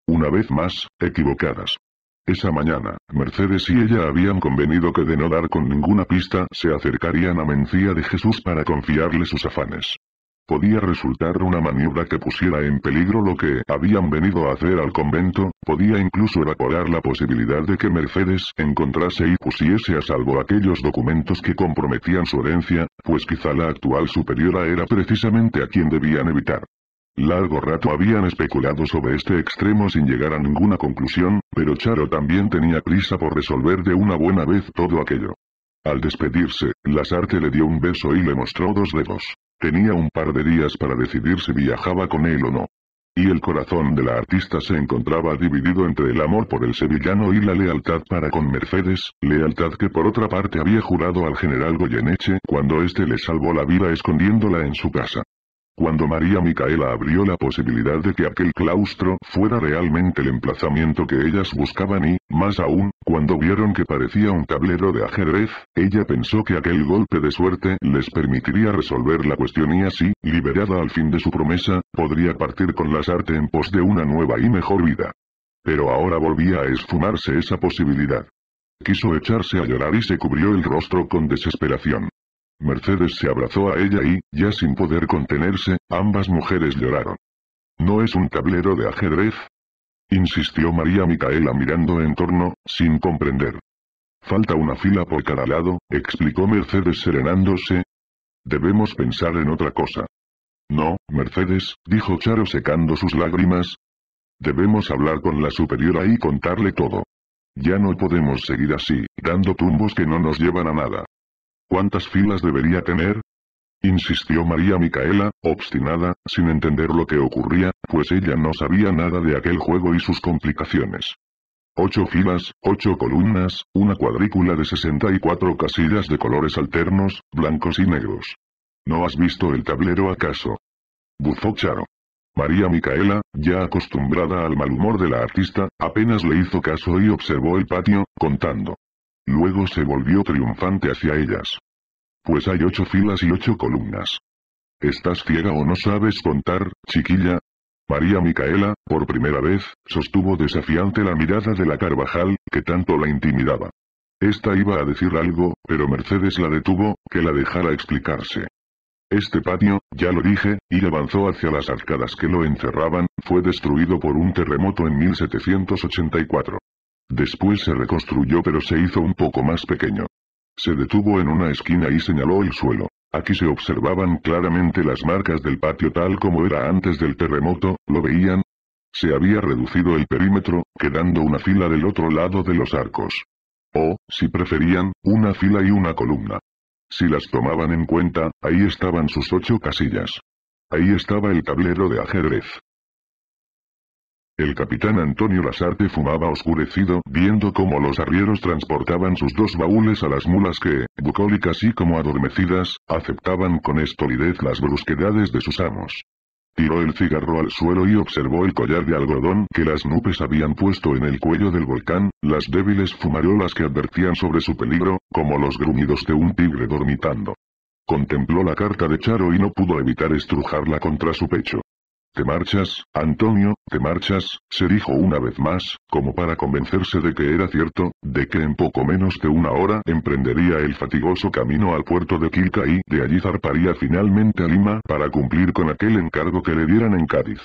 Una vez más, equivocadas. Esa mañana, Mercedes y ella habían convenido que de no dar con ninguna pista se acercarían a Mencía de Jesús para confiarle sus afanes podía resultar una maniobra que pusiera en peligro lo que habían venido a hacer al convento, podía incluso evaporar la posibilidad de que Mercedes encontrase y pusiese a salvo aquellos documentos que comprometían su herencia, pues quizá la actual superiora era precisamente a quien debían evitar. Largo rato habían especulado sobre este extremo sin llegar a ninguna conclusión, pero Charo también tenía prisa por resolver de una buena vez todo aquello. Al despedirse, Lasarte le dio un beso y le mostró dos dedos. Tenía un par de días para decidir si viajaba con él o no. Y el corazón de la artista se encontraba dividido entre el amor por el sevillano y la lealtad para con Mercedes, lealtad que por otra parte había jurado al general Goyeneche cuando éste le salvó la vida escondiéndola en su casa. Cuando María Micaela abrió la posibilidad de que aquel claustro fuera realmente el emplazamiento que ellas buscaban y, más aún, cuando vieron que parecía un tablero de ajedrez, ella pensó que aquel golpe de suerte les permitiría resolver la cuestión y así, liberada al fin de su promesa, podría partir con las artes en pos de una nueva y mejor vida. Pero ahora volvía a esfumarse esa posibilidad. Quiso echarse a llorar y se cubrió el rostro con desesperación. Mercedes se abrazó a ella y, ya sin poder contenerse, ambas mujeres lloraron. ¿No es un tablero de ajedrez? Insistió María Micaela mirando en torno, sin comprender. Falta una fila por cada lado, explicó Mercedes serenándose. Debemos pensar en otra cosa. No, Mercedes, dijo Charo secando sus lágrimas. Debemos hablar con la superiora y contarle todo. Ya no podemos seguir así, dando tumbos que no nos llevan a nada. ¿Cuántas filas debería tener? Insistió María Micaela, obstinada, sin entender lo que ocurría, pues ella no sabía nada de aquel juego y sus complicaciones. Ocho filas, ocho columnas, una cuadrícula de 64 casillas de colores alternos, blancos y negros. ¿No has visto el tablero acaso? Buzó Charo. María Micaela, ya acostumbrada al mal humor de la artista, apenas le hizo caso y observó el patio, contando. Luego se volvió triunfante hacia ellas. Pues hay ocho filas y ocho columnas. ¿Estás ciega o no sabes contar, chiquilla? María Micaela, por primera vez, sostuvo desafiante la mirada de la Carvajal, que tanto la intimidaba. Esta iba a decir algo, pero Mercedes la detuvo, que la dejara explicarse. Este patio, ya lo dije, y avanzó hacia las arcadas que lo encerraban, fue destruido por un terremoto en 1784. Después se reconstruyó pero se hizo un poco más pequeño. Se detuvo en una esquina y señaló el suelo. Aquí se observaban claramente las marcas del patio tal como era antes del terremoto, ¿lo veían? Se había reducido el perímetro, quedando una fila del otro lado de los arcos. O, si preferían, una fila y una columna. Si las tomaban en cuenta, ahí estaban sus ocho casillas. Ahí estaba el tablero de ajedrez. El capitán Antonio Lasarte fumaba oscurecido, viendo cómo los arrieros transportaban sus dos baúles a las mulas que, bucólicas y como adormecidas, aceptaban con estolidez las brusquedades de sus amos. Tiró el cigarro al suelo y observó el collar de algodón que las nubes habían puesto en el cuello del volcán, las débiles fumarolas que advertían sobre su peligro, como los gruñidos de un tigre dormitando. Contempló la carta de Charo y no pudo evitar estrujarla contra su pecho. ¿Te marchas, Antonio, te marchas? se dijo una vez más, como para convencerse de que era cierto, de que en poco menos de una hora emprendería el fatigoso camino al puerto de Quilca y de allí zarparía finalmente a Lima para cumplir con aquel encargo que le dieran en Cádiz.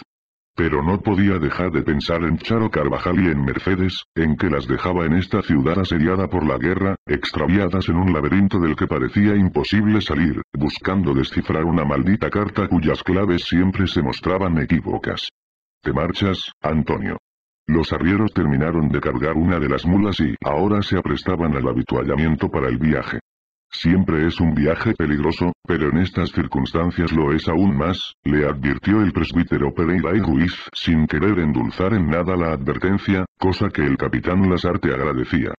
Pero no podía dejar de pensar en Charo Carvajal y en Mercedes, en que las dejaba en esta ciudad asediada por la guerra, extraviadas en un laberinto del que parecía imposible salir, buscando descifrar una maldita carta cuyas claves siempre se mostraban equívocas. Te marchas, Antonio. Los arrieros terminaron de cargar una de las mulas y ahora se aprestaban al habituallamiento para el viaje. Siempre es un viaje peligroso, pero en estas circunstancias lo es aún más, le advirtió el presbítero Pereira y Ruiz sin querer endulzar en nada la advertencia, cosa que el capitán Lasarte agradecía.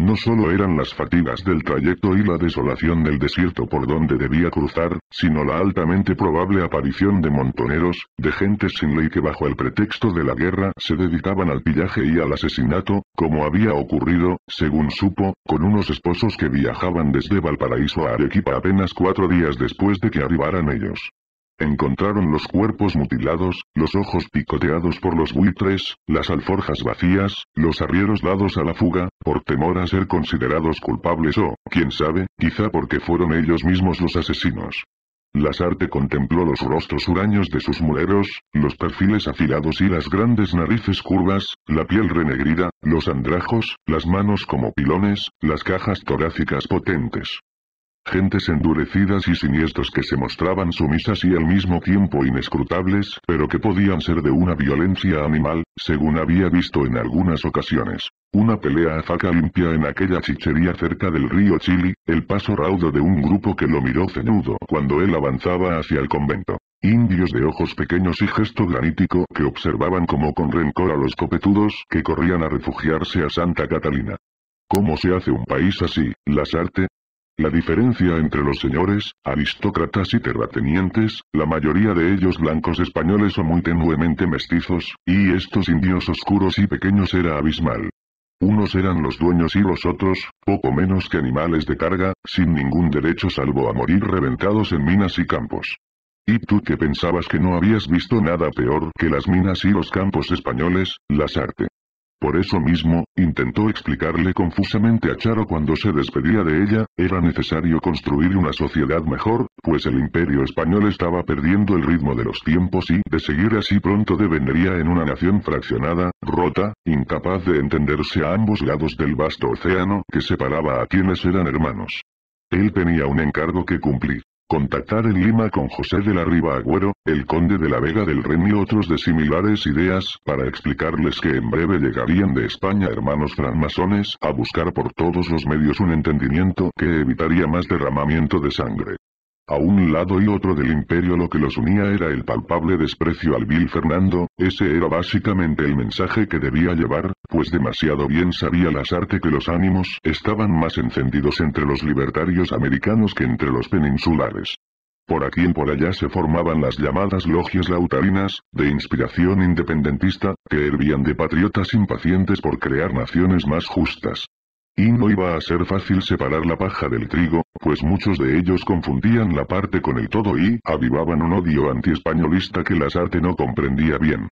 No solo eran las fatigas del trayecto y la desolación del desierto por donde debía cruzar, sino la altamente probable aparición de montoneros, de gentes sin ley que bajo el pretexto de la guerra se dedicaban al pillaje y al asesinato, como había ocurrido, según supo, con unos esposos que viajaban desde Valparaíso a Arequipa apenas cuatro días después de que arribaran ellos. Encontraron los cuerpos mutilados, los ojos picoteados por los buitres, las alforjas vacías, los arrieros dados a la fuga, por temor a ser considerados culpables o, quién sabe, quizá porque fueron ellos mismos los asesinos. Lasarte contempló los rostros huraños de sus muleros, los perfiles afilados y las grandes narices curvas, la piel renegrida, los andrajos, las manos como pilones, las cajas torácicas potentes gentes endurecidas y siniestros que se mostraban sumisas y al mismo tiempo inescrutables, pero que podían ser de una violencia animal, según había visto en algunas ocasiones. Una pelea a faca limpia en aquella chichería cerca del río Chili, el paso raudo de un grupo que lo miró cenudo cuando él avanzaba hacia el convento. Indios de ojos pequeños y gesto granítico que observaban como con rencor a los copetudos que corrían a refugiarse a Santa Catalina. ¿Cómo se hace un país así, las arte? La diferencia entre los señores, aristócratas y terratenientes, la mayoría de ellos blancos españoles o muy tenuemente mestizos, y estos indios oscuros y pequeños era abismal. Unos eran los dueños y los otros, poco menos que animales de carga, sin ningún derecho salvo a morir reventados en minas y campos. ¿Y tú que pensabas que no habías visto nada peor que las minas y los campos españoles, las arte? Por eso mismo, intentó explicarle confusamente a Charo cuando se despedía de ella, era necesario construir una sociedad mejor, pues el imperio español estaba perdiendo el ritmo de los tiempos y, de seguir así pronto debería en una nación fraccionada, rota, incapaz de entenderse a ambos lados del vasto océano que separaba a quienes eran hermanos. Él tenía un encargo que cumplir. Contactar en Lima con José de la Riva Agüero, el conde de la Vega del Ren y otros de similares ideas, para explicarles que en breve llegarían de España hermanos francmasones a buscar por todos los medios un entendimiento que evitaría más derramamiento de sangre. A un lado y otro del imperio lo que los unía era el palpable desprecio al vil Fernando, ese era básicamente el mensaje que debía llevar, pues demasiado bien sabía las artes que los ánimos estaban más encendidos entre los libertarios americanos que entre los peninsulares. Por aquí y por allá se formaban las llamadas logias lautarinas, de inspiración independentista, que hervían de patriotas impacientes por crear naciones más justas. Y no iba a ser fácil separar la paja del trigo, pues muchos de ellos confundían la parte con el todo y avivaban un odio antiespañolista que artes no comprendía bien.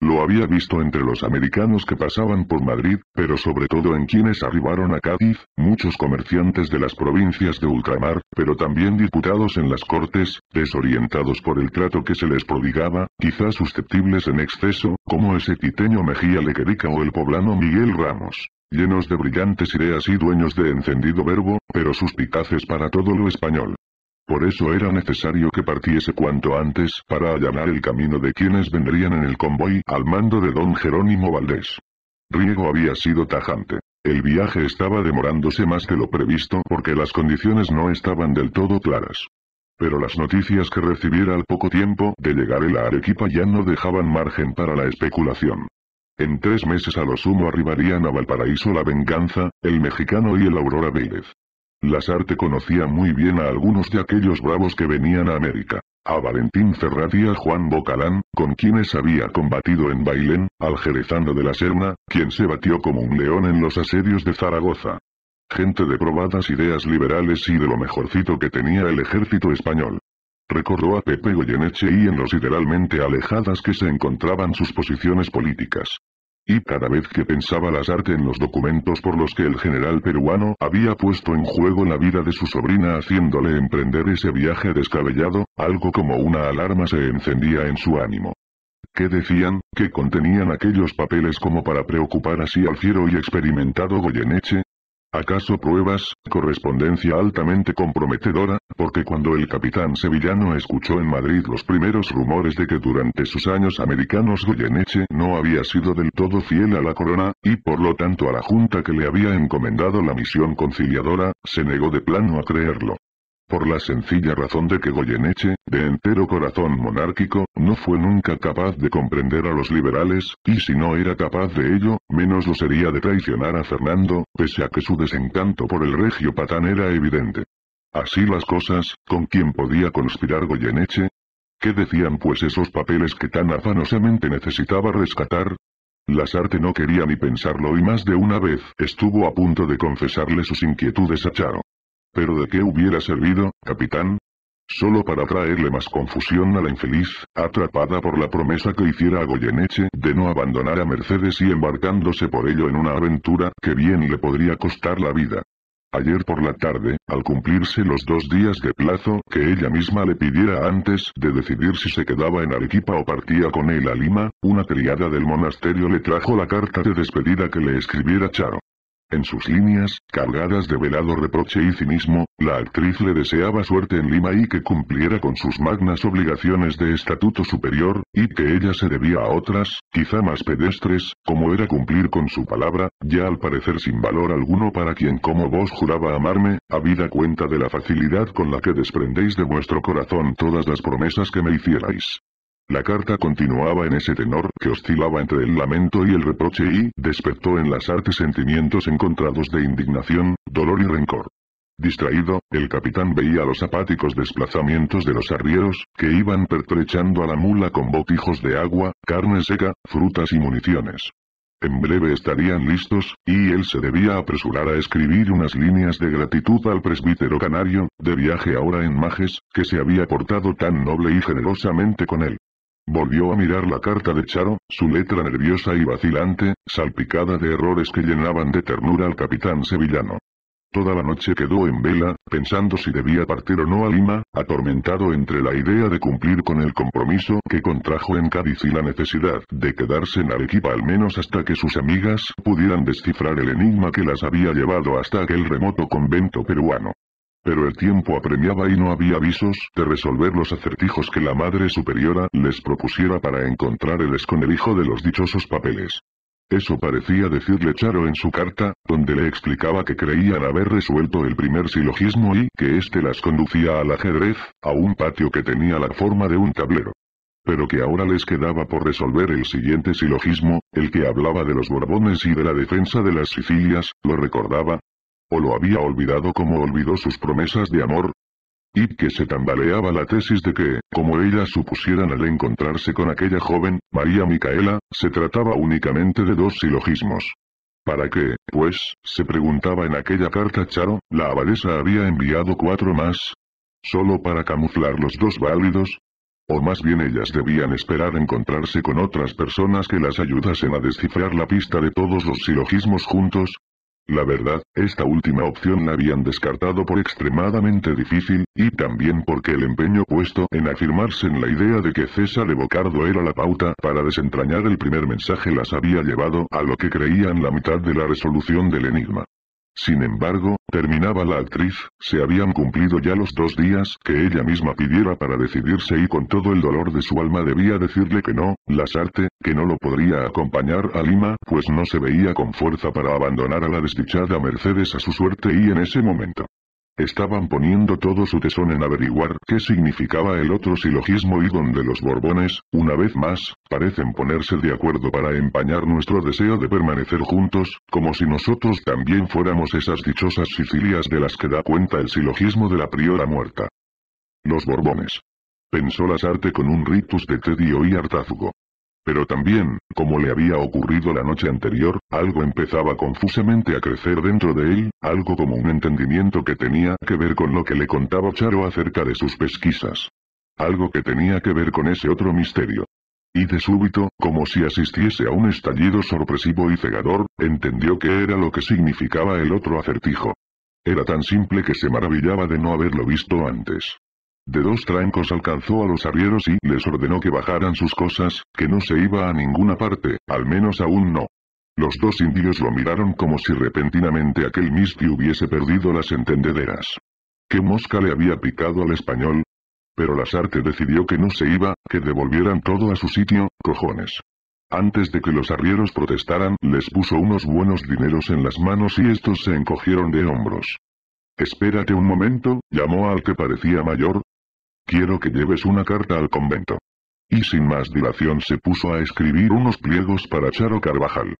Lo había visto entre los americanos que pasaban por Madrid, pero sobre todo en quienes arribaron a Cádiz, muchos comerciantes de las provincias de ultramar, pero también diputados en las cortes, desorientados por el trato que se les prodigaba, quizás susceptibles en exceso, como ese titeño Mejía Lequerica o el poblano Miguel Ramos llenos de brillantes ideas y dueños de encendido verbo, pero suspicaces para todo lo español. Por eso era necesario que partiese cuanto antes para allanar el camino de quienes vendrían en el convoy al mando de don Jerónimo Valdés. Riego había sido tajante. El viaje estaba demorándose más de lo previsto porque las condiciones no estaban del todo claras. Pero las noticias que recibiera al poco tiempo de llegar el Arequipa ya no dejaban margen para la especulación. En tres meses a lo sumo arribarían a Valparaíso la venganza, el mexicano y el Aurora Vélez. Lasarte conocía muy bien a algunos de aquellos bravos que venían a América. A Valentín Ferrat y a Juan Bocalán, con quienes había combatido en Bailén, al jerezano de la Serna, quien se batió como un león en los asedios de Zaragoza. Gente de probadas ideas liberales y de lo mejorcito que tenía el ejército español. Recordó a Pepe Goyeneche y en los literalmente alejadas que se encontraban sus posiciones políticas. Y cada vez que pensaba las arte en los documentos por los que el general peruano había puesto en juego la vida de su sobrina haciéndole emprender ese viaje descabellado, algo como una alarma se encendía en su ánimo. ¿Qué decían, que contenían aquellos papeles como para preocupar así al fiero y experimentado Goyeneche? ¿Acaso pruebas? Correspondencia altamente comprometedora, porque cuando el capitán sevillano escuchó en Madrid los primeros rumores de que durante sus años americanos Goyeneche no había sido del todo fiel a la corona, y por lo tanto a la junta que le había encomendado la misión conciliadora, se negó de plano a creerlo por la sencilla razón de que Goyeneche, de entero corazón monárquico, no fue nunca capaz de comprender a los liberales, y si no era capaz de ello, menos lo sería de traicionar a Fernando, pese a que su desencanto por el regio patán era evidente. Así las cosas, ¿con quién podía conspirar Goyeneche? ¿Qué decían pues esos papeles que tan afanosamente necesitaba rescatar? Lasarte no quería ni pensarlo y más de una vez estuvo a punto de confesarle sus inquietudes a Charo. Pero ¿de qué hubiera servido, capitán? Solo para traerle más confusión a la infeliz, atrapada por la promesa que hiciera a Goyeneche de no abandonar a Mercedes y embarcándose por ello en una aventura que bien le podría costar la vida. Ayer por la tarde, al cumplirse los dos días de plazo que ella misma le pidiera antes de decidir si se quedaba en Arequipa o partía con él a Lima, una criada del monasterio le trajo la carta de despedida que le escribiera Charo. En sus líneas, cargadas de velado reproche y cinismo, la actriz le deseaba suerte en Lima y que cumpliera con sus magnas obligaciones de estatuto superior, y que ella se debía a otras, quizá más pedestres, como era cumplir con su palabra, ya al parecer sin valor alguno para quien como vos juraba amarme, habida cuenta de la facilidad con la que desprendéis de vuestro corazón todas las promesas que me hicierais. La carta continuaba en ese tenor que oscilaba entre el lamento y el reproche y despertó en las artes sentimientos encontrados de indignación, dolor y rencor. Distraído, el capitán veía los apáticos desplazamientos de los arrieros, que iban pertrechando a la mula con botijos de agua, carne seca, frutas y municiones. En breve estarían listos, y él se debía apresurar a escribir unas líneas de gratitud al presbítero canario, de viaje ahora en Majes, que se había portado tan noble y generosamente con él. Volvió a mirar la carta de Charo, su letra nerviosa y vacilante, salpicada de errores que llenaban de ternura al capitán sevillano. Toda la noche quedó en vela, pensando si debía partir o no a Lima, atormentado entre la idea de cumplir con el compromiso que contrajo en Cádiz y la necesidad de quedarse en Arequipa al menos hasta que sus amigas pudieran descifrar el enigma que las había llevado hasta aquel remoto convento peruano. Pero el tiempo apremiaba y no había avisos de resolver los acertijos que la Madre Superiora les propusiera para encontrar el hijo de los dichosos papeles. Eso parecía decirle Charo en su carta, donde le explicaba que creían haber resuelto el primer silogismo y que éste las conducía al ajedrez, a un patio que tenía la forma de un tablero. Pero que ahora les quedaba por resolver el siguiente silogismo, el que hablaba de los Borbones y de la defensa de las Sicilias, lo recordaba, ¿O lo había olvidado como olvidó sus promesas de amor? Y que se tambaleaba la tesis de que, como ellas supusieran al encontrarse con aquella joven, María Micaela, se trataba únicamente de dos silogismos. ¿Para qué, pues, se preguntaba en aquella carta Charo, la abadesa había enviado cuatro más? ¿Solo para camuflar los dos válidos? O más bien ellas debían esperar encontrarse con otras personas que las ayudasen a descifrar la pista de todos los silogismos juntos, la verdad, esta última opción la habían descartado por extremadamente difícil, y también porque el empeño puesto en afirmarse en la idea de que César de Bocardo era la pauta para desentrañar el primer mensaje las había llevado a lo que creían la mitad de la resolución del enigma. Sin embargo, terminaba la actriz, se habían cumplido ya los dos días que ella misma pidiera para decidirse y con todo el dolor de su alma debía decirle que no, sarte, que no lo podría acompañar a Lima, pues no se veía con fuerza para abandonar a la desdichada Mercedes a su suerte y en ese momento, Estaban poniendo todo su tesón en averiguar qué significaba el otro silogismo y donde los Borbones, una vez más, parecen ponerse de acuerdo para empañar nuestro deseo de permanecer juntos, como si nosotros también fuéramos esas dichosas Sicilias de las que da cuenta el silogismo de la priora muerta. Los Borbones. Pensó Lasarte con un ritus de tedio y hartazgo. Pero también, como le había ocurrido la noche anterior, algo empezaba confusamente a crecer dentro de él, algo como un entendimiento que tenía que ver con lo que le contaba Charo acerca de sus pesquisas. Algo que tenía que ver con ese otro misterio. Y de súbito, como si asistiese a un estallido sorpresivo y cegador, entendió que era lo que significaba el otro acertijo. Era tan simple que se maravillaba de no haberlo visto antes. De dos trancos alcanzó a los arrieros y les ordenó que bajaran sus cosas, que no se iba a ninguna parte, al menos aún no. Los dos indios lo miraron como si repentinamente aquel Misty hubiese perdido las entendederas. ¿Qué mosca le había picado al español? Pero Lasarte decidió que no se iba, que devolvieran todo a su sitio, cojones. Antes de que los arrieros protestaran, les puso unos buenos dineros en las manos y estos se encogieron de hombros. Espérate un momento, llamó al que parecía mayor, Quiero que lleves una carta al convento. Y sin más dilación se puso a escribir unos pliegos para Charo Carvajal.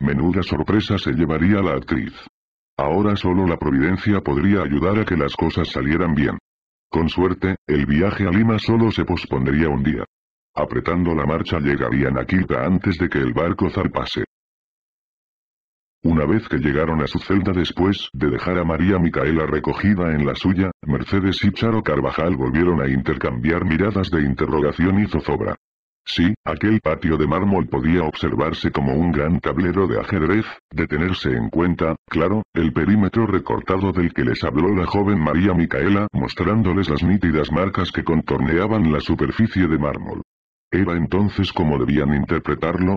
Menuda sorpresa se llevaría la actriz. Ahora solo la providencia podría ayudar a que las cosas salieran bien. Con suerte, el viaje a Lima solo se pospondría un día. Apretando la marcha llegarían a Quilta antes de que el barco zarpase. Una vez que llegaron a su celda después de dejar a María Micaela recogida en la suya, Mercedes y Charo Carvajal volvieron a intercambiar miradas de interrogación y zozobra. Sí, aquel patio de mármol podía observarse como un gran tablero de ajedrez, de tenerse en cuenta, claro, el perímetro recortado del que les habló la joven María Micaela mostrándoles las nítidas marcas que contorneaban la superficie de mármol. Era entonces como debían interpretarlo,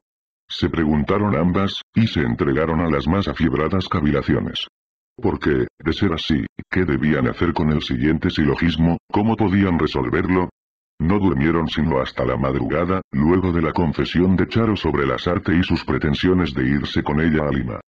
se preguntaron ambas, y se entregaron a las más afiebradas cavilaciones. Porque, de ser así, ¿qué debían hacer con el siguiente silogismo? ¿Cómo podían resolverlo? No durmieron sino hasta la madrugada, luego de la confesión de Charo sobre las artes y sus pretensiones de irse con ella a Lima.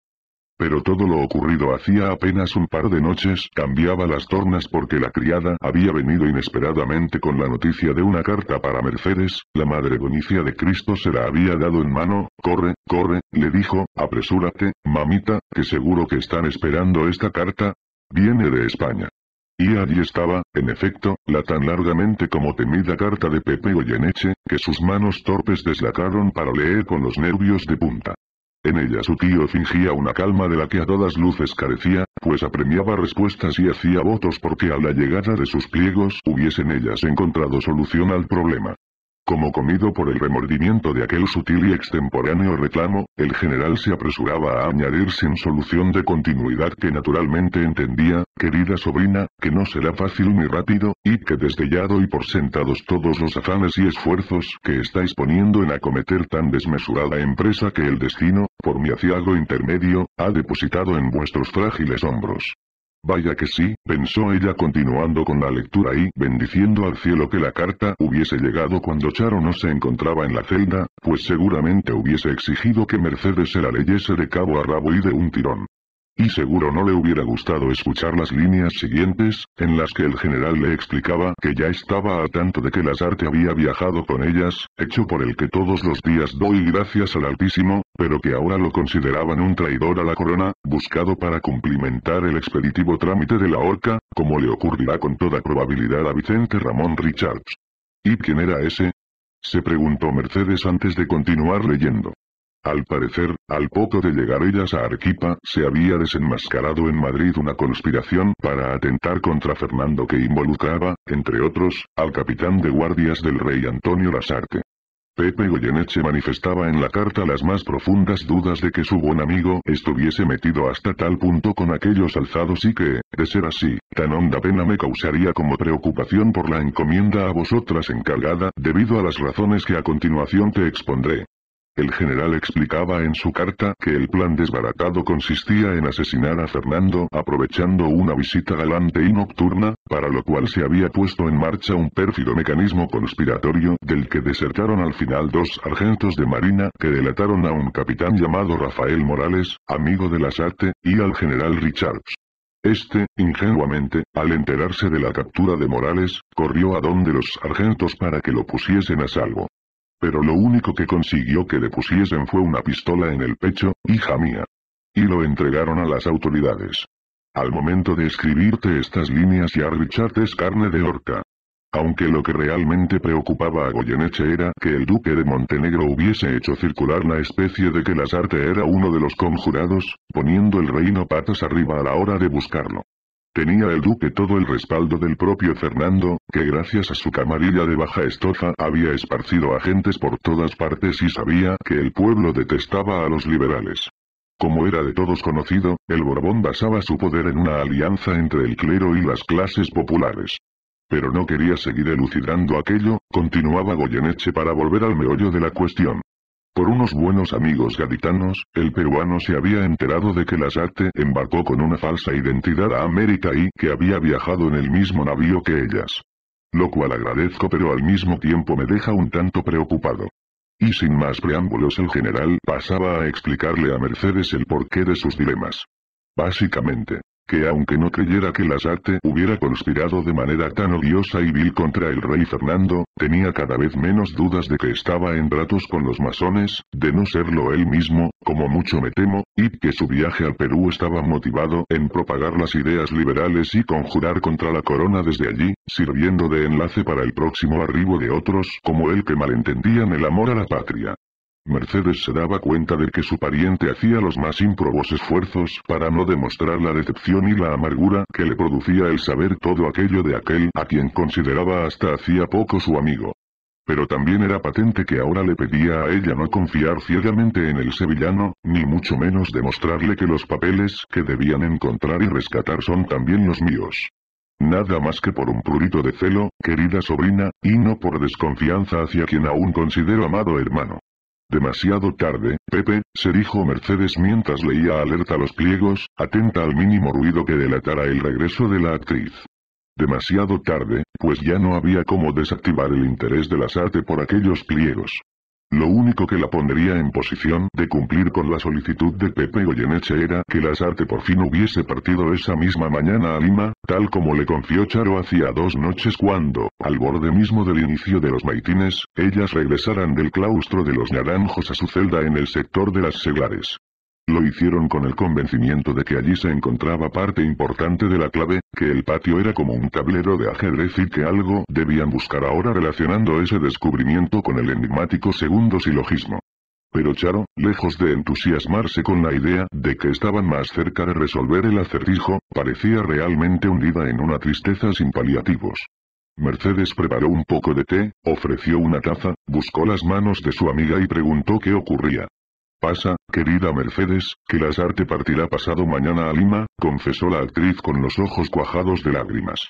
Pero todo lo ocurrido hacía apenas un par de noches cambiaba las tornas porque la criada había venido inesperadamente con la noticia de una carta para Mercedes, la madre bonicia de Cristo se la había dado en mano, corre, corre, le dijo, apresúrate, mamita, que seguro que están esperando esta carta. Viene de España. Y allí estaba, en efecto, la tan largamente como temida carta de Pepe Goyeneche, que sus manos torpes deslacaron para leer con los nervios de punta. En ella su tío fingía una calma de la que a todas luces carecía, pues apremiaba respuestas y hacía votos porque a la llegada de sus pliegos hubiesen ellas encontrado solución al problema. Como comido por el remordimiento de aquel sutil y extemporáneo reclamo, el general se apresuraba a añadir sin solución de continuidad que naturalmente entendía, querida sobrina, que no será fácil ni rápido, y que desde ya doy por sentados todos los afanes y esfuerzos que estáis poniendo en acometer tan desmesurada empresa que el destino, por mi aciago intermedio, ha depositado en vuestros frágiles hombros. Vaya que sí, pensó ella continuando con la lectura y bendiciendo al cielo que la carta hubiese llegado cuando Charo no se encontraba en la celda, pues seguramente hubiese exigido que Mercedes se la leyese de cabo a rabo y de un tirón y seguro no le hubiera gustado escuchar las líneas siguientes, en las que el general le explicaba que ya estaba a tanto de que Lazarte había viajado con ellas, hecho por el que todos los días doy gracias al Altísimo, pero que ahora lo consideraban un traidor a la corona, buscado para cumplimentar el expeditivo trámite de la horca, como le ocurrirá con toda probabilidad a Vicente Ramón Richards. ¿Y quién era ese? Se preguntó Mercedes antes de continuar leyendo. Al parecer, al poco de llegar ellas a Arquipa, se había desenmascarado en Madrid una conspiración para atentar contra Fernando que involucraba, entre otros, al capitán de guardias del rey Antonio Lasarte. Pepe Goyeneche manifestaba en la carta las más profundas dudas de que su buen amigo estuviese metido hasta tal punto con aquellos alzados y que, de ser así, tan honda pena me causaría como preocupación por la encomienda a vosotras encargada debido a las razones que a continuación te expondré. El general explicaba en su carta que el plan desbaratado consistía en asesinar a Fernando aprovechando una visita galante y nocturna, para lo cual se había puesto en marcha un pérfido mecanismo conspiratorio del que desertaron al final dos sargentos de marina que delataron a un capitán llamado Rafael Morales, amigo de Lasarte, y al general Richards. Este, ingenuamente, al enterarse de la captura de Morales, corrió a donde los sargentos para que lo pusiesen a salvo. Pero lo único que consiguió que le pusiesen fue una pistola en el pecho, hija mía. Y lo entregaron a las autoridades. Al momento de escribirte estas líneas y Richard es carne de horca. Aunque lo que realmente preocupaba a Goyeneche era que el duque de Montenegro hubiese hecho circular la especie de que Lasarte era uno de los conjurados, poniendo el reino patas arriba a la hora de buscarlo. Tenía el duque todo el respaldo del propio Fernando, que gracias a su camarilla de baja estofa había esparcido agentes por todas partes y sabía que el pueblo detestaba a los liberales. Como era de todos conocido, el Borbón basaba su poder en una alianza entre el clero y las clases populares. Pero no quería seguir elucidando aquello, continuaba Goyeneche para volver al meollo de la cuestión. Por unos buenos amigos gaditanos, el peruano se había enterado de que arte embarcó con una falsa identidad a América y que había viajado en el mismo navío que ellas. Lo cual agradezco pero al mismo tiempo me deja un tanto preocupado. Y sin más preámbulos el general pasaba a explicarle a Mercedes el porqué de sus dilemas. Básicamente, que aunque no creyera que Lasarte hubiera conspirado de manera tan odiosa y vil contra el rey Fernando, tenía cada vez menos dudas de que estaba en tratos con los masones, de no serlo él mismo, como mucho me temo, y que su viaje al Perú estaba motivado en propagar las ideas liberales y conjurar contra la corona desde allí, sirviendo de enlace para el próximo arribo de otros como él que malentendían el amor a la patria. Mercedes se daba cuenta de que su pariente hacía los más ímprobos esfuerzos para no demostrar la decepción y la amargura que le producía el saber todo aquello de aquel a quien consideraba hasta hacía poco su amigo. Pero también era patente que ahora le pedía a ella no confiar ciegamente en el sevillano, ni mucho menos demostrarle que los papeles que debían encontrar y rescatar son también los míos. Nada más que por un prurito de celo, querida sobrina, y no por desconfianza hacia quien aún considero amado hermano. Demasiado tarde, Pepe, se dijo Mercedes mientras leía alerta los pliegos, atenta al mínimo ruido que delatara el regreso de la actriz. Demasiado tarde, pues ya no había cómo desactivar el interés de las artes por aquellos pliegos. Lo único que la pondría en posición de cumplir con la solicitud de Pepe Goyeneche era que Lasarte por fin hubiese partido esa misma mañana a Lima, tal como le confió Charo hacía dos noches cuando, al borde mismo del inicio de los maitines, ellas regresaran del claustro de los naranjos a su celda en el sector de las seglares. Lo hicieron con el convencimiento de que allí se encontraba parte importante de la clave, que el patio era como un tablero de ajedrez y que algo debían buscar ahora relacionando ese descubrimiento con el enigmático segundo silogismo. Pero Charo, lejos de entusiasmarse con la idea de que estaban más cerca de resolver el acertijo, parecía realmente hundida en una tristeza sin paliativos. Mercedes preparó un poco de té, ofreció una taza, buscó las manos de su amiga y preguntó qué ocurría. Pasa, querida Mercedes, que sarte partirá pasado mañana a Lima, confesó la actriz con los ojos cuajados de lágrimas.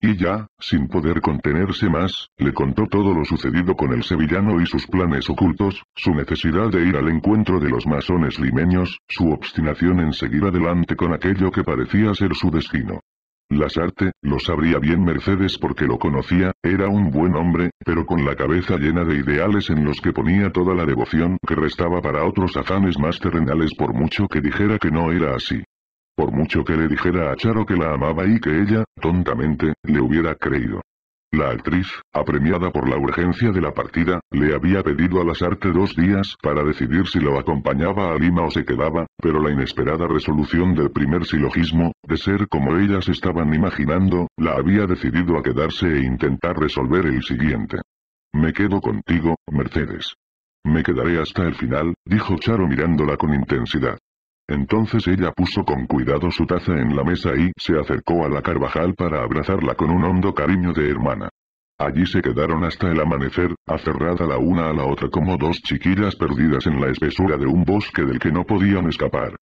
Y ya, sin poder contenerse más, le contó todo lo sucedido con el sevillano y sus planes ocultos, su necesidad de ir al encuentro de los masones limeños, su obstinación en seguir adelante con aquello que parecía ser su destino. Lasarte, lo sabría bien Mercedes porque lo conocía, era un buen hombre, pero con la cabeza llena de ideales en los que ponía toda la devoción que restaba para otros afanes más terrenales por mucho que dijera que no era así. Por mucho que le dijera a Charo que la amaba y que ella, tontamente, le hubiera creído. La actriz, apremiada por la urgencia de la partida, le había pedido a Lasarte dos días para decidir si lo acompañaba a Lima o se quedaba, pero la inesperada resolución del primer silogismo, de ser como ellas estaban imaginando, la había decidido a quedarse e intentar resolver el siguiente. Me quedo contigo, Mercedes. Me quedaré hasta el final, dijo Charo mirándola con intensidad. Entonces ella puso con cuidado su taza en la mesa y se acercó a la Carvajal para abrazarla con un hondo cariño de hermana. Allí se quedaron hasta el amanecer, aferrada la una a la otra como dos chiquillas perdidas en la espesura de un bosque del que no podían escapar.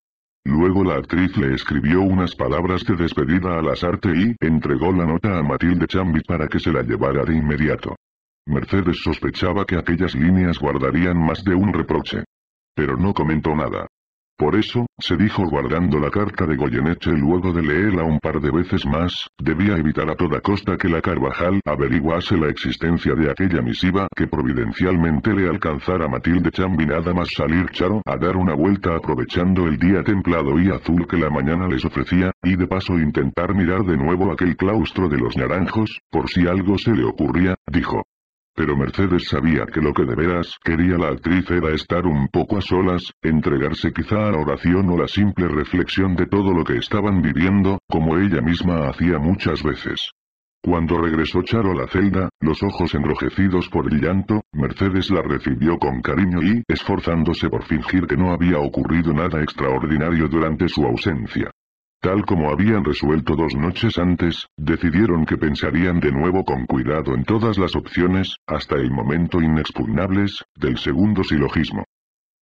Luego la actriz le escribió unas palabras de despedida a arte y entregó la nota a Matilde Chambi para que se la llevara de inmediato. Mercedes sospechaba que aquellas líneas guardarían más de un reproche. Pero no comentó nada. Por eso, se dijo guardando la carta de Goyeneche luego de leerla un par de veces más, debía evitar a toda costa que la Carvajal averiguase la existencia de aquella misiva que providencialmente le alcanzara Matilde Chambi nada más salir Charo a dar una vuelta aprovechando el día templado y azul que la mañana les ofrecía, y de paso intentar mirar de nuevo aquel claustro de los naranjos, por si algo se le ocurría, dijo pero Mercedes sabía que lo que de veras quería la actriz era estar un poco a solas, entregarse quizá a la oración o la simple reflexión de todo lo que estaban viviendo, como ella misma hacía muchas veces. Cuando regresó Charo a la celda, los ojos enrojecidos por el llanto, Mercedes la recibió con cariño y, esforzándose por fingir que no había ocurrido nada extraordinario durante su ausencia. Tal como habían resuelto dos noches antes, decidieron que pensarían de nuevo con cuidado en todas las opciones, hasta el momento inexpugnables, del segundo silogismo.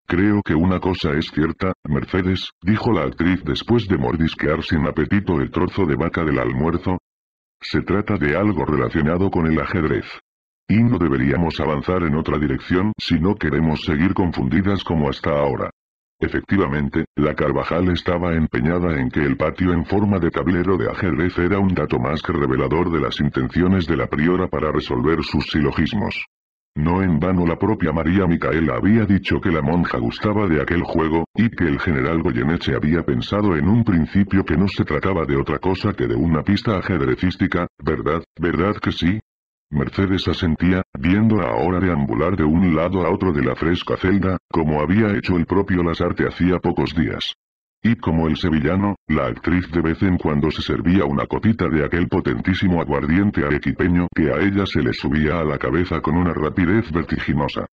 Creo que una cosa es cierta, Mercedes, dijo la actriz después de mordisquear sin apetito el trozo de vaca del almuerzo. Se trata de algo relacionado con el ajedrez. Y no deberíamos avanzar en otra dirección si no queremos seguir confundidas como hasta ahora. Efectivamente, la Carvajal estaba empeñada en que el patio en forma de tablero de ajedrez era un dato más que revelador de las intenciones de la priora para resolver sus silogismos. No en vano la propia María Micaela había dicho que la monja gustaba de aquel juego, y que el general Goyeneche había pensado en un principio que no se trataba de otra cosa que de una pista ajedrecística, ¿verdad, verdad que sí? Mercedes asentía, viendo ahora deambular de un lado a otro de la fresca celda, como había hecho el propio Lazarte hacía pocos días. Y como el sevillano, la actriz de vez en cuando se servía una copita de aquel potentísimo aguardiente arequipeño que a ella se le subía a la cabeza con una rapidez vertiginosa.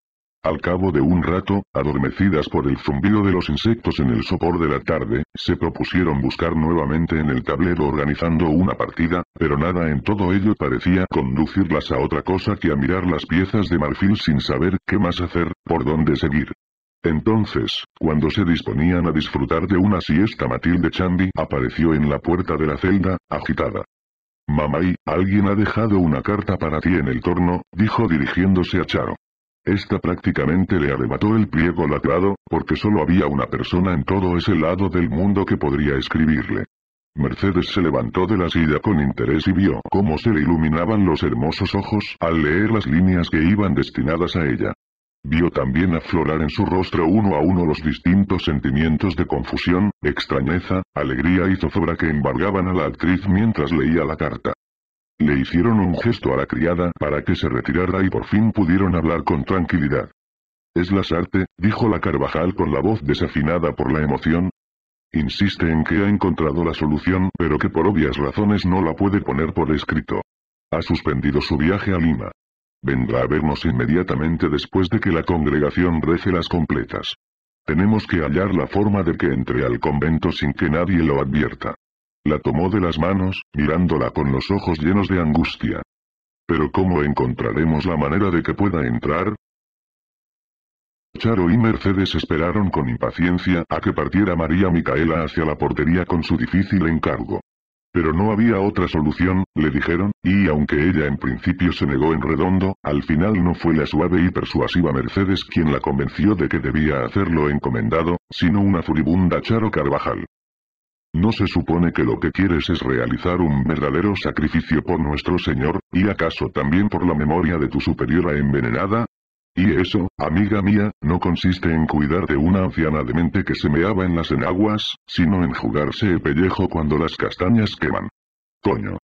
Al cabo de un rato, adormecidas por el zumbido de los insectos en el sopor de la tarde, se propusieron buscar nuevamente en el tablero organizando una partida, pero nada en todo ello parecía conducirlas a otra cosa que a mirar las piezas de marfil sin saber qué más hacer, por dónde seguir. Entonces, cuando se disponían a disfrutar de una siesta Matilde Chandy apareció en la puerta de la celda, agitada. Mamá y, alguien ha dejado una carta para ti en el torno, dijo dirigiéndose a Charo. Esta prácticamente le arrebató el pliego lateado, porque solo había una persona en todo ese lado del mundo que podría escribirle. Mercedes se levantó de la silla con interés y vio cómo se le iluminaban los hermosos ojos al leer las líneas que iban destinadas a ella. Vio también aflorar en su rostro uno a uno los distintos sentimientos de confusión, extrañeza, alegría y zozobra que embargaban a la actriz mientras leía la carta. Le hicieron un gesto a la criada para que se retirara y por fin pudieron hablar con tranquilidad. Es la Sarte, dijo la Carvajal con la voz desafinada por la emoción. Insiste en que ha encontrado la solución pero que por obvias razones no la puede poner por escrito. Ha suspendido su viaje a Lima. Vendrá a vernos inmediatamente después de que la congregación rece las completas. Tenemos que hallar la forma de que entre al convento sin que nadie lo advierta. La tomó de las manos, mirándola con los ojos llenos de angustia. ¿Pero cómo encontraremos la manera de que pueda entrar? Charo y Mercedes esperaron con impaciencia a que partiera María Micaela hacia la portería con su difícil encargo. Pero no había otra solución, le dijeron, y aunque ella en principio se negó en redondo, al final no fue la suave y persuasiva Mercedes quien la convenció de que debía hacerlo encomendado, sino una furibunda Charo Carvajal. ¿No se supone que lo que quieres es realizar un verdadero sacrificio por nuestro Señor, y acaso también por la memoria de tu superiora envenenada? Y eso, amiga mía, no consiste en cuidar de una anciana demente que se meaba en las enaguas, sino en jugarse el pellejo cuando las castañas queman. Coño.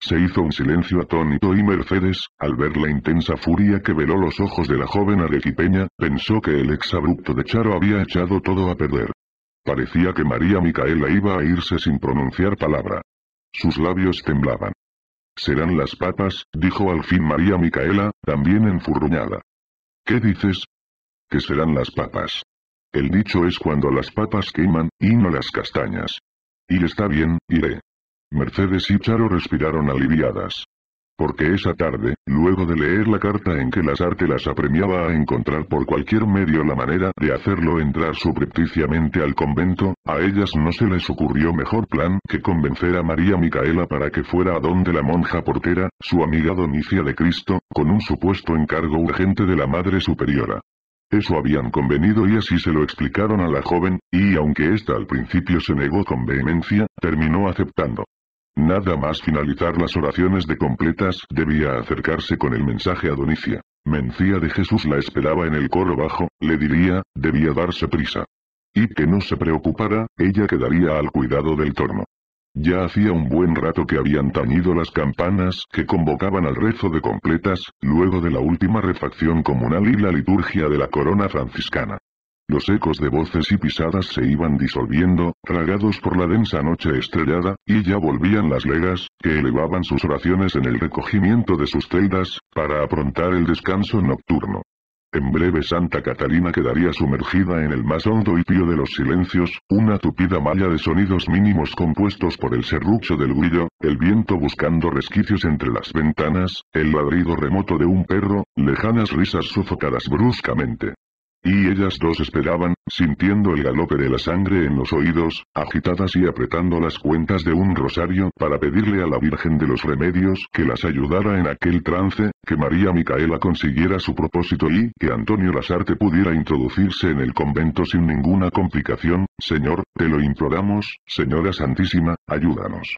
Se hizo un silencio atónito y Mercedes, al ver la intensa furia que veló los ojos de la joven arequipeña, pensó que el abrupto de Charo había echado todo a perder. Parecía que María Micaela iba a irse sin pronunciar palabra. Sus labios temblaban. Serán las papas, dijo al fin María Micaela, también enfurruñada. ¿Qué dices? Que serán las papas. El dicho es cuando las papas queman, y no las castañas. Y está bien, iré. Mercedes y Charo respiraron aliviadas. Porque esa tarde, luego de leer la carta en que las artes las apremiaba a encontrar por cualquier medio la manera de hacerlo entrar subrepticiamente al convento, a ellas no se les ocurrió mejor plan que convencer a María Micaela para que fuera a donde la monja portera, su amiga Donicia de Cristo, con un supuesto encargo urgente de la Madre Superiora. Eso habían convenido y así se lo explicaron a la joven, y aunque ésta al principio se negó con vehemencia, terminó aceptando. Nada más finalizar las oraciones de completas, debía acercarse con el mensaje a Donicia. Mencía de Jesús la esperaba en el coro bajo, le diría, debía darse prisa. Y que no se preocupara, ella quedaría al cuidado del torno. Ya hacía un buen rato que habían tañido las campanas que convocaban al rezo de completas, luego de la última refacción comunal y la liturgia de la corona franciscana. Los ecos de voces y pisadas se iban disolviendo, tragados por la densa noche estrellada, y ya volvían las legas, que elevaban sus oraciones en el recogimiento de sus celdas, para aprontar el descanso nocturno. En breve Santa Catalina quedaría sumergida en el más hondo y pío de los silencios, una tupida malla de sonidos mínimos compuestos por el serrucho del grillo, el viento buscando resquicios entre las ventanas, el ladrido remoto de un perro, lejanas risas sofocadas bruscamente. Y ellas dos esperaban, sintiendo el galope de la sangre en los oídos, agitadas y apretando las cuentas de un rosario para pedirle a la Virgen de los Remedios que las ayudara en aquel trance, que María Micaela consiguiera su propósito y que Antonio Lasarte pudiera introducirse en el convento sin ninguna complicación, Señor, te lo imploramos, Señora Santísima, ayúdanos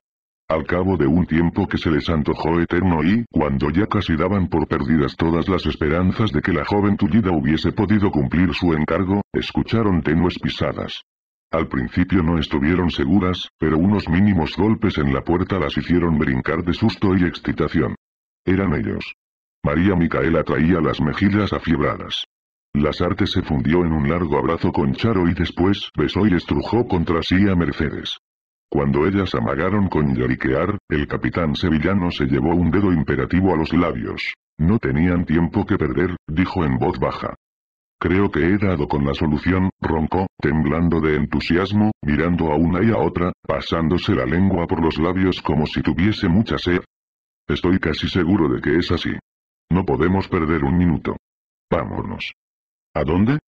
al cabo de un tiempo que se les antojó eterno y, cuando ya casi daban por perdidas todas las esperanzas de que la joven tullida hubiese podido cumplir su encargo, escucharon tenues pisadas. Al principio no estuvieron seguras, pero unos mínimos golpes en la puerta las hicieron brincar de susto y excitación. Eran ellos. María Micaela traía las mejillas afiebradas. Las artes se fundió en un largo abrazo con Charo y después besó y estrujó contra sí a Mercedes. Cuando ellas amagaron con lloriquear, el capitán sevillano se llevó un dedo imperativo a los labios. No tenían tiempo que perder, dijo en voz baja. Creo que he dado con la solución, roncó, temblando de entusiasmo, mirando a una y a otra, pasándose la lengua por los labios como si tuviese mucha sed. Estoy casi seguro de que es así. No podemos perder un minuto. Vámonos. ¿A dónde?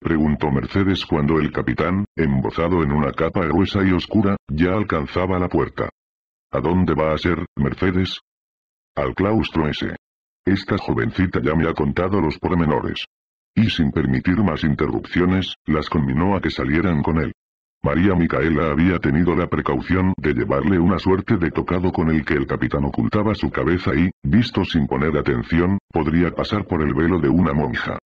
preguntó Mercedes cuando el capitán, embozado en una capa gruesa y oscura, ya alcanzaba la puerta. ¿A dónde va a ser, Mercedes? Al claustro ese. Esta jovencita ya me ha contado los pormenores. Y sin permitir más interrupciones, las conminó a que salieran con él. María Micaela había tenido la precaución de llevarle una suerte de tocado con el que el capitán ocultaba su cabeza y, visto sin poner atención, podría pasar por el velo de una monja.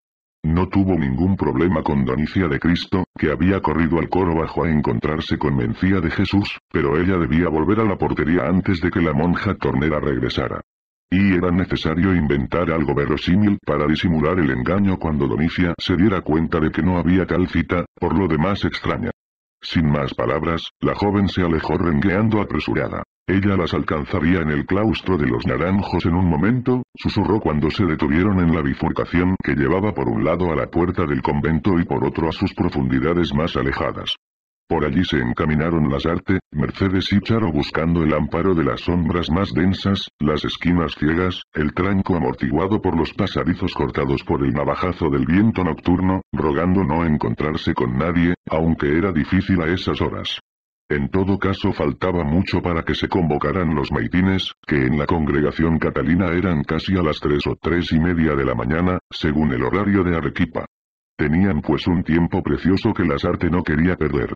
No tuvo ningún problema con Donicia de Cristo, que había corrido al coro bajo a encontrarse con Mencía de Jesús, pero ella debía volver a la portería antes de que la monja tornera regresara. Y era necesario inventar algo verosímil para disimular el engaño cuando Donicia se diera cuenta de que no había tal cita, por lo demás extraña. Sin más palabras, la joven se alejó rengueando apresurada. Ella las alcanzaría en el claustro de los naranjos en un momento, susurró cuando se detuvieron en la bifurcación que llevaba por un lado a la puerta del convento y por otro a sus profundidades más alejadas. Por allí se encaminaron las arte, Mercedes y Charo buscando el amparo de las sombras más densas, las esquinas ciegas, el tranco amortiguado por los pasadizos cortados por el navajazo del viento nocturno, rogando no encontrarse con nadie, aunque era difícil a esas horas. En todo caso faltaba mucho para que se convocaran los maitines, que en la congregación catalina eran casi a las tres o tres y media de la mañana, según el horario de Arequipa. Tenían pues un tiempo precioso que las arte no quería perder.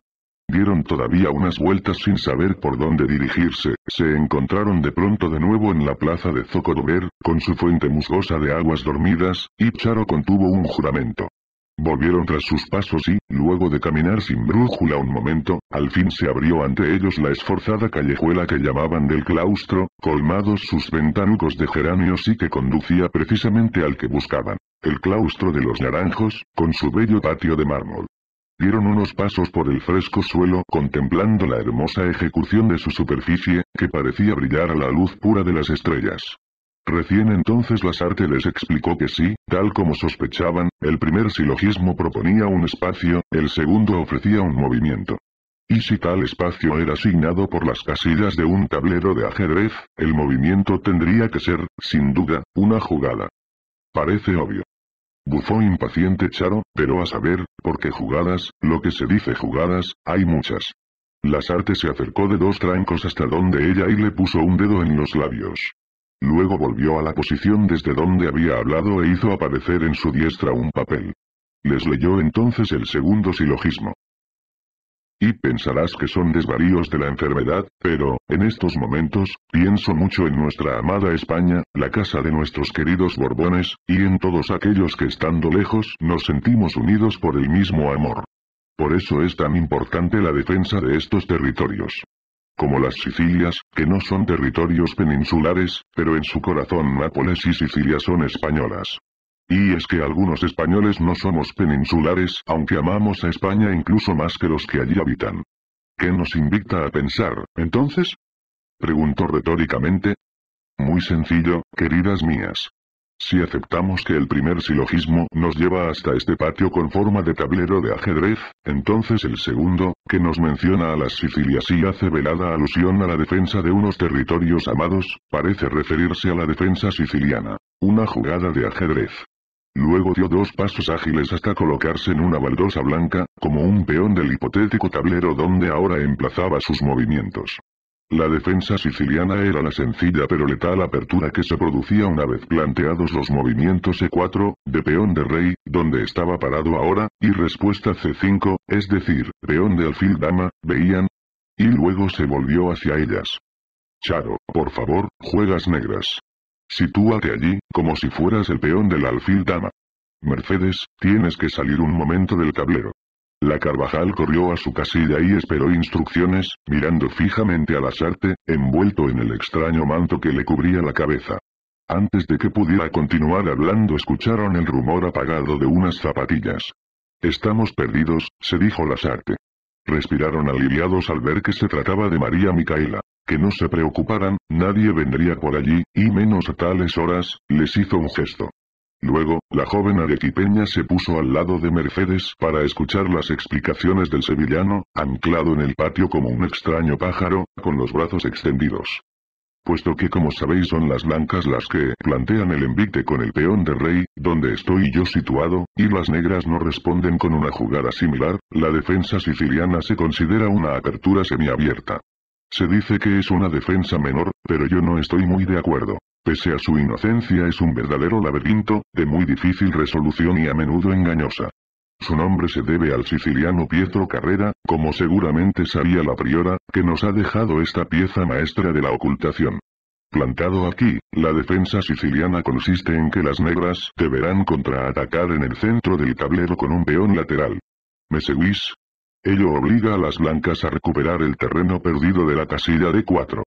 Dieron todavía unas vueltas sin saber por dónde dirigirse, se encontraron de pronto de nuevo en la plaza de Zocodover, con su fuente musgosa de aguas dormidas, y Charo contuvo un juramento. Volvieron tras sus pasos y, luego de caminar sin brújula un momento, al fin se abrió ante ellos la esforzada callejuela que llamaban del claustro, colmados sus ventanucos de geranios y que conducía precisamente al que buscaban, el claustro de los naranjos, con su bello patio de mármol. Dieron unos pasos por el fresco suelo contemplando la hermosa ejecución de su superficie, que parecía brillar a la luz pura de las estrellas. Recién entonces Lasarte les explicó que sí, tal como sospechaban, el primer silogismo proponía un espacio, el segundo ofrecía un movimiento. Y si tal espacio era asignado por las casillas de un tablero de ajedrez, el movimiento tendría que ser, sin duda, una jugada. Parece obvio. Bufó impaciente Charo, pero a saber, porque jugadas, lo que se dice jugadas, hay muchas. Lasarte se acercó de dos trancos hasta donde ella y le puso un dedo en los labios. Luego volvió a la posición desde donde había hablado e hizo aparecer en su diestra un papel. Les leyó entonces el segundo silogismo. Y pensarás que son desvaríos de la enfermedad, pero, en estos momentos, pienso mucho en nuestra amada España, la casa de nuestros queridos Borbones, y en todos aquellos que estando lejos nos sentimos unidos por el mismo amor. Por eso es tan importante la defensa de estos territorios. Como las Sicilias, que no son territorios peninsulares, pero en su corazón Nápoles y Sicilia son españolas. Y es que algunos españoles no somos peninsulares, aunque amamos a España incluso más que los que allí habitan. ¿Qué nos invita a pensar, entonces? Preguntó retóricamente. Muy sencillo, queridas mías. Si aceptamos que el primer silogismo nos lleva hasta este patio con forma de tablero de ajedrez, entonces el segundo, que nos menciona a las Sicilias y hace velada alusión a la defensa de unos territorios amados, parece referirse a la defensa siciliana, una jugada de ajedrez. Luego dio dos pasos ágiles hasta colocarse en una baldosa blanca, como un peón del hipotético tablero donde ahora emplazaba sus movimientos. La defensa siciliana era la sencilla pero letal apertura que se producía una vez planteados los movimientos E4, de peón de rey, donde estaba parado ahora, y respuesta C5, es decir, peón de alfil dama, veían. Y luego se volvió hacia ellas. Charo, por favor, juegas negras. Sitúate allí, como si fueras el peón del alfil dama. Mercedes, tienes que salir un momento del tablero. La Carvajal corrió a su casilla y esperó instrucciones, mirando fijamente a Lasarte, envuelto en el extraño manto que le cubría la cabeza. Antes de que pudiera continuar hablando escucharon el rumor apagado de unas zapatillas. Estamos perdidos, se dijo Lasarte. Respiraron aliviados al ver que se trataba de María Micaela que no se preocuparan, nadie vendría por allí, y menos a tales horas, les hizo un gesto. Luego, la joven arequipeña se puso al lado de Mercedes para escuchar las explicaciones del sevillano, anclado en el patio como un extraño pájaro, con los brazos extendidos. Puesto que como sabéis son las blancas las que plantean el envite con el peón de rey, donde estoy yo situado, y las negras no responden con una jugada similar, la defensa siciliana se considera una apertura semiabierta. Se dice que es una defensa menor, pero yo no estoy muy de acuerdo. Pese a su inocencia es un verdadero laberinto, de muy difícil resolución y a menudo engañosa. Su nombre se debe al siciliano Pietro Carrera, como seguramente sabía la priora, que nos ha dejado esta pieza maestra de la ocultación. Plantado aquí, la defensa siciliana consiste en que las negras deberán contraatacar en el centro del tablero con un peón lateral. ¿Me seguís? Ello obliga a las blancas a recuperar el terreno perdido de la casilla d 4.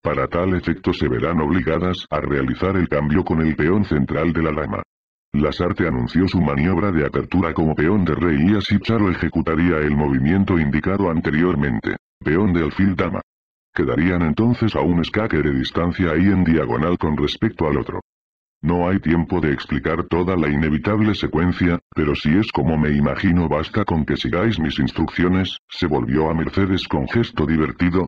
Para tal efecto se verán obligadas a realizar el cambio con el peón central de la dama. Lasarte anunció su maniobra de apertura como peón de rey y así Charo ejecutaría el movimiento indicado anteriormente, peón de alfil dama. Quedarían entonces a un escaque de distancia y en diagonal con respecto al otro. No hay tiempo de explicar toda la inevitable secuencia, pero si es como me imagino basta con que sigáis mis instrucciones, se volvió a Mercedes con gesto divertido.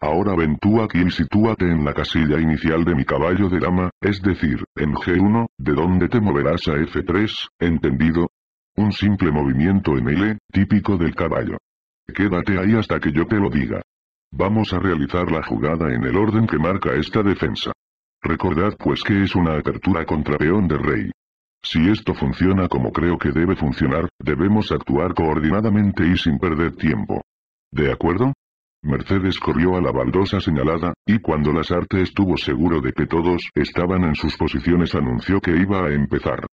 Ahora ven tú aquí y sitúate en la casilla inicial de mi caballo de dama, es decir, en G1, de donde te moverás a F3, ¿entendido? Un simple movimiento en L, típico del caballo. Quédate ahí hasta que yo te lo diga. Vamos a realizar la jugada en el orden que marca esta defensa. Recordad pues que es una apertura contra peón de rey. Si esto funciona como creo que debe funcionar, debemos actuar coordinadamente y sin perder tiempo. ¿De acuerdo? Mercedes corrió a la baldosa señalada, y cuando Lasarte estuvo seguro de que todos estaban en sus posiciones anunció que iba a empezar.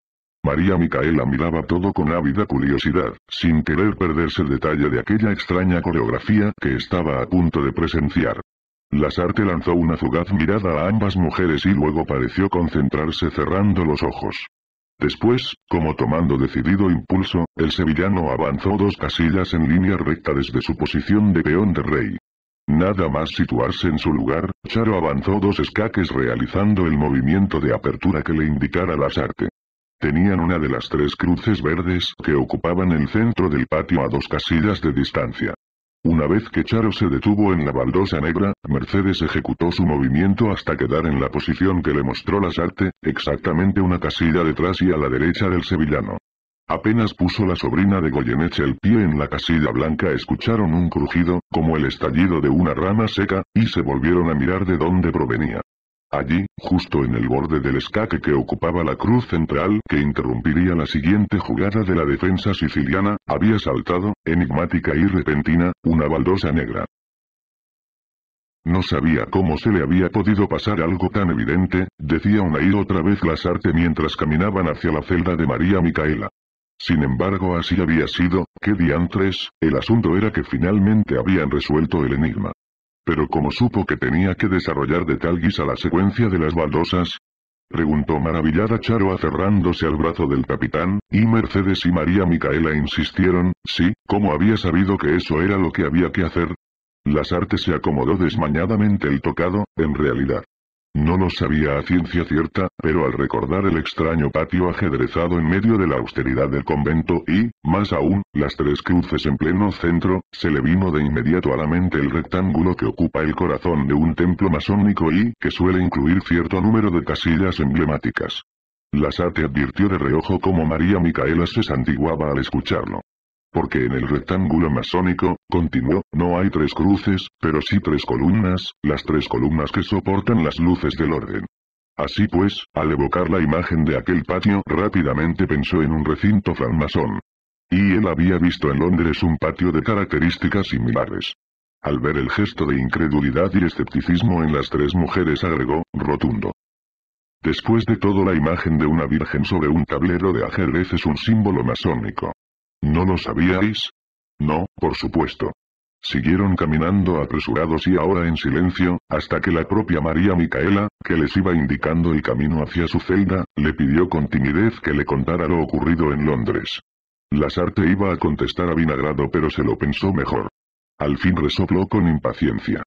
María Micaela miraba todo con ávida curiosidad, sin querer perderse el detalle de aquella extraña coreografía que estaba a punto de presenciar. Lasarte lanzó una fugaz mirada a ambas mujeres y luego pareció concentrarse cerrando los ojos. Después, como tomando decidido impulso, el sevillano avanzó dos casillas en línea recta desde su posición de peón de rey. Nada más situarse en su lugar, Charo avanzó dos escaques realizando el movimiento de apertura que le indicara Lasarte. Tenían una de las tres cruces verdes que ocupaban el centro del patio a dos casillas de distancia. Una vez que Charo se detuvo en la baldosa negra, Mercedes ejecutó su movimiento hasta quedar en la posición que le mostró la sarte, exactamente una casilla detrás y a la derecha del sevillano. Apenas puso la sobrina de Goyeneche el pie en la casilla blanca escucharon un crujido, como el estallido de una rama seca, y se volvieron a mirar de dónde provenía. Allí, justo en el borde del escaque que ocupaba la cruz central que interrumpiría la siguiente jugada de la defensa siciliana, había saltado, enigmática y repentina, una baldosa negra. No sabía cómo se le había podido pasar algo tan evidente, decía una y otra vez sarte mientras caminaban hacia la celda de María Micaela. Sin embargo así había sido, que diantres, el asunto era que finalmente habían resuelto el enigma. Pero como supo que tenía que desarrollar de tal guisa la secuencia de las baldosas, preguntó maravillada Charo aferrándose al brazo del capitán, y Mercedes y María Micaela insistieron, sí, ¿cómo había sabido que eso era lo que había que hacer? Las artes se acomodó desmañadamente el tocado, en realidad, no lo sabía a ciencia cierta, pero al recordar el extraño patio ajedrezado en medio de la austeridad del convento y, más aún, las tres cruces en pleno centro, se le vino de inmediato a la mente el rectángulo que ocupa el corazón de un templo masónico y que suele incluir cierto número de casillas emblemáticas. Lasate advirtió de reojo cómo María Micaela se santiguaba al escucharlo. Porque en el rectángulo masónico, continuó, no hay tres cruces, pero sí tres columnas, las tres columnas que soportan las luces del orden. Así pues, al evocar la imagen de aquel patio rápidamente pensó en un recinto francmasón. Y él había visto en Londres un patio de características similares. Al ver el gesto de incredulidad y escepticismo en las tres mujeres agregó, rotundo. Después de todo la imagen de una virgen sobre un tablero de ajedrez es un símbolo masónico. ¿No lo sabíais? No, por supuesto. Siguieron caminando apresurados y ahora en silencio, hasta que la propia María Micaela, que les iba indicando el camino hacia su celda, le pidió con timidez que le contara lo ocurrido en Londres. Lasarte iba a contestar a Vinagrado pero se lo pensó mejor. Al fin resopló con impaciencia.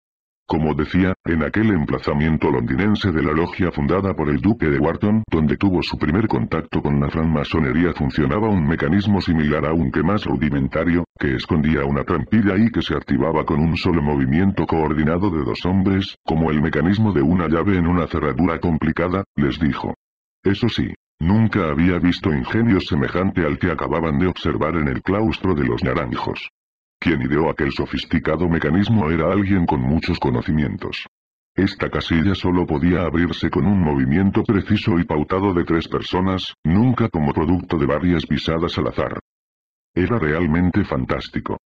Como decía, en aquel emplazamiento londinense de la logia fundada por el duque de Wharton, donde tuvo su primer contacto con la francmasonería funcionaba un mecanismo similar aunque más rudimentario, que escondía una trampilla y que se activaba con un solo movimiento coordinado de dos hombres, como el mecanismo de una llave en una cerradura complicada, les dijo. Eso sí, nunca había visto ingenio semejante al que acababan de observar en el claustro de los naranjos. Quien ideó aquel sofisticado mecanismo era alguien con muchos conocimientos. Esta casilla solo podía abrirse con un movimiento preciso y pautado de tres personas, nunca como producto de varias pisadas al azar. Era realmente fantástico.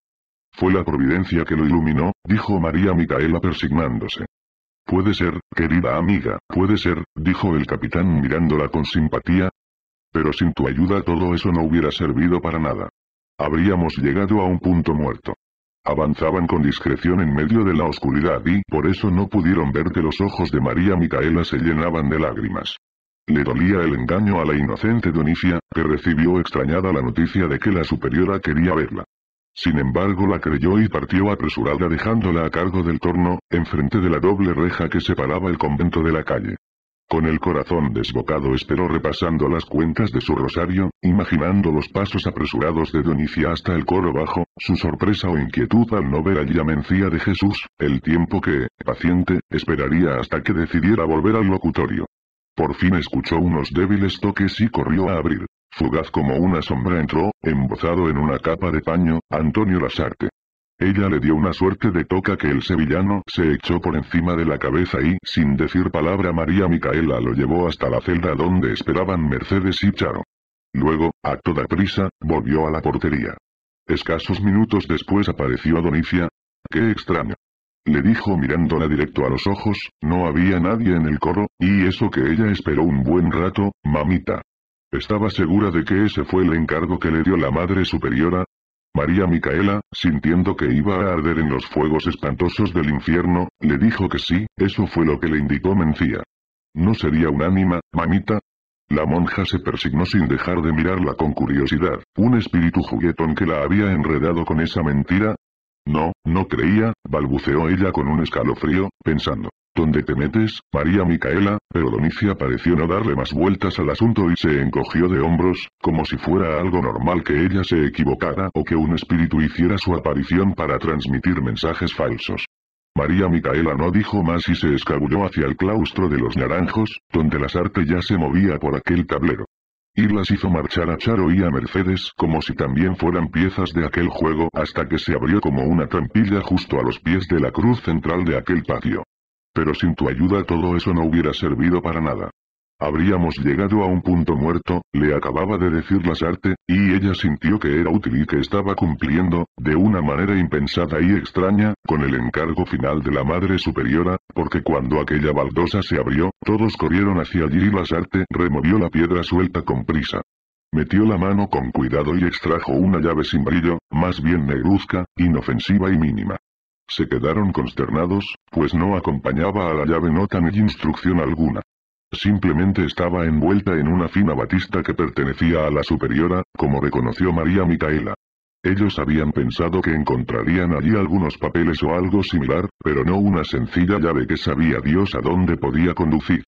Fue la providencia que lo iluminó, dijo María Micaela persignándose. Puede ser, querida amiga, puede ser, dijo el capitán mirándola con simpatía. Pero sin tu ayuda todo eso no hubiera servido para nada habríamos llegado a un punto muerto. Avanzaban con discreción en medio de la oscuridad y por eso no pudieron ver que los ojos de María Micaela se llenaban de lágrimas. Le dolía el engaño a la inocente Donicia, que recibió extrañada la noticia de que la superiora quería verla. Sin embargo la creyó y partió apresurada dejándola a cargo del torno, enfrente de la doble reja que separaba el convento de la calle. Con el corazón desbocado esperó repasando las cuentas de su rosario, imaginando los pasos apresurados de Donicia hasta el coro bajo, su sorpresa o inquietud al no ver allí a Mencía de Jesús, el tiempo que, paciente, esperaría hasta que decidiera volver al locutorio. Por fin escuchó unos débiles toques y corrió a abrir. Fugaz como una sombra entró, embozado en una capa de paño, Antonio Lasarte. Ella le dio una suerte de toca que el sevillano se echó por encima de la cabeza y, sin decir palabra María Micaela lo llevó hasta la celda donde esperaban Mercedes y Charo. Luego, a toda prisa, volvió a la portería. Escasos minutos después apareció Donicia. ¡Qué extraño! Le dijo mirándola directo a los ojos, no había nadie en el coro, y eso que ella esperó un buen rato, mamita. Estaba segura de que ese fue el encargo que le dio la madre superiora, María Micaela, sintiendo que iba a arder en los fuegos espantosos del infierno, le dijo que sí, eso fue lo que le indicó Mencía. ¿No sería un ánima, mamita? La monja se persignó sin dejar de mirarla con curiosidad, un espíritu juguetón que la había enredado con esa mentira. No, no creía, balbuceó ella con un escalofrío, pensando. ¿Dónde te metes, María Micaela? Pero Donicia pareció no darle más vueltas al asunto y se encogió de hombros, como si fuera algo normal que ella se equivocara o que un espíritu hiciera su aparición para transmitir mensajes falsos. María Micaela no dijo más y se escabulló hacia el claustro de los naranjos, donde las arte ya se movía por aquel tablero. Y las hizo marchar a Charo y a Mercedes como si también fueran piezas de aquel juego hasta que se abrió como una trampilla justo a los pies de la cruz central de aquel patio. Pero sin tu ayuda todo eso no hubiera servido para nada. Habríamos llegado a un punto muerto, le acababa de decir Lasarte, y ella sintió que era útil y que estaba cumpliendo, de una manera impensada y extraña, con el encargo final de la Madre Superiora, porque cuando aquella baldosa se abrió, todos corrieron hacia allí y Lasarte removió la piedra suelta con prisa. Metió la mano con cuidado y extrajo una llave sin brillo, más bien negruzca, inofensiva y mínima. Se quedaron consternados, pues no acompañaba a la llave nota ni instrucción alguna. Simplemente estaba envuelta en una fina batista que pertenecía a la superiora, como reconoció María Micaela. Ellos habían pensado que encontrarían allí algunos papeles o algo similar, pero no una sencilla llave que sabía Dios a dónde podía conducir.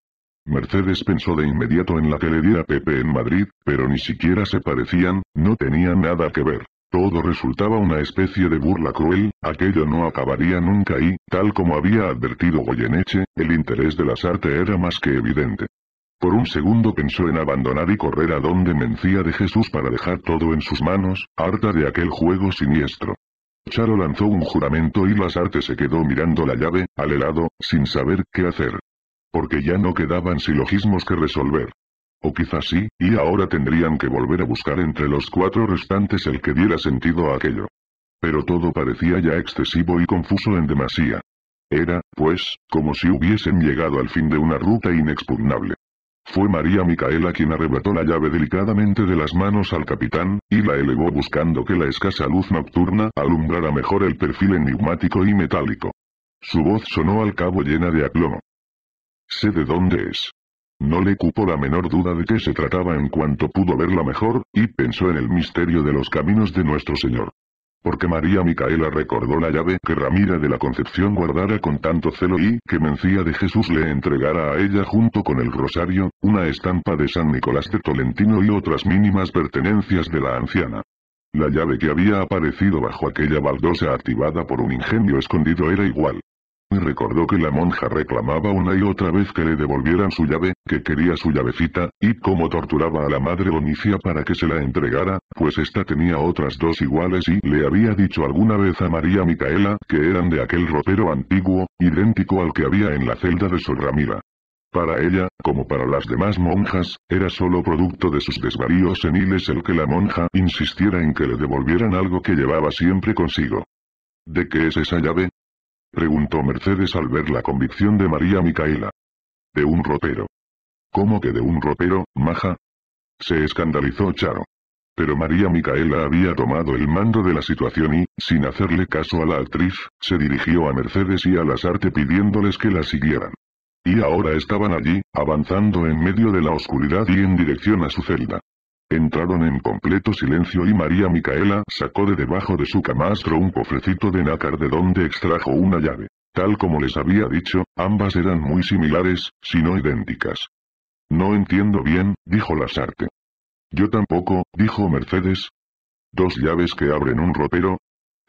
Mercedes pensó de inmediato en la que le diera Pepe en Madrid, pero ni siquiera se parecían, no tenían nada que ver. Todo resultaba una especie de burla cruel, aquello no acabaría nunca y, tal como había advertido Goyeneche, el interés de la sarte era más que evidente. Por un segundo pensó en abandonar y correr a donde mencía de Jesús para dejar todo en sus manos, harta de aquel juego siniestro. Charo lanzó un juramento y la sarte se quedó mirando la llave, al helado, sin saber qué hacer. Porque ya no quedaban silogismos que resolver. O quizás sí, y ahora tendrían que volver a buscar entre los cuatro restantes el que diera sentido a aquello. Pero todo parecía ya excesivo y confuso en demasía. Era, pues, como si hubiesen llegado al fin de una ruta inexpugnable. Fue María Micaela quien arrebató la llave delicadamente de las manos al capitán, y la elevó buscando que la escasa luz nocturna alumbrara mejor el perfil enigmático y metálico. Su voz sonó al cabo llena de aplomo. Sé de dónde es. No le cupo la menor duda de qué se trataba en cuanto pudo verla mejor, y pensó en el misterio de los caminos de nuestro Señor. Porque María Micaela recordó la llave que Ramira de la Concepción guardara con tanto celo y que Mencía de Jesús le entregara a ella junto con el rosario, una estampa de San Nicolás de Tolentino y otras mínimas pertenencias de la anciana. La llave que había aparecido bajo aquella baldosa activada por un ingenio escondido era igual y recordó que la monja reclamaba una y otra vez que le devolvieran su llave, que quería su llavecita, y cómo torturaba a la madre Bonicia para que se la entregara, pues ésta tenía otras dos iguales y le había dicho alguna vez a María Micaela que eran de aquel ropero antiguo, idéntico al que había en la celda de Sor Ramira. Para ella, como para las demás monjas, era solo producto de sus desvaríos seniles el que la monja insistiera en que le devolvieran algo que llevaba siempre consigo. ¿De qué es esa llave? Preguntó Mercedes al ver la convicción de María Micaela. De un ropero. ¿Cómo que de un ropero, maja? Se escandalizó Charo. Pero María Micaela había tomado el mando de la situación y, sin hacerle caso a la actriz, se dirigió a Mercedes y a Lasarte pidiéndoles que la siguieran. Y ahora estaban allí, avanzando en medio de la oscuridad y en dirección a su celda. Entraron en completo silencio y María Micaela sacó de debajo de su camastro un cofrecito de nácar de donde extrajo una llave. Tal como les había dicho, ambas eran muy similares, si no idénticas. No entiendo bien, dijo Lasarte. Yo tampoco, dijo Mercedes. Dos llaves que abren un ropero,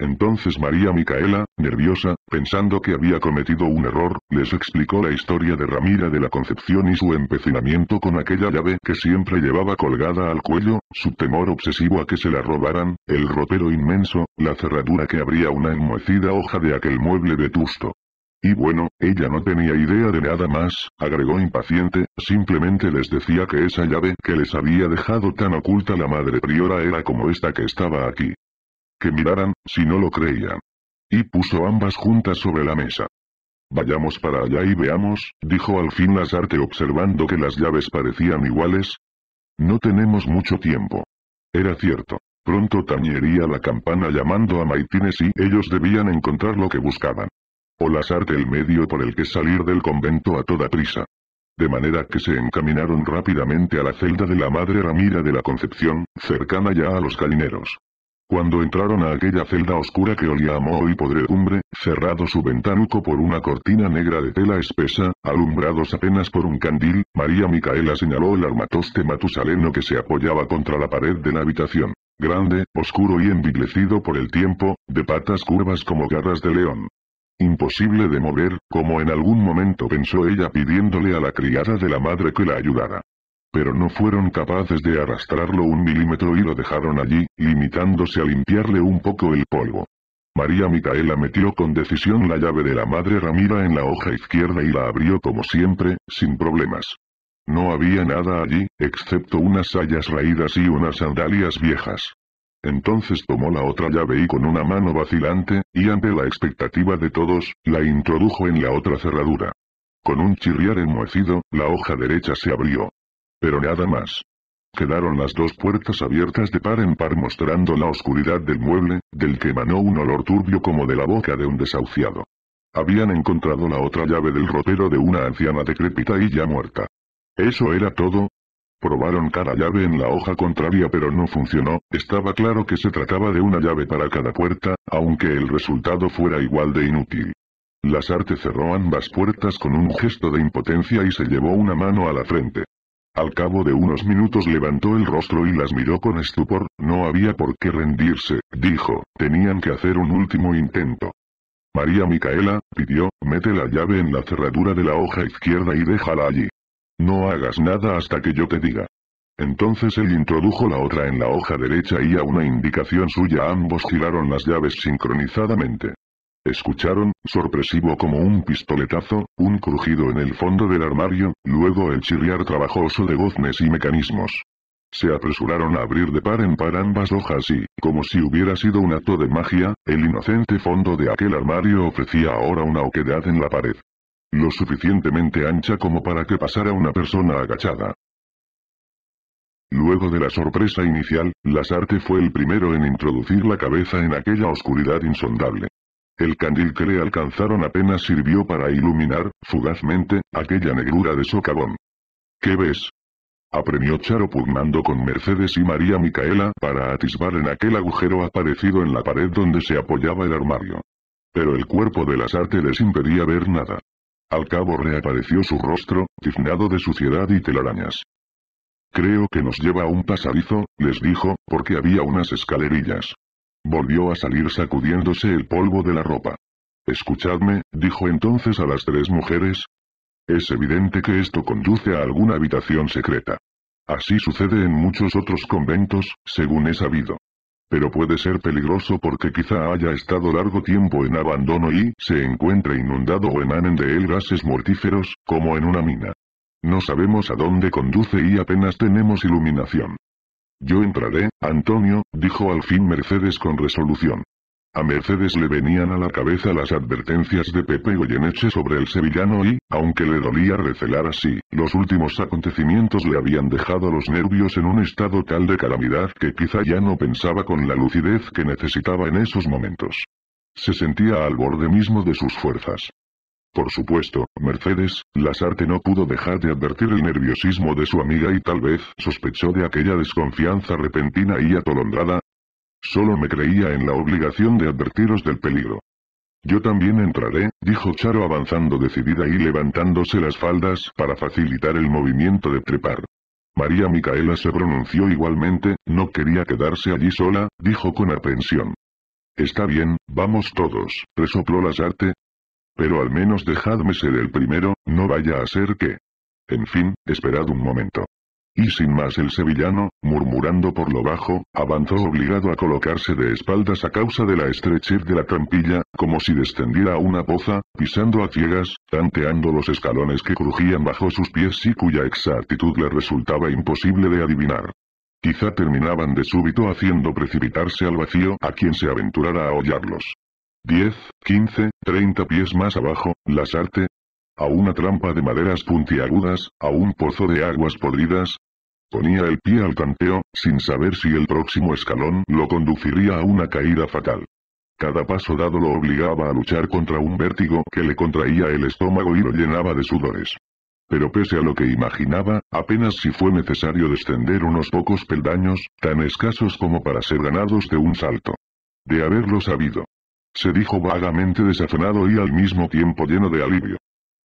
entonces María Micaela, nerviosa, pensando que había cometido un error, les explicó la historia de Ramira de la Concepción y su empecinamiento con aquella llave que siempre llevaba colgada al cuello, su temor obsesivo a que se la robaran, el ropero inmenso, la cerradura que abría una enmohecida hoja de aquel mueble vetusto. Y bueno, ella no tenía idea de nada más, agregó impaciente, simplemente les decía que esa llave que les había dejado tan oculta la madre priora era como esta que estaba aquí que miraran, si no lo creían. Y puso ambas juntas sobre la mesa. Vayamos para allá y veamos, dijo al fin Lasarte observando que las llaves parecían iguales. No tenemos mucho tiempo. Era cierto. Pronto tañería la campana llamando a Maitines y ellos debían encontrar lo que buscaban. O Lasarte el medio por el que salir del convento a toda prisa. De manera que se encaminaron rápidamente a la celda de la madre Ramira de la Concepción, cercana ya a los calineros. Cuando entraron a aquella celda oscura que olía a moho y podredumbre, cerrado su ventanuco por una cortina negra de tela espesa, alumbrados apenas por un candil, María Micaela señaló el armatoste matusaleno que se apoyaba contra la pared de la habitación. Grande, oscuro y envilecido por el tiempo, de patas curvas como garras de león. Imposible de mover, como en algún momento pensó ella pidiéndole a la criada de la madre que la ayudara pero no fueron capaces de arrastrarlo un milímetro y lo dejaron allí, limitándose a limpiarle un poco el polvo. María Micaela metió con decisión la llave de la madre Ramira en la hoja izquierda y la abrió como siempre, sin problemas. No había nada allí, excepto unas sayas raídas y unas sandalias viejas. Entonces tomó la otra llave y con una mano vacilante, y ante la expectativa de todos, la introdujo en la otra cerradura. Con un chirriar enmohecido, la hoja derecha se abrió pero nada más. Quedaron las dos puertas abiertas de par en par mostrando la oscuridad del mueble, del que emanó un olor turbio como de la boca de un desahuciado. Habían encontrado la otra llave del ropero de una anciana decrépita y ya muerta. ¿Eso era todo? Probaron cada llave en la hoja contraria pero no funcionó, estaba claro que se trataba de una llave para cada puerta, aunque el resultado fuera igual de inútil. Lasarte cerró ambas puertas con un gesto de impotencia y se llevó una mano a la frente. Al cabo de unos minutos levantó el rostro y las miró con estupor, no había por qué rendirse, dijo, tenían que hacer un último intento. María Micaela, pidió, mete la llave en la cerradura de la hoja izquierda y déjala allí. No hagas nada hasta que yo te diga. Entonces él introdujo la otra en la hoja derecha y a una indicación suya ambos giraron las llaves sincronizadamente. Escucharon, sorpresivo como un pistoletazo, un crujido en el fondo del armario, luego el chirriar trabajoso de goznes y mecanismos. Se apresuraron a abrir de par en par ambas hojas y, como si hubiera sido un acto de magia, el inocente fondo de aquel armario ofrecía ahora una oquedad en la pared. Lo suficientemente ancha como para que pasara una persona agachada. Luego de la sorpresa inicial, Lasarte fue el primero en introducir la cabeza en aquella oscuridad insondable. El candil que le alcanzaron apenas sirvió para iluminar, fugazmente, aquella negrura de socavón. ¿Qué ves? Apremió Charo pugnando con Mercedes y María Micaela para atisbar en aquel agujero aparecido en la pared donde se apoyaba el armario. Pero el cuerpo de las artes les impedía ver nada. Al cabo reapareció su rostro, tiznado de suciedad y telarañas. Creo que nos lleva a un pasadizo, les dijo, porque había unas escalerillas. Volvió a salir sacudiéndose el polvo de la ropa. Escuchadme, dijo entonces a las tres mujeres. Es evidente que esto conduce a alguna habitación secreta. Así sucede en muchos otros conventos, según he sabido. Pero puede ser peligroso porque quizá haya estado largo tiempo en abandono y se encuentre inundado o emanen de él gases mortíferos, como en una mina. No sabemos a dónde conduce y apenas tenemos iluminación. Yo entraré, Antonio, dijo al fin Mercedes con resolución. A Mercedes le venían a la cabeza las advertencias de Pepe Goyeneche sobre el sevillano y, aunque le dolía recelar así, los últimos acontecimientos le habían dejado los nervios en un estado tal de calamidad que quizá ya no pensaba con la lucidez que necesitaba en esos momentos. Se sentía al borde mismo de sus fuerzas. Por supuesto, Mercedes, Lasarte no pudo dejar de advertir el nerviosismo de su amiga y tal vez sospechó de aquella desconfianza repentina y atolondrada. Solo me creía en la obligación de advertiros del peligro. Yo también entraré, dijo Charo avanzando decidida y levantándose las faldas para facilitar el movimiento de trepar. María Micaela se pronunció igualmente, no quería quedarse allí sola, dijo con aprensión. Está bien, vamos todos, resopló Lasarte, pero al menos dejadme ser el primero, no vaya a ser que... En fin, esperad un momento. Y sin más el sevillano, murmurando por lo bajo, avanzó obligado a colocarse de espaldas a causa de la estrechez de la trampilla, como si descendiera a una poza, pisando a ciegas, tanteando los escalones que crujían bajo sus pies y cuya exactitud le resultaba imposible de adivinar. Quizá terminaban de súbito haciendo precipitarse al vacío a quien se aventurara a hollarlos. 10, 15, 30 pies más abajo, la arte, a una trampa de maderas puntiagudas, a un pozo de aguas podridas. Ponía el pie al tanteo, sin saber si el próximo escalón lo conduciría a una caída fatal. Cada paso dado lo obligaba a luchar contra un vértigo que le contraía el estómago y lo llenaba de sudores. Pero pese a lo que imaginaba, apenas si fue necesario descender unos pocos peldaños, tan escasos como para ser ganados de un salto. De haberlo sabido, se dijo vagamente desafanado y al mismo tiempo lleno de alivio.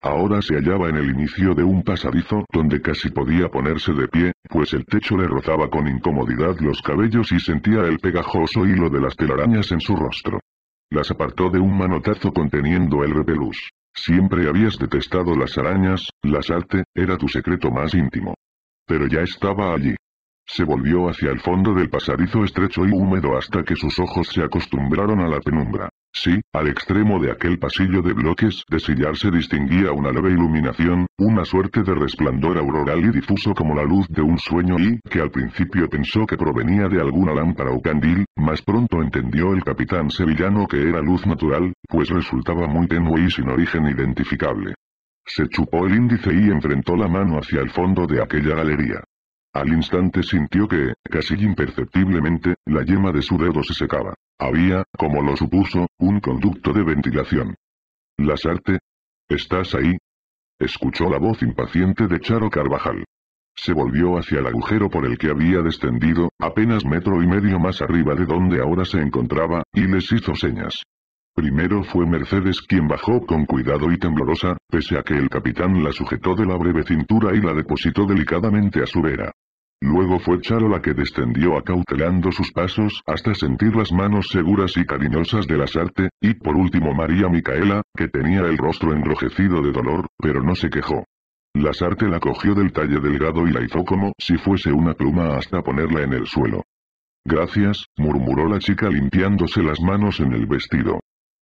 Ahora se hallaba en el inicio de un pasadizo donde casi podía ponerse de pie, pues el techo le rozaba con incomodidad los cabellos y sentía el pegajoso hilo de las telarañas en su rostro. Las apartó de un manotazo conteniendo el repelús. Siempre habías detestado las arañas, las arte, era tu secreto más íntimo. Pero ya estaba allí. Se volvió hacia el fondo del pasadizo estrecho y húmedo hasta que sus ojos se acostumbraron a la penumbra. Sí, al extremo de aquel pasillo de bloques de sillar se distinguía una leve iluminación, una suerte de resplandor auroral y difuso como la luz de un sueño y, que al principio pensó que provenía de alguna lámpara o candil, más pronto entendió el capitán sevillano que era luz natural, pues resultaba muy tenue y sin origen identificable. Se chupó el índice y enfrentó la mano hacia el fondo de aquella galería. Al instante sintió que, casi imperceptiblemente, la yema de su dedo se secaba. Había, como lo supuso, un conducto de ventilación. Lasarte. ¿Estás ahí? Escuchó la voz impaciente de Charo Carvajal. Se volvió hacia el agujero por el que había descendido, apenas metro y medio más arriba de donde ahora se encontraba, y les hizo señas. Primero fue Mercedes quien bajó con cuidado y temblorosa, pese a que el capitán la sujetó de la breve cintura y la depositó delicadamente a su vera. Luego fue Charo la que descendió acautelando sus pasos hasta sentir las manos seguras y cariñosas de Lasarte, y por último María Micaela, que tenía el rostro enrojecido de dolor, pero no se quejó. Lasarte la cogió del talle delgado y la hizo como si fuese una pluma hasta ponerla en el suelo. Gracias, murmuró la chica limpiándose las manos en el vestido.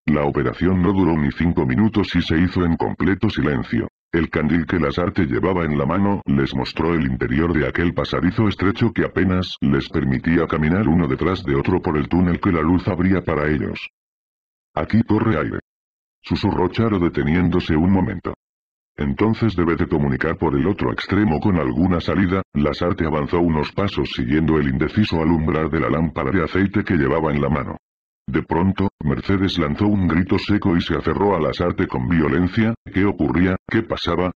La operación no duró ni cinco minutos y se hizo en completo silencio. El candil que las llevaba en la mano les mostró el interior de aquel pasadizo estrecho que apenas les permitía caminar uno detrás de otro por el túnel que la luz abría para ellos. Aquí corre aire. Susurró Charo deteniéndose un momento. Entonces debe de comunicar por el otro extremo con alguna salida, Lasarte avanzó unos pasos siguiendo el indeciso alumbrar de la lámpara de aceite que llevaba en la mano. De pronto, Mercedes lanzó un grito seco y se aferró las sarte con violencia, ¿qué ocurría? ¿Qué pasaba?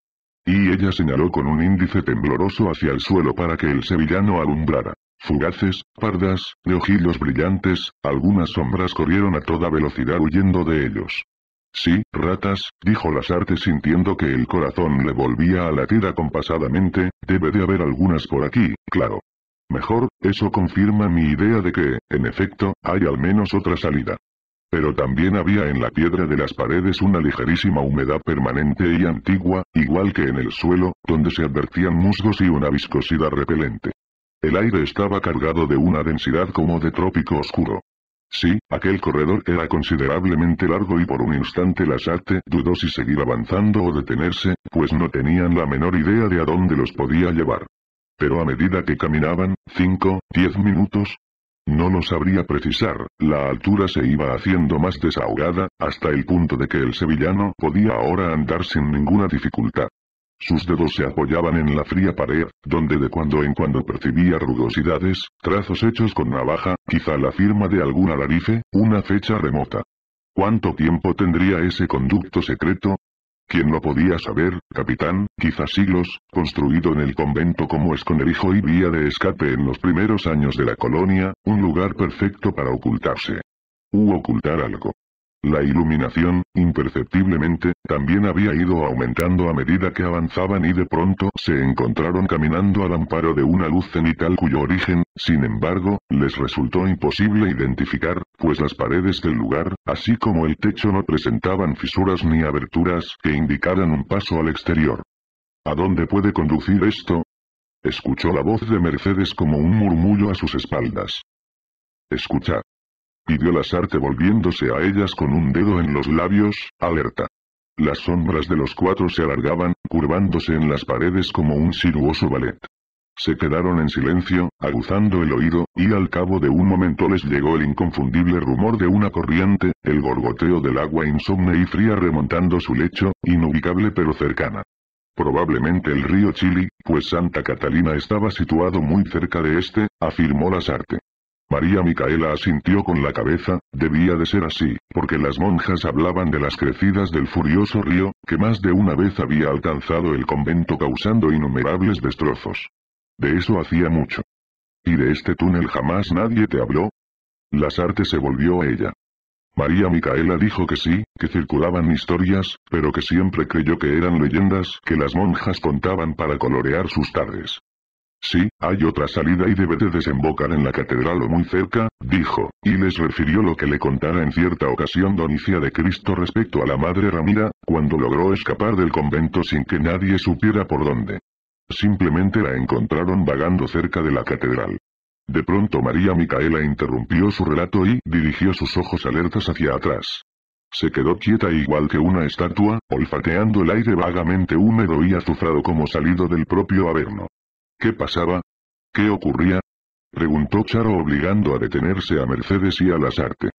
Y ella señaló con un índice tembloroso hacia el suelo para que el sevillano alumbrara. Fugaces, pardas, de ojillos brillantes, algunas sombras corrieron a toda velocidad huyendo de ellos. Sí, ratas, dijo Lasarte sintiendo que el corazón le volvía a latir acompasadamente, debe de haber algunas por aquí, claro. Mejor, eso confirma mi idea de que, en efecto, hay al menos otra salida. Pero también había en la piedra de las paredes una ligerísima humedad permanente y antigua, igual que en el suelo, donde se advertían musgos y una viscosidad repelente. El aire estaba cargado de una densidad como de trópico oscuro. Sí, aquel corredor era considerablemente largo y por un instante arte dudó si seguir avanzando o detenerse, pues no tenían la menor idea de a dónde los podía llevar. Pero a medida que caminaban, 5, 10 minutos, no lo sabría precisar, la altura se iba haciendo más desahogada, hasta el punto de que el sevillano podía ahora andar sin ninguna dificultad. Sus dedos se apoyaban en la fría pared, donde de cuando en cuando percibía rugosidades, trazos hechos con navaja, quizá la firma de alguna alarife, una fecha remota. ¿Cuánto tiempo tendría ese conducto secreto? Quien lo podía saber, capitán, quizás siglos, construido en el convento como esconderijo y vía de escape en los primeros años de la colonia, un lugar perfecto para ocultarse. U ocultar algo. La iluminación, imperceptiblemente, también había ido aumentando a medida que avanzaban y de pronto se encontraron caminando al amparo de una luz cenital cuyo origen, sin embargo, les resultó imposible identificar, pues las paredes del lugar, así como el techo no presentaban fisuras ni aberturas que indicaran un paso al exterior. ¿A dónde puede conducir esto? Escuchó la voz de Mercedes como un murmullo a sus espaldas. Escucha pidió sarte volviéndose a ellas con un dedo en los labios, alerta. Las sombras de los cuatro se alargaban, curvándose en las paredes como un sinuoso ballet. Se quedaron en silencio, aguzando el oído, y al cabo de un momento les llegó el inconfundible rumor de una corriente, el gorgoteo del agua insomne y fría remontando su lecho, inubicable pero cercana. Probablemente el río Chili, pues Santa Catalina estaba situado muy cerca de este, afirmó sarte. María Micaela asintió con la cabeza, debía de ser así, porque las monjas hablaban de las crecidas del furioso río, que más de una vez había alcanzado el convento causando innumerables destrozos. De eso hacía mucho. ¿Y de este túnel jamás nadie te habló? artes se volvió a ella. María Micaela dijo que sí, que circulaban historias, pero que siempre creyó que eran leyendas que las monjas contaban para colorear sus tardes. Sí, hay otra salida y debe de desembocar en la catedral o muy cerca, dijo, y les refirió lo que le contara en cierta ocasión Donicia de Cristo respecto a la madre Ramira, cuando logró escapar del convento sin que nadie supiera por dónde. Simplemente la encontraron vagando cerca de la catedral. De pronto María Micaela interrumpió su relato y dirigió sus ojos alertas hacia atrás. Se quedó quieta igual que una estatua, olfateando el aire vagamente húmedo y azufrado como salido del propio Averno. ¿Qué pasaba? ¿Qué ocurría? Preguntó Charo obligando a detenerse a Mercedes y a Lazarte.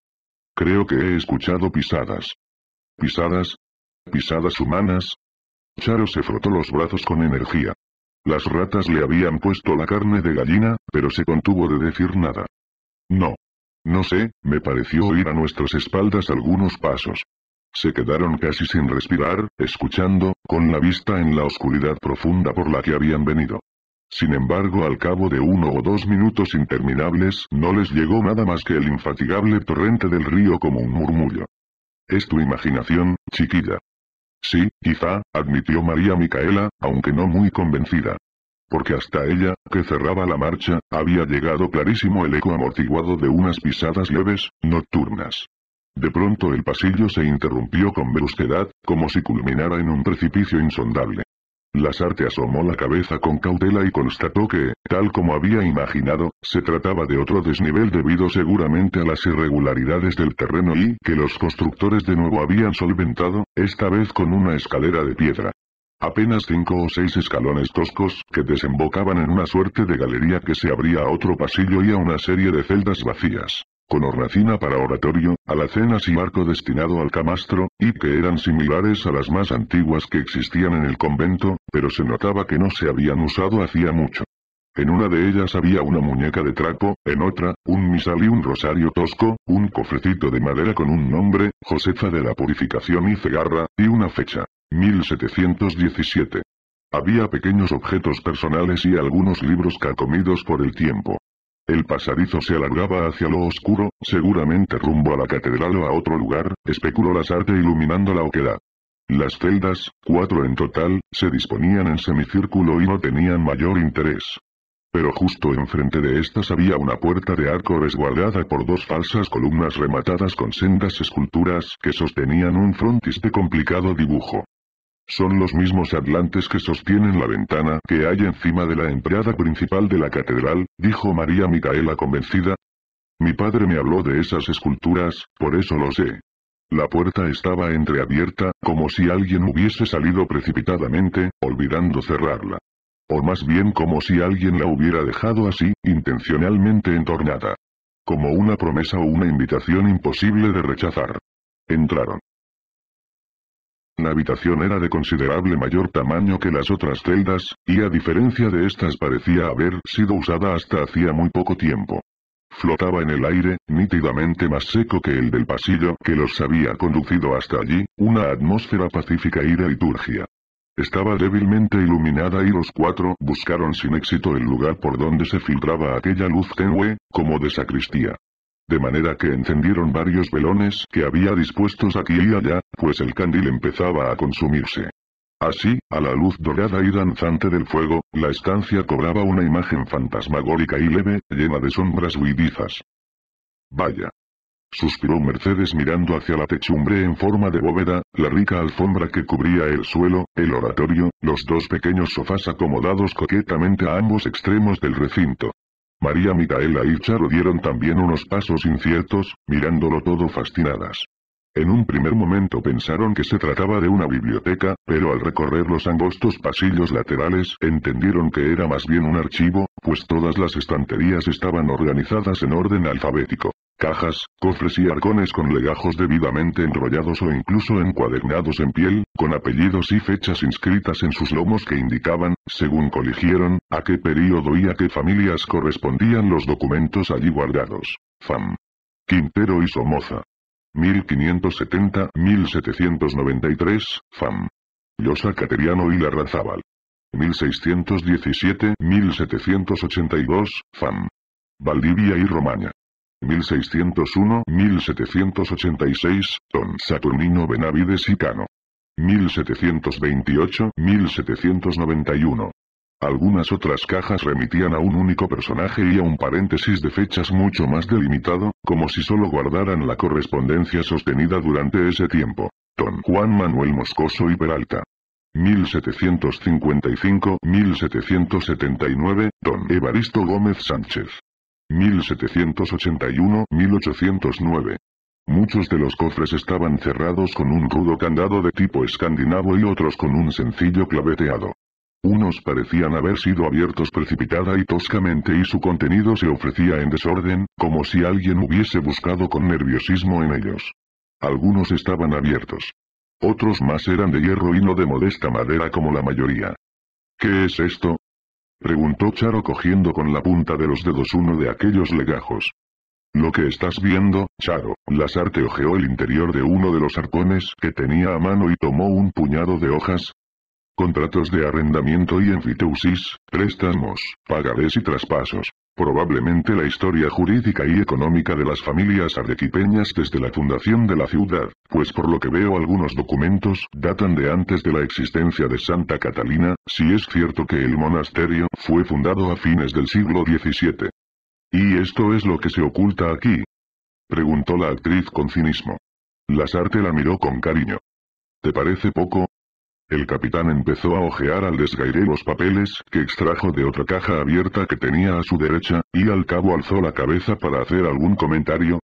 Creo que he escuchado pisadas. ¿Pisadas? ¿Pisadas humanas? Charo se frotó los brazos con energía. Las ratas le habían puesto la carne de gallina, pero se contuvo de decir nada. No. No sé, me pareció oír a nuestras espaldas algunos pasos. Se quedaron casi sin respirar, escuchando, con la vista en la oscuridad profunda por la que habían venido. Sin embargo al cabo de uno o dos minutos interminables no les llegó nada más que el infatigable torrente del río como un murmullo. Es tu imaginación, chiquilla. Sí, quizá, admitió María Micaela, aunque no muy convencida. Porque hasta ella, que cerraba la marcha, había llegado clarísimo el eco amortiguado de unas pisadas leves, nocturnas. De pronto el pasillo se interrumpió con brusquedad, como si culminara en un precipicio insondable. Lasarte asomó la cabeza con cautela y constató que, tal como había imaginado, se trataba de otro desnivel debido seguramente a las irregularidades del terreno y que los constructores de nuevo habían solventado, esta vez con una escalera de piedra. Apenas cinco o seis escalones toscos que desembocaban en una suerte de galería que se abría a otro pasillo y a una serie de celdas vacías con hornacina para oratorio, alacenas y marco destinado al camastro, y que eran similares a las más antiguas que existían en el convento, pero se notaba que no se habían usado hacía mucho. En una de ellas había una muñeca de trapo, en otra, un misal y un rosario tosco, un cofrecito de madera con un nombre, Josefa de la Purificación y Cegarra, y una fecha, 1717. Había pequeños objetos personales y algunos libros carcomidos por el tiempo. El pasadizo se alargaba hacia lo oscuro, seguramente rumbo a la catedral o a otro lugar, especuló Lasarte iluminando la oquedad. Las celdas, cuatro en total, se disponían en semicírculo y no tenían mayor interés. Pero justo enfrente de estas había una puerta de arco resguardada por dos falsas columnas rematadas con sendas esculturas que sostenían un frontis de complicado dibujo. Son los mismos atlantes que sostienen la ventana que hay encima de la entrada principal de la catedral, dijo María Micaela convencida. Mi padre me habló de esas esculturas, por eso lo sé. La puerta estaba entreabierta, como si alguien hubiese salido precipitadamente, olvidando cerrarla. O más bien como si alguien la hubiera dejado así, intencionalmente entornada. Como una promesa o una invitación imposible de rechazar. Entraron. La habitación era de considerable mayor tamaño que las otras celdas, y a diferencia de estas parecía haber sido usada hasta hacía muy poco tiempo. Flotaba en el aire, nítidamente más seco que el del pasillo que los había conducido hasta allí, una atmósfera pacífica y de liturgia. Estaba débilmente iluminada y los cuatro buscaron sin éxito el lugar por donde se filtraba aquella luz tenue, como de sacristía. De manera que encendieron varios velones que había dispuestos aquí y allá, pues el candil empezaba a consumirse. Así, a la luz dorada y danzante del fuego, la estancia cobraba una imagen fantasmagórica y leve, llena de sombras huidizas. Vaya. Suspiró Mercedes mirando hacia la techumbre en forma de bóveda, la rica alfombra que cubría el suelo, el oratorio, los dos pequeños sofás acomodados coquetamente a ambos extremos del recinto. María Micaela y Charo dieron también unos pasos inciertos, mirándolo todo fascinadas. En un primer momento pensaron que se trataba de una biblioteca, pero al recorrer los angostos pasillos laterales entendieron que era más bien un archivo, pues todas las estanterías estaban organizadas en orden alfabético cajas, cofres y arcones con legajos debidamente enrollados o incluso encuadernados en piel, con apellidos y fechas inscritas en sus lomos que indicaban, según coligieron, a qué período y a qué familias correspondían los documentos allí guardados. FAM. Quintero y Somoza. 1570-1793, FAM. Llosa Cateriano y Larrazábal. 1617-1782, FAM. Valdivia y Romaña. 1601-1786, Don Saturnino Benavides y Cano. 1728-1791. Algunas otras cajas remitían a un único personaje y a un paréntesis de fechas mucho más delimitado, como si solo guardaran la correspondencia sostenida durante ese tiempo. Don Juan Manuel Moscoso y Peralta. 1755-1779, Don Evaristo Gómez Sánchez. 1781-1809. Muchos de los cofres estaban cerrados con un rudo candado de tipo escandinavo y otros con un sencillo claveteado. Unos parecían haber sido abiertos precipitada y toscamente y su contenido se ofrecía en desorden, como si alguien hubiese buscado con nerviosismo en ellos. Algunos estaban abiertos. Otros más eran de hierro y no de modesta madera como la mayoría. ¿Qué es esto? Preguntó Charo cogiendo con la punta de los dedos uno de aquellos legajos. Lo que estás viendo, Charo, Lasarte ojeó el interior de uno de los arpones que tenía a mano y tomó un puñado de hojas. Contratos de arrendamiento y enfiteusis, préstamos, pagarés y traspasos. Probablemente la historia jurídica y económica de las familias arequipeñas desde la fundación de la ciudad, pues por lo que veo algunos documentos datan de antes de la existencia de Santa Catalina, si es cierto que el monasterio fue fundado a fines del siglo XVII. ¿Y esto es lo que se oculta aquí? Preguntó la actriz con cinismo. Lasarte la miró con cariño. ¿Te parece poco? El capitán empezó a ojear al desgaire los papeles que extrajo de otra caja abierta que tenía a su derecha, y al cabo alzó la cabeza para hacer algún comentario.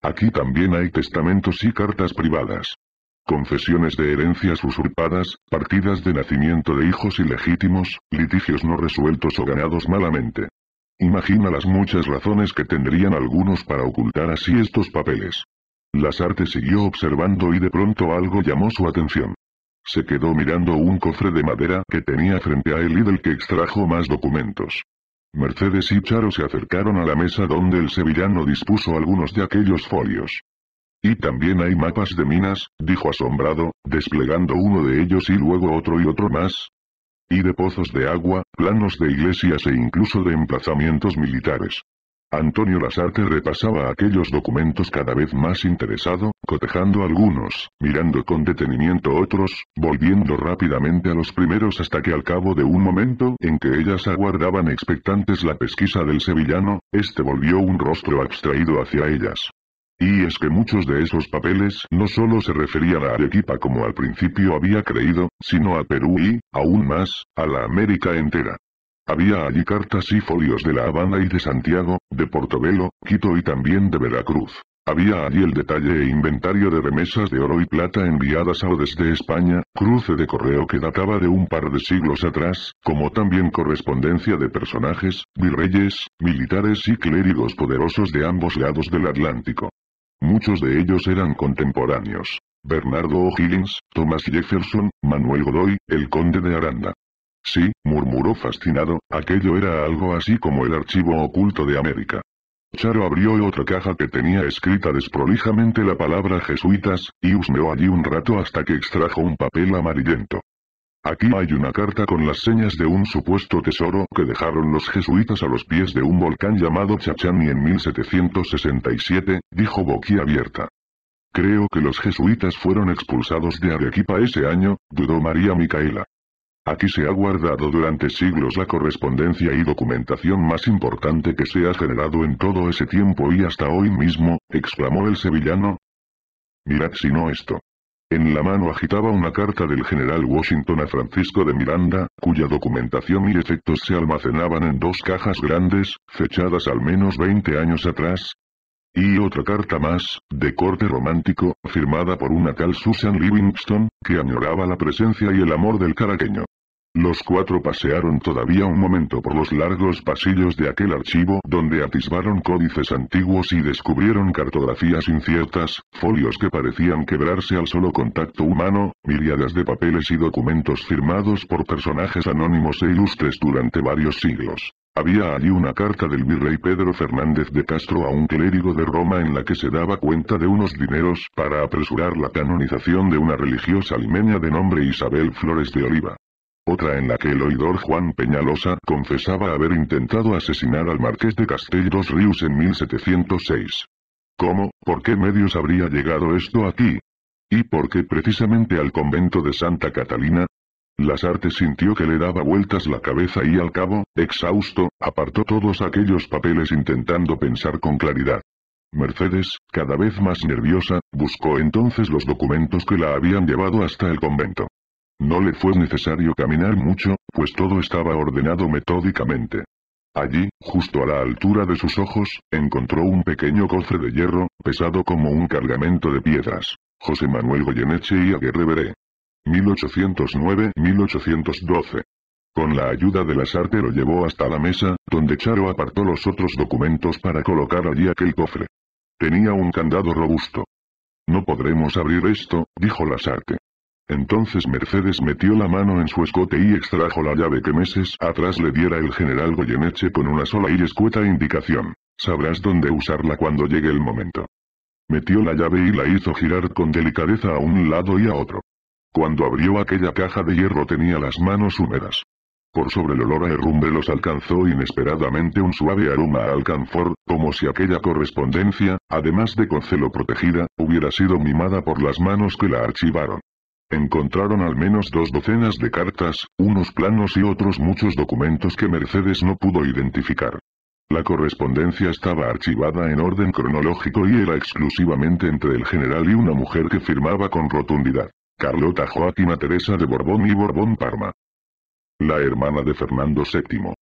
Aquí también hay testamentos y cartas privadas. Confesiones de herencias usurpadas, partidas de nacimiento de hijos ilegítimos, litigios no resueltos o ganados malamente. Imagina las muchas razones que tendrían algunos para ocultar así estos papeles. Lasarte siguió observando y de pronto algo llamó su atención. Se quedó mirando un cofre de madera que tenía frente a él y del que extrajo más documentos. Mercedes y Charo se acercaron a la mesa donde el sevillano dispuso algunos de aquellos folios. Y también hay mapas de minas, dijo asombrado, desplegando uno de ellos y luego otro y otro más. Y de pozos de agua, planos de iglesias e incluso de emplazamientos militares. Antonio Lasarte repasaba aquellos documentos cada vez más interesado, cotejando algunos, mirando con detenimiento otros, volviendo rápidamente a los primeros hasta que al cabo de un momento en que ellas aguardaban expectantes la pesquisa del sevillano, este volvió un rostro abstraído hacia ellas. Y es que muchos de esos papeles no solo se referían a Arequipa como al principio había creído, sino a Perú y, aún más, a la América entera. Había allí cartas y folios de La Habana y de Santiago, de Portobelo, Quito y también de Veracruz. Había allí el detalle e inventario de remesas de oro y plata enviadas a o desde España, cruce de correo que databa de un par de siglos atrás, como también correspondencia de personajes, virreyes, militares y clérigos poderosos de ambos lados del Atlántico. Muchos de ellos eran contemporáneos. Bernardo O'Higgins, Thomas Jefferson, Manuel Godoy, el conde de Aranda, Sí, murmuró fascinado, aquello era algo así como el archivo oculto de América. Charo abrió otra caja que tenía escrita desprolijamente la palabra jesuitas, y husmeó allí un rato hasta que extrajo un papel amarillento. Aquí hay una carta con las señas de un supuesto tesoro que dejaron los jesuitas a los pies de un volcán llamado Chachani en 1767, dijo abierta. Creo que los jesuitas fueron expulsados de Arequipa ese año, dudó María Micaela. Aquí se ha guardado durante siglos la correspondencia y documentación más importante que se ha generado en todo ese tiempo y hasta hoy mismo, exclamó el sevillano. Mirad si no esto. En la mano agitaba una carta del general Washington a Francisco de Miranda, cuya documentación y efectos se almacenaban en dos cajas grandes, fechadas al menos 20 años atrás. Y otra carta más, de corte romántico, firmada por una tal Susan Livingston, que añoraba la presencia y el amor del caraqueño. Los cuatro pasearon todavía un momento por los largos pasillos de aquel archivo donde atisbaron códices antiguos y descubrieron cartografías inciertas, folios que parecían quebrarse al solo contacto humano, miriadas de papeles y documentos firmados por personajes anónimos e ilustres durante varios siglos. Había allí una carta del virrey Pedro Fernández de Castro a un clérigo de Roma en la que se daba cuenta de unos dineros para apresurar la canonización de una religiosa limeña de nombre Isabel Flores de Oliva otra en la que el oidor Juan Peñalosa confesaba haber intentado asesinar al marqués de Castellos Ríos en 1706. ¿Cómo, por qué medios habría llegado esto aquí? ¿Y por qué precisamente al convento de Santa Catalina? Lasarte sintió que le daba vueltas la cabeza y al cabo, exhausto, apartó todos aquellos papeles intentando pensar con claridad. Mercedes, cada vez más nerviosa, buscó entonces los documentos que la habían llevado hasta el convento. No le fue necesario caminar mucho, pues todo estaba ordenado metódicamente. Allí, justo a la altura de sus ojos, encontró un pequeño cofre de hierro, pesado como un cargamento de piedras. José Manuel Goyeneche y Aguirre 1809-1812. Con la ayuda de sarte lo llevó hasta la mesa, donde Charo apartó los otros documentos para colocar allí aquel cofre. Tenía un candado robusto. No podremos abrir esto, dijo Lasarte. Entonces Mercedes metió la mano en su escote y extrajo la llave que meses atrás le diera el general Goyeneche con una sola y escueta indicación. Sabrás dónde usarla cuando llegue el momento. Metió la llave y la hizo girar con delicadeza a un lado y a otro. Cuando abrió aquella caja de hierro tenía las manos húmedas. Por sobre el olor a herrumbre los alcanzó inesperadamente un suave aroma a alcanfor, como si aquella correspondencia, además de con celo protegida, hubiera sido mimada por las manos que la archivaron. Encontraron al menos dos docenas de cartas, unos planos y otros muchos documentos que Mercedes no pudo identificar. La correspondencia estaba archivada en orden cronológico y era exclusivamente entre el general y una mujer que firmaba con rotundidad. Carlota Joaquina Teresa de Borbón y Borbón Parma. La hermana de Fernando VII.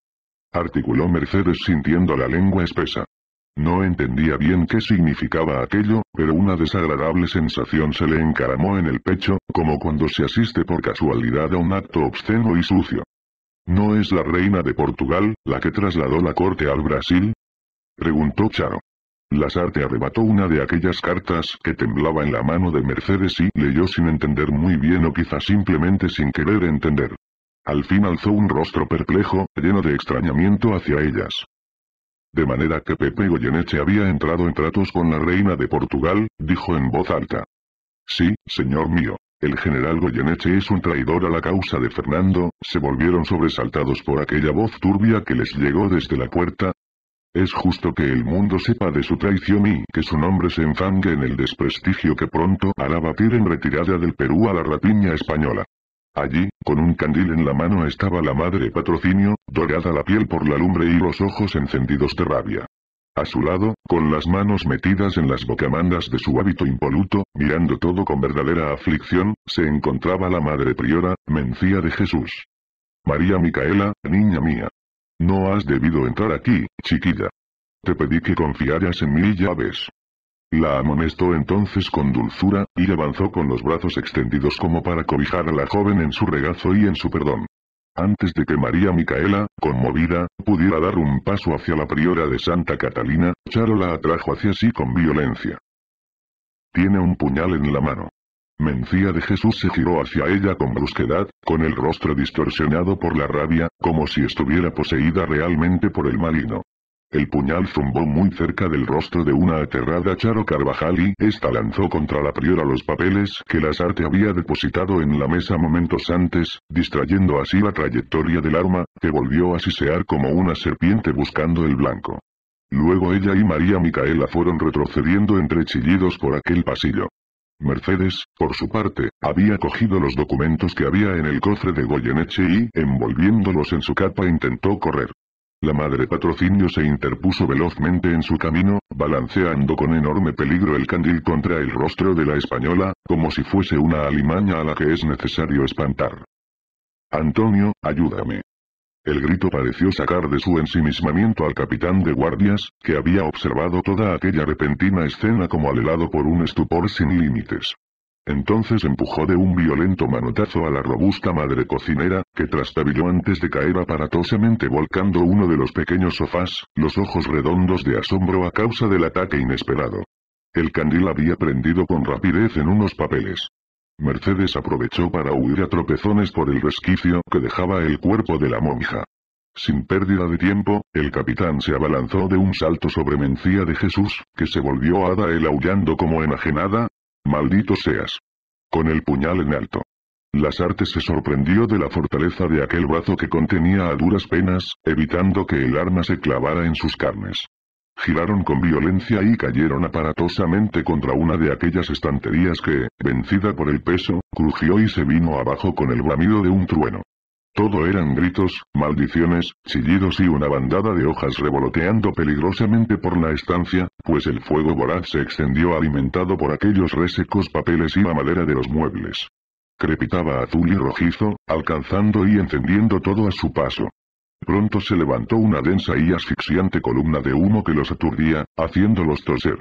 Articuló Mercedes sintiendo la lengua espesa. No entendía bien qué significaba aquello, pero una desagradable sensación se le encaramó en el pecho, como cuando se asiste por casualidad a un acto obsceno y sucio. ¿No es la reina de Portugal, la que trasladó la corte al Brasil? Preguntó Charo. Lasarte arrebató una de aquellas cartas que temblaba en la mano de Mercedes y leyó sin entender muy bien o quizá simplemente sin querer entender. Al fin alzó un rostro perplejo, lleno de extrañamiento hacia ellas de manera que Pepe Goyeneche había entrado en tratos con la reina de Portugal, dijo en voz alta. Sí, señor mío. El general Goyeneche es un traidor a la causa de Fernando, se volvieron sobresaltados por aquella voz turbia que les llegó desde la puerta. Es justo que el mundo sepa de su traición y que su nombre se enfangue en el desprestigio que pronto hará batir en retirada del Perú a la rapiña española. Allí, con un candil en la mano estaba la madre patrocinio, dorada la piel por la lumbre y los ojos encendidos de rabia. A su lado, con las manos metidas en las bocamandas de su hábito impoluto, mirando todo con verdadera aflicción, se encontraba la madre priora, mencía de Jesús. María Micaela, niña mía. No has debido entrar aquí, chiquilla. Te pedí que confiaras en mí y ya ves. La amonestó entonces con dulzura, y avanzó con los brazos extendidos como para cobijar a la joven en su regazo y en su perdón. Antes de que María Micaela, conmovida, pudiera dar un paso hacia la priora de Santa Catalina, Charo la atrajo hacia sí con violencia. Tiene un puñal en la mano. Mencía de Jesús se giró hacia ella con brusquedad, con el rostro distorsionado por la rabia, como si estuviera poseída realmente por el maligno. El puñal zumbó muy cerca del rostro de una aterrada Charo Carvajal y esta lanzó contra la priora los papeles que las arte había depositado en la mesa momentos antes, distrayendo así la trayectoria del arma, que volvió a sisear como una serpiente buscando el blanco. Luego ella y María Micaela fueron retrocediendo entre chillidos por aquel pasillo. Mercedes, por su parte, había cogido los documentos que había en el cofre de Goyeneche y, envolviéndolos en su capa, intentó correr. La madre patrocinio se interpuso velozmente en su camino, balanceando con enorme peligro el candil contra el rostro de la española, como si fuese una alimaña a la que es necesario espantar. Antonio, ayúdame. El grito pareció sacar de su ensimismamiento al capitán de guardias, que había observado toda aquella repentina escena como alelado por un estupor sin límites. Entonces empujó de un violento manotazo a la robusta madre cocinera, que trastabilló antes de caer aparatosamente volcando uno de los pequeños sofás, los ojos redondos de asombro a causa del ataque inesperado. El candil había prendido con rapidez en unos papeles. Mercedes aprovechó para huir a tropezones por el resquicio que dejaba el cuerpo de la monja. Sin pérdida de tiempo, el capitán se abalanzó de un salto sobre Mencía de Jesús, que se volvió a el aullando como enajenada, Maldito seas. Con el puñal en alto. Las artes se sorprendió de la fortaleza de aquel brazo que contenía a duras penas, evitando que el arma se clavara en sus carnes. Giraron con violencia y cayeron aparatosamente contra una de aquellas estanterías que, vencida por el peso, crujió y se vino abajo con el bramido de un trueno. Todo eran gritos, maldiciones, chillidos y una bandada de hojas revoloteando peligrosamente por la estancia, pues el fuego voraz se extendió alimentado por aquellos resecos papeles y la madera de los muebles. Crepitaba azul y rojizo, alcanzando y encendiendo todo a su paso. Pronto se levantó una densa y asfixiante columna de humo que los aturdía, haciéndolos toser.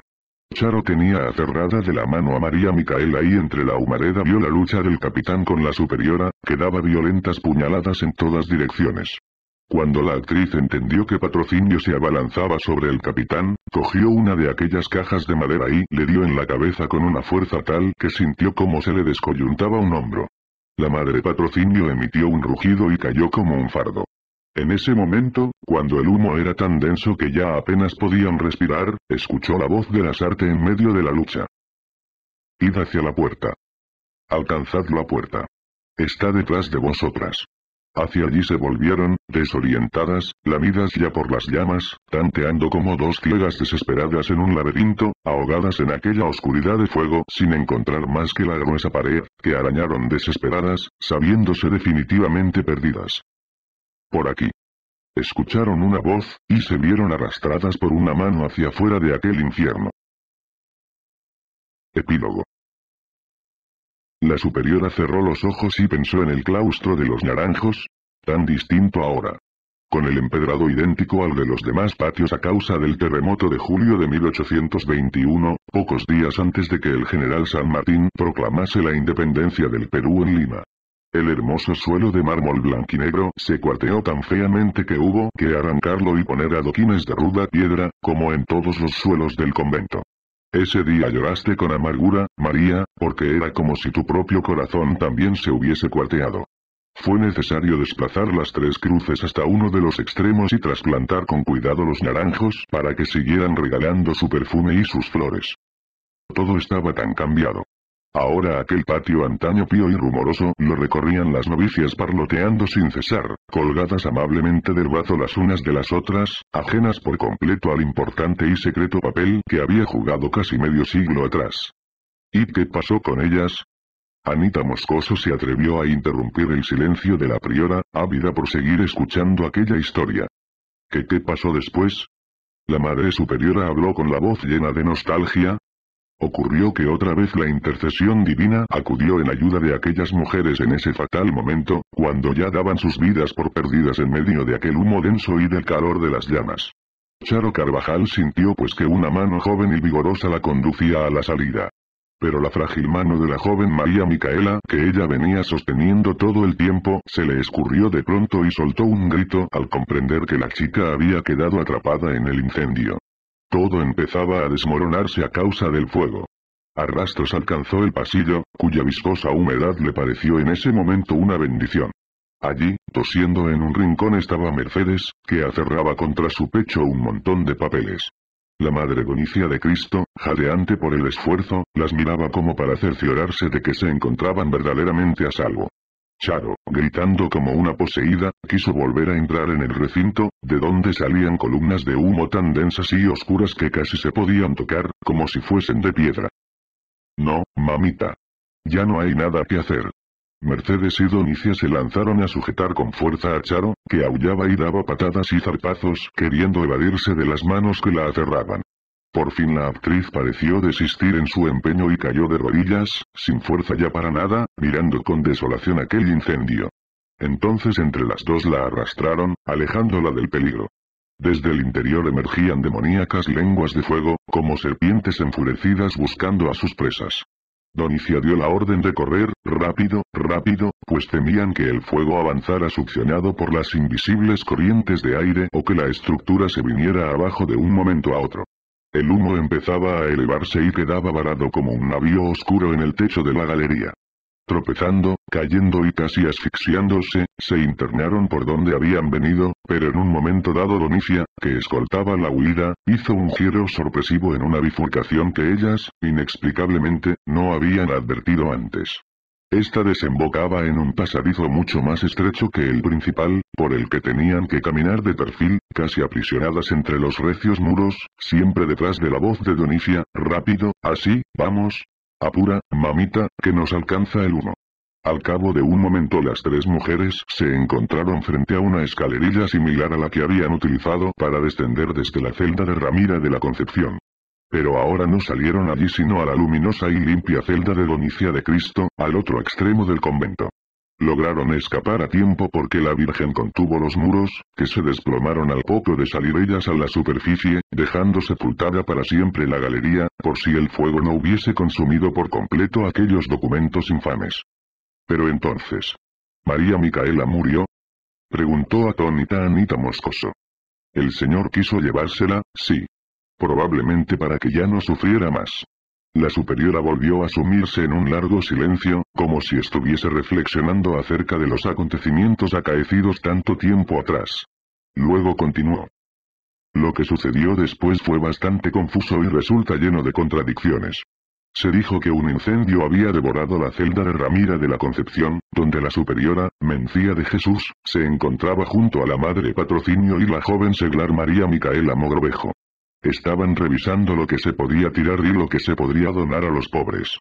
Charo tenía aterrada de la mano a María Micaela y entre la humareda vio la lucha del capitán con la superiora, que daba violentas puñaladas en todas direcciones. Cuando la actriz entendió que Patrocinio se abalanzaba sobre el capitán, cogió una de aquellas cajas de madera y le dio en la cabeza con una fuerza tal que sintió como se le descoyuntaba un hombro. La madre Patrocinio emitió un rugido y cayó como un fardo. En ese momento, cuando el humo era tan denso que ya apenas podían respirar, escuchó la voz de arte en medio de la lucha. Id hacia la puerta. Alcanzad la puerta. Está detrás de vosotras. Hacia allí se volvieron, desorientadas, lamidas ya por las llamas, tanteando como dos ciegas desesperadas en un laberinto, ahogadas en aquella oscuridad de fuego sin encontrar más que la gruesa pared, que arañaron desesperadas, sabiéndose definitivamente perdidas por aquí. Escucharon una voz, y se vieron arrastradas por una mano hacia fuera de aquel infierno. Epílogo. La superiora cerró los ojos y pensó en el claustro de los naranjos, tan distinto ahora. Con el empedrado idéntico al de los demás patios a causa del terremoto de julio de 1821, pocos días antes de que el general San Martín proclamase la independencia del Perú en Lima. El hermoso suelo de mármol blanquinegro se cuarteó tan feamente que hubo que arrancarlo y poner adoquines de ruda piedra, como en todos los suelos del convento. Ese día lloraste con amargura, María, porque era como si tu propio corazón también se hubiese cuarteado. Fue necesario desplazar las tres cruces hasta uno de los extremos y trasplantar con cuidado los naranjos para que siguieran regalando su perfume y sus flores. Todo estaba tan cambiado. Ahora aquel patio antaño pío y rumoroso lo recorrían las novicias parloteando sin cesar, colgadas amablemente del brazo las unas de las otras, ajenas por completo al importante y secreto papel que había jugado casi medio siglo atrás. ¿Y qué pasó con ellas? Anita Moscoso se atrevió a interrumpir el silencio de la priora, ávida por seguir escuchando aquella historia. ¿Qué qué pasó después? La madre superiora habló con la voz llena de nostalgia, Ocurrió que otra vez la intercesión divina acudió en ayuda de aquellas mujeres en ese fatal momento, cuando ya daban sus vidas por perdidas en medio de aquel humo denso y del calor de las llamas. Charo Carvajal sintió pues que una mano joven y vigorosa la conducía a la salida. Pero la frágil mano de la joven María Micaela, que ella venía sosteniendo todo el tiempo, se le escurrió de pronto y soltó un grito al comprender que la chica había quedado atrapada en el incendio. Todo empezaba a desmoronarse a causa del fuego. Arrastros rastros alcanzó el pasillo, cuya viscosa humedad le pareció en ese momento una bendición. Allí, tosiendo en un rincón estaba Mercedes, que acerraba contra su pecho un montón de papeles. La madre donicia de Cristo, jadeante por el esfuerzo, las miraba como para cerciorarse de que se encontraban verdaderamente a salvo. Charo, gritando como una poseída, quiso volver a entrar en el recinto, de donde salían columnas de humo tan densas y oscuras que casi se podían tocar, como si fuesen de piedra. No, mamita. Ya no hay nada que hacer. Mercedes y Donicia se lanzaron a sujetar con fuerza a Charo, que aullaba y daba patadas y zarpazos queriendo evadirse de las manos que la aferraban. Por fin la actriz pareció desistir en su empeño y cayó de rodillas, sin fuerza ya para nada, mirando con desolación aquel incendio. Entonces entre las dos la arrastraron, alejándola del peligro. Desde el interior emergían demoníacas lenguas de fuego, como serpientes enfurecidas buscando a sus presas. Donicia dio la orden de correr, rápido, rápido, pues temían que el fuego avanzara succionado por las invisibles corrientes de aire o que la estructura se viniera abajo de un momento a otro. El humo empezaba a elevarse y quedaba varado como un navío oscuro en el techo de la galería. Tropezando, cayendo y casi asfixiándose, se internaron por donde habían venido, pero en un momento dado Donicia, que escoltaba la huida, hizo un giro sorpresivo en una bifurcación que ellas, inexplicablemente, no habían advertido antes. Esta desembocaba en un pasadizo mucho más estrecho que el principal, por el que tenían que caminar de perfil, casi aprisionadas entre los recios muros, siempre detrás de la voz de Donicia, rápido, así, vamos. Apura, mamita, que nos alcanza el uno. Al cabo de un momento las tres mujeres se encontraron frente a una escalerilla similar a la que habían utilizado para descender desde la celda de Ramira de la Concepción. Pero ahora no salieron allí sino a la luminosa y limpia celda de Donicia de Cristo, al otro extremo del convento. Lograron escapar a tiempo porque la Virgen contuvo los muros, que se desplomaron al poco de salir ellas a la superficie, dejando sepultada para siempre la galería, por si el fuego no hubiese consumido por completo aquellos documentos infames. Pero entonces, ¿María Micaela murió? Preguntó atónita Anita Moscoso. El señor quiso llevársela, sí, probablemente para que ya no sufriera más. La superiora volvió a sumirse en un largo silencio, como si estuviese reflexionando acerca de los acontecimientos acaecidos tanto tiempo atrás. Luego continuó. Lo que sucedió después fue bastante confuso y resulta lleno de contradicciones. Se dijo que un incendio había devorado la celda de Ramira de la Concepción, donde la superiora, Mencía de Jesús, se encontraba junto a la madre Patrocinio y la joven seglar María Micaela Mogrovejo. Estaban revisando lo que se podía tirar y lo que se podría donar a los pobres.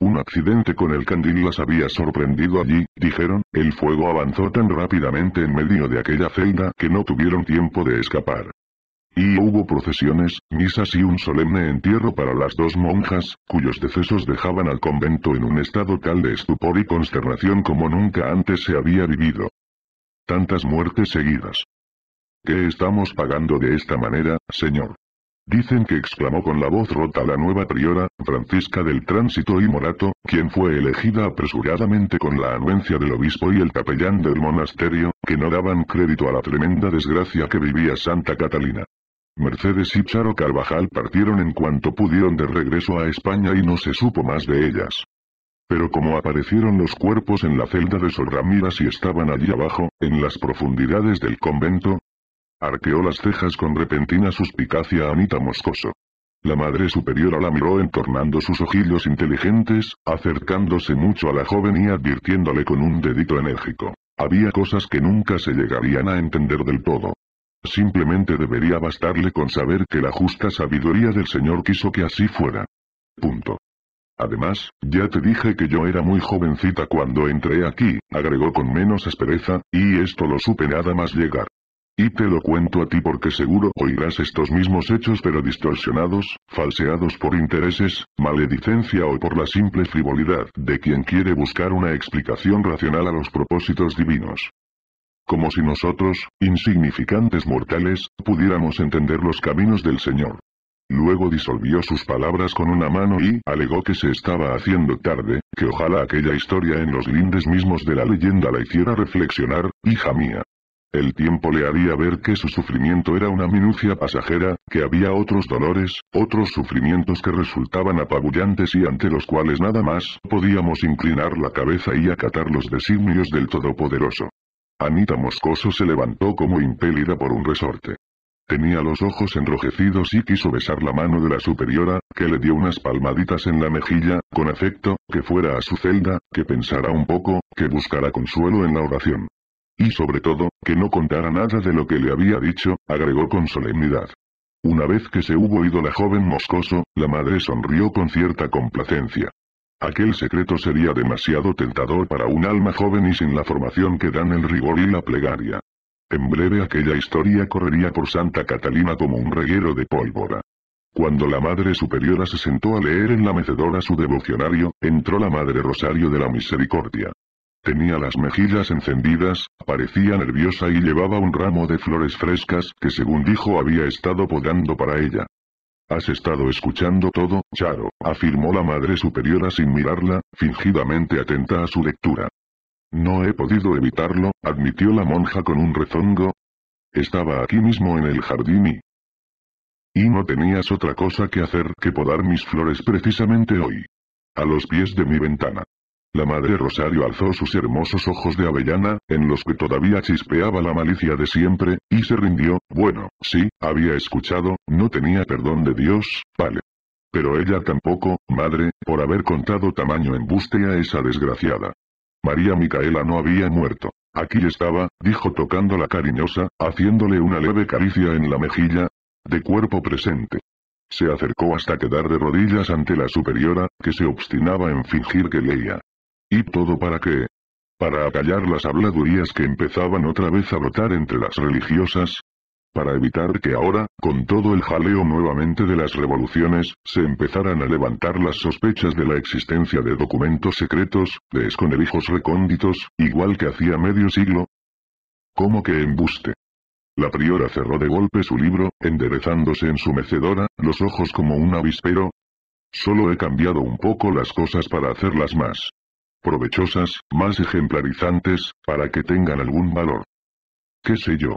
Un accidente con el candil las había sorprendido allí, dijeron, el fuego avanzó tan rápidamente en medio de aquella celda que no tuvieron tiempo de escapar. Y hubo procesiones, misas y un solemne entierro para las dos monjas, cuyos decesos dejaban al convento en un estado tal de estupor y consternación como nunca antes se había vivido. Tantas muertes seguidas. ¿Qué estamos pagando de esta manera, señor? Dicen que exclamó con la voz rota la nueva priora, Francisca del Tránsito y Morato, quien fue elegida apresuradamente con la anuencia del obispo y el capellán del monasterio, que no daban crédito a la tremenda desgracia que vivía Santa Catalina. Mercedes y Charo Carvajal partieron en cuanto pudieron de regreso a España y no se supo más de ellas. Pero como aparecieron los cuerpos en la celda de Sor Ramírez y estaban allí abajo, en las profundidades del convento, Arqueó las cejas con repentina suspicacia Anita Moscoso. La madre superiora la miró entornando sus ojillos inteligentes, acercándose mucho a la joven y advirtiéndole con un dedito enérgico. Había cosas que nunca se llegarían a entender del todo. Simplemente debería bastarle con saber que la justa sabiduría del Señor quiso que así fuera. Punto. Además, ya te dije que yo era muy jovencita cuando entré aquí, agregó con menos aspereza, y esto lo supe nada más llegar. Y te lo cuento a ti porque seguro oirás estos mismos hechos pero distorsionados, falseados por intereses, maledicencia o por la simple frivolidad de quien quiere buscar una explicación racional a los propósitos divinos. Como si nosotros, insignificantes mortales, pudiéramos entender los caminos del Señor. Luego disolvió sus palabras con una mano y alegó que se estaba haciendo tarde, que ojalá aquella historia en los lindes mismos de la leyenda la hiciera reflexionar, hija mía, el tiempo le haría ver que su sufrimiento era una minucia pasajera, que había otros dolores, otros sufrimientos que resultaban apabullantes y ante los cuales nada más podíamos inclinar la cabeza y acatar los designios del Todopoderoso. Anita Moscoso se levantó como impelida por un resorte. Tenía los ojos enrojecidos y quiso besar la mano de la superiora, que le dio unas palmaditas en la mejilla, con afecto, que fuera a su celda, que pensara un poco, que buscara consuelo en la oración. Y sobre todo, que no contara nada de lo que le había dicho, agregó con solemnidad. Una vez que se hubo ido la joven moscoso, la madre sonrió con cierta complacencia. Aquel secreto sería demasiado tentador para un alma joven y sin la formación que dan el rigor y la plegaria. En breve aquella historia correría por Santa Catalina como un reguero de pólvora. Cuando la Madre Superiora se sentó a leer en la mecedora su devocionario, entró la Madre Rosario de la Misericordia. Tenía las mejillas encendidas, parecía nerviosa y llevaba un ramo de flores frescas que según dijo había estado podando para ella. Has estado escuchando todo, Charo, afirmó la madre superiora sin mirarla, fingidamente atenta a su lectura. No he podido evitarlo, admitió la monja con un rezongo. Estaba aquí mismo en el jardín y... Y no tenías otra cosa que hacer que podar mis flores precisamente hoy. A los pies de mi ventana. La madre Rosario alzó sus hermosos ojos de avellana, en los que todavía chispeaba la malicia de siempre, y se rindió, bueno, sí, había escuchado, no tenía perdón de Dios, vale. Pero ella tampoco, madre, por haber contado tamaño embuste a esa desgraciada. María Micaela no había muerto. Aquí estaba, dijo tocándola cariñosa, haciéndole una leve caricia en la mejilla, de cuerpo presente. Se acercó hasta quedar de rodillas ante la superiora, que se obstinaba en fingir que leía. ¿Y todo para qué? ¿Para acallar las habladurías que empezaban otra vez a brotar entre las religiosas? ¿Para evitar que ahora, con todo el jaleo nuevamente de las revoluciones, se empezaran a levantar las sospechas de la existencia de documentos secretos, de esconderijos recónditos, igual que hacía medio siglo? ¿Cómo que embuste? La priora cerró de golpe su libro, enderezándose en su mecedora, los ojos como un avispero. Solo he cambiado un poco las cosas para hacerlas más provechosas, más ejemplarizantes, para que tengan algún valor. ¿Qué sé yo?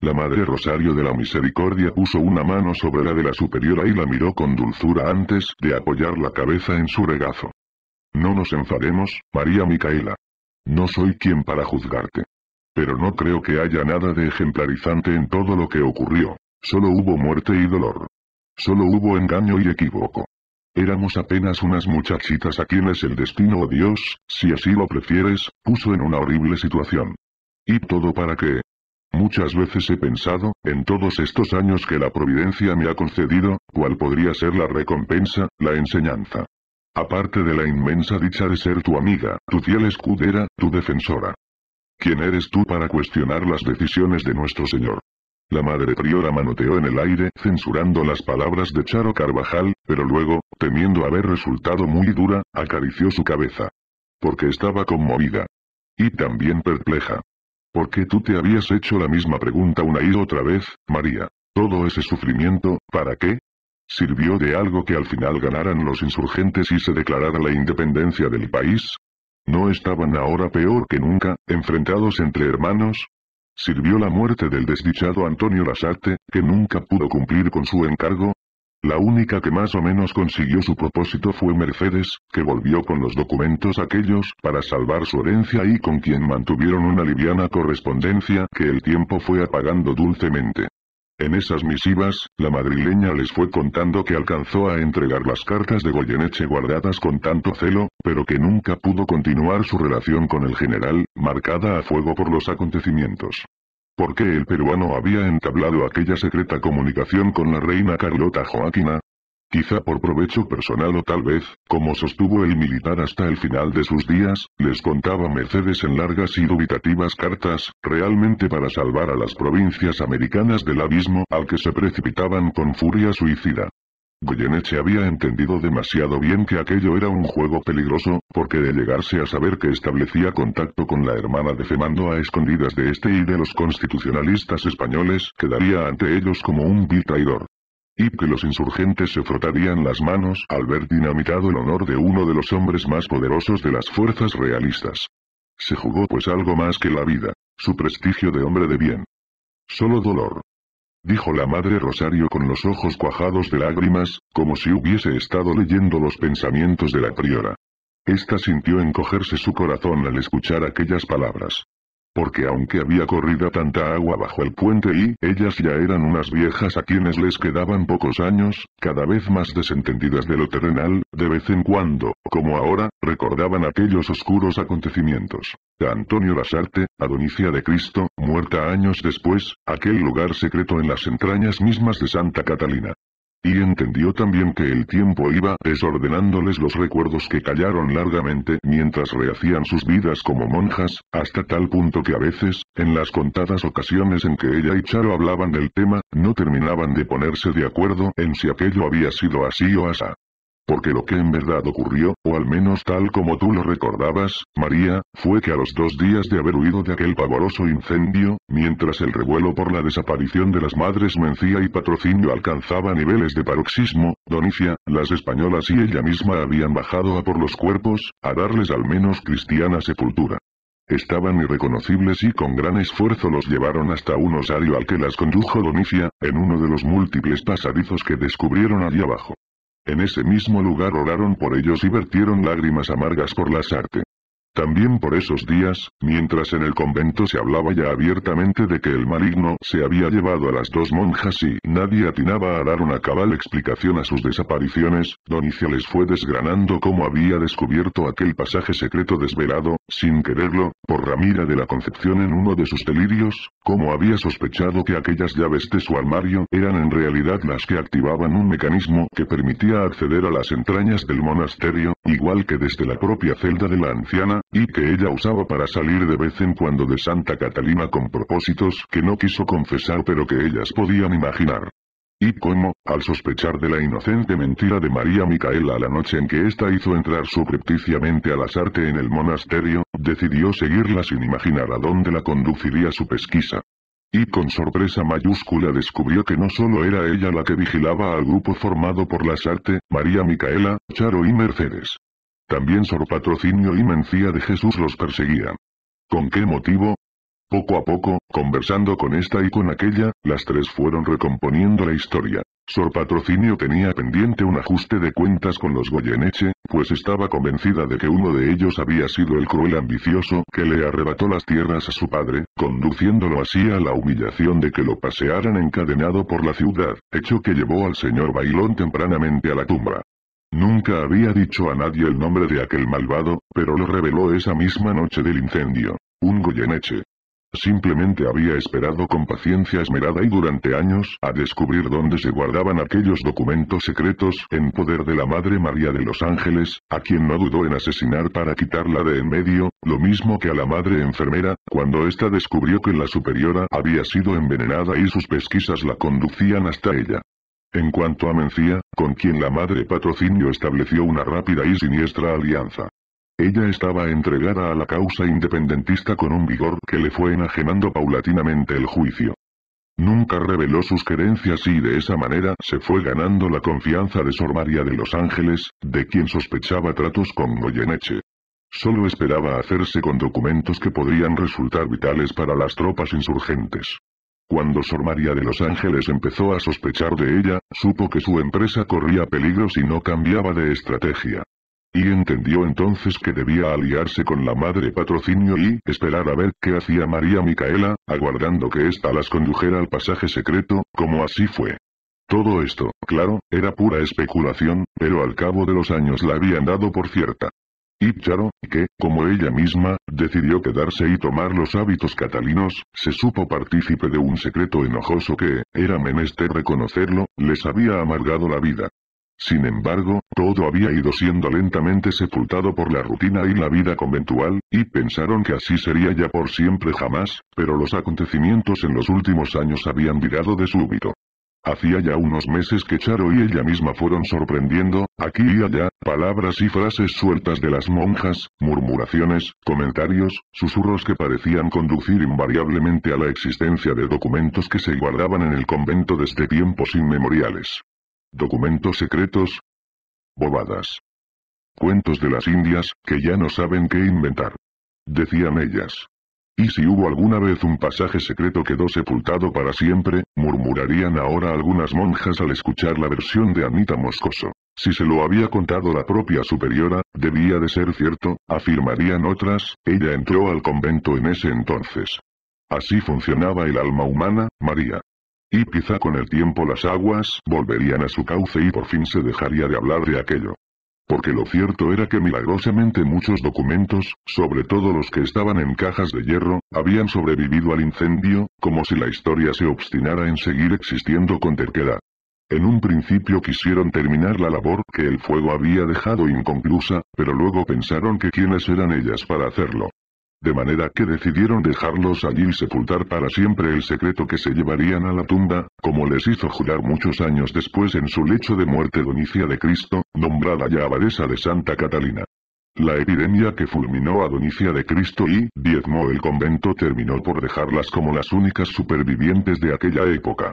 La Madre Rosario de la Misericordia puso una mano sobre la de la superiora y la miró con dulzura antes de apoyar la cabeza en su regazo. No nos enfademos, María Micaela. No soy quien para juzgarte. Pero no creo que haya nada de ejemplarizante en todo lo que ocurrió. Solo hubo muerte y dolor. Solo hubo engaño y equívoco. Éramos apenas unas muchachitas a quienes el destino o Dios, si así lo prefieres, puso en una horrible situación. Y todo para qué, Muchas veces he pensado, en todos estos años que la providencia me ha concedido, cuál podría ser la recompensa, la enseñanza. Aparte de la inmensa dicha de ser tu amiga, tu fiel escudera, tu defensora. ¿Quién eres tú para cuestionar las decisiones de nuestro Señor? La madre priora manoteó en el aire, censurando las palabras de Charo Carvajal, pero luego, temiendo haber resultado muy dura, acarició su cabeza. Porque estaba conmovida. Y también perpleja. ¿Por qué tú te habías hecho la misma pregunta una y otra vez, María. Todo ese sufrimiento, ¿para qué? ¿Sirvió de algo que al final ganaran los insurgentes y se declarara la independencia del país? ¿No estaban ahora peor que nunca, enfrentados entre hermanos? sirvió la muerte del desdichado Antonio Lasarte, que nunca pudo cumplir con su encargo? La única que más o menos consiguió su propósito fue Mercedes, que volvió con los documentos aquellos para salvar su herencia y con quien mantuvieron una liviana correspondencia que el tiempo fue apagando dulcemente. En esas misivas, la madrileña les fue contando que alcanzó a entregar las cartas de Goyeneche guardadas con tanto celo, pero que nunca pudo continuar su relación con el general, marcada a fuego por los acontecimientos. ¿Por qué el peruano había entablado aquella secreta comunicación con la reina Carlota Joaquina, Quizá por provecho personal o tal vez, como sostuvo el militar hasta el final de sus días, les contaba Mercedes en largas y dubitativas cartas, realmente para salvar a las provincias americanas del abismo al que se precipitaban con furia suicida. Goyeneche había entendido demasiado bien que aquello era un juego peligroso, porque de llegarse a saber que establecía contacto con la hermana de Femando a escondidas de este y de los constitucionalistas españoles, quedaría ante ellos como un vil traidor y que los insurgentes se frotarían las manos al ver dinamitado el honor de uno de los hombres más poderosos de las fuerzas realistas. Se jugó pues algo más que la vida, su prestigio de hombre de bien. Solo dolor. Dijo la madre Rosario con los ojos cuajados de lágrimas, como si hubiese estado leyendo los pensamientos de la priora. Esta sintió encogerse su corazón al escuchar aquellas palabras porque aunque había corrida tanta agua bajo el puente y ellas ya eran unas viejas a quienes les quedaban pocos años, cada vez más desentendidas de lo terrenal, de vez en cuando, como ahora, recordaban aquellos oscuros acontecimientos. De Antonio Lasarte, Adonicia de Cristo, muerta años después, aquel lugar secreto en las entrañas mismas de Santa Catalina. Y entendió también que el tiempo iba desordenándoles los recuerdos que callaron largamente mientras rehacían sus vidas como monjas, hasta tal punto que a veces, en las contadas ocasiones en que ella y Charo hablaban del tema, no terminaban de ponerse de acuerdo en si aquello había sido así o asá. Porque lo que en verdad ocurrió, o al menos tal como tú lo recordabas, María, fue que a los dos días de haber huido de aquel pavoroso incendio, mientras el revuelo por la desaparición de las madres Mencía y Patrocinio alcanzaba niveles de paroxismo, Donicia, las españolas y ella misma habían bajado a por los cuerpos, a darles al menos cristiana sepultura. Estaban irreconocibles y con gran esfuerzo los llevaron hasta un osario al que las condujo Donicia, en uno de los múltiples pasadizos que descubrieron allí abajo. En ese mismo lugar oraron por ellos y vertieron lágrimas amargas por la artes. También por esos días, mientras en el convento se hablaba ya abiertamente de que el maligno se había llevado a las dos monjas y nadie atinaba a dar una cabal explicación a sus desapariciones, Donicia les fue desgranando cómo había descubierto aquel pasaje secreto desvelado, sin quererlo, por Ramira de la Concepción en uno de sus delirios, cómo había sospechado que aquellas llaves de su armario eran en realidad las que activaban un mecanismo que permitía acceder a las entrañas del monasterio, igual que desde la propia celda de la anciana, y que ella usaba para salir de vez en cuando de Santa Catalina con propósitos que no quiso confesar pero que ellas podían imaginar. Y como, al sospechar de la inocente mentira de María Micaela la noche en que ésta hizo entrar subrepticiamente a la sarte en el monasterio, decidió seguirla sin imaginar a dónde la conduciría su pesquisa. Y con sorpresa mayúscula descubrió que no solo era ella la que vigilaba al grupo formado por la sarte, María Micaela, Charo y Mercedes. También Sor Patrocinio y Mencía de Jesús los perseguían. ¿Con qué motivo? Poco a poco, conversando con esta y con aquella, las tres fueron recomponiendo la historia. Sor Patrocinio tenía pendiente un ajuste de cuentas con los Goyeneche, pues estaba convencida de que uno de ellos había sido el cruel ambicioso que le arrebató las tierras a su padre, conduciéndolo así a la humillación de que lo pasearan encadenado por la ciudad, hecho que llevó al señor Bailón tempranamente a la tumba. Nunca había dicho a nadie el nombre de aquel malvado, pero lo reveló esa misma noche del incendio. Un Goyeneche. Simplemente había esperado con paciencia esmerada y durante años a descubrir dónde se guardaban aquellos documentos secretos en poder de la Madre María de los Ángeles, a quien no dudó en asesinar para quitarla de en medio, lo mismo que a la Madre Enfermera, cuando ésta descubrió que la superiora había sido envenenada y sus pesquisas la conducían hasta ella. En cuanto a Mencía, con quien la madre patrocinio estableció una rápida y siniestra alianza. Ella estaba entregada a la causa independentista con un vigor que le fue enajenando paulatinamente el juicio. Nunca reveló sus creencias y de esa manera se fue ganando la confianza de Sor María de los Ángeles, de quien sospechaba tratos con Goyeneche. Solo esperaba hacerse con documentos que podrían resultar vitales para las tropas insurgentes. Cuando Sor María de los Ángeles empezó a sospechar de ella, supo que su empresa corría peligro si no cambiaba de estrategia. Y entendió entonces que debía aliarse con la madre patrocinio y esperar a ver qué hacía María Micaela, aguardando que ésta las condujera al pasaje secreto, como así fue. Todo esto, claro, era pura especulación, pero al cabo de los años la habían dado por cierta. Ícharo, que, como ella misma, decidió quedarse y tomar los hábitos catalinos, se supo partícipe de un secreto enojoso que, era menester reconocerlo, les había amargado la vida. Sin embargo, todo había ido siendo lentamente sepultado por la rutina y la vida conventual, y pensaron que así sería ya por siempre jamás, pero los acontecimientos en los últimos años habían virado de súbito. Hacía ya unos meses que Charo y ella misma fueron sorprendiendo, aquí y allá, palabras y frases sueltas de las monjas, murmuraciones, comentarios, susurros que parecían conducir invariablemente a la existencia de documentos que se guardaban en el convento desde tiempos inmemoriales. Documentos secretos. Bobadas. Cuentos de las indias, que ya no saben qué inventar. Decían ellas. Y si hubo alguna vez un pasaje secreto quedó sepultado para siempre, murmurarían ahora algunas monjas al escuchar la versión de Anita Moscoso. Si se lo había contado la propia superiora, debía de ser cierto, afirmarían otras, ella entró al convento en ese entonces. Así funcionaba el alma humana, María. Y quizá con el tiempo las aguas volverían a su cauce y por fin se dejaría de hablar de aquello porque lo cierto era que milagrosamente muchos documentos, sobre todo los que estaban en cajas de hierro, habían sobrevivido al incendio, como si la historia se obstinara en seguir existiendo con terquedad. En un principio quisieron terminar la labor que el fuego había dejado inconclusa, pero luego pensaron que quiénes eran ellas para hacerlo de manera que decidieron dejarlos allí y sepultar para siempre el secreto que se llevarían a la tumba, como les hizo jurar muchos años después en su lecho de muerte Donicia de Cristo, nombrada ya abadesa de Santa Catalina. La epidemia que fulminó a Donicia de Cristo y diezmó el convento terminó por dejarlas como las únicas supervivientes de aquella época.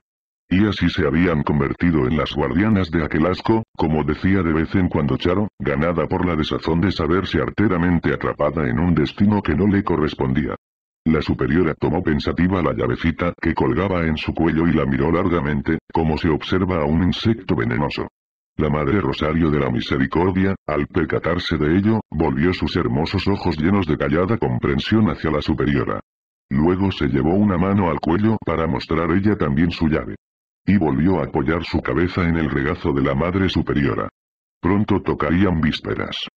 Y así se habían convertido en las guardianas de aquel asco, como decía de vez en cuando Charo, ganada por la desazón de saberse arteramente atrapada en un destino que no le correspondía. La superiora tomó pensativa la llavecita que colgaba en su cuello y la miró largamente, como se observa a un insecto venenoso. La Madre Rosario de la Misericordia, al percatarse de ello, volvió sus hermosos ojos llenos de callada comprensión hacia la superiora. Luego se llevó una mano al cuello para mostrar ella también su llave y volvió a apoyar su cabeza en el regazo de la Madre Superiora. Pronto tocarían vísperas.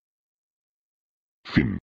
Fin.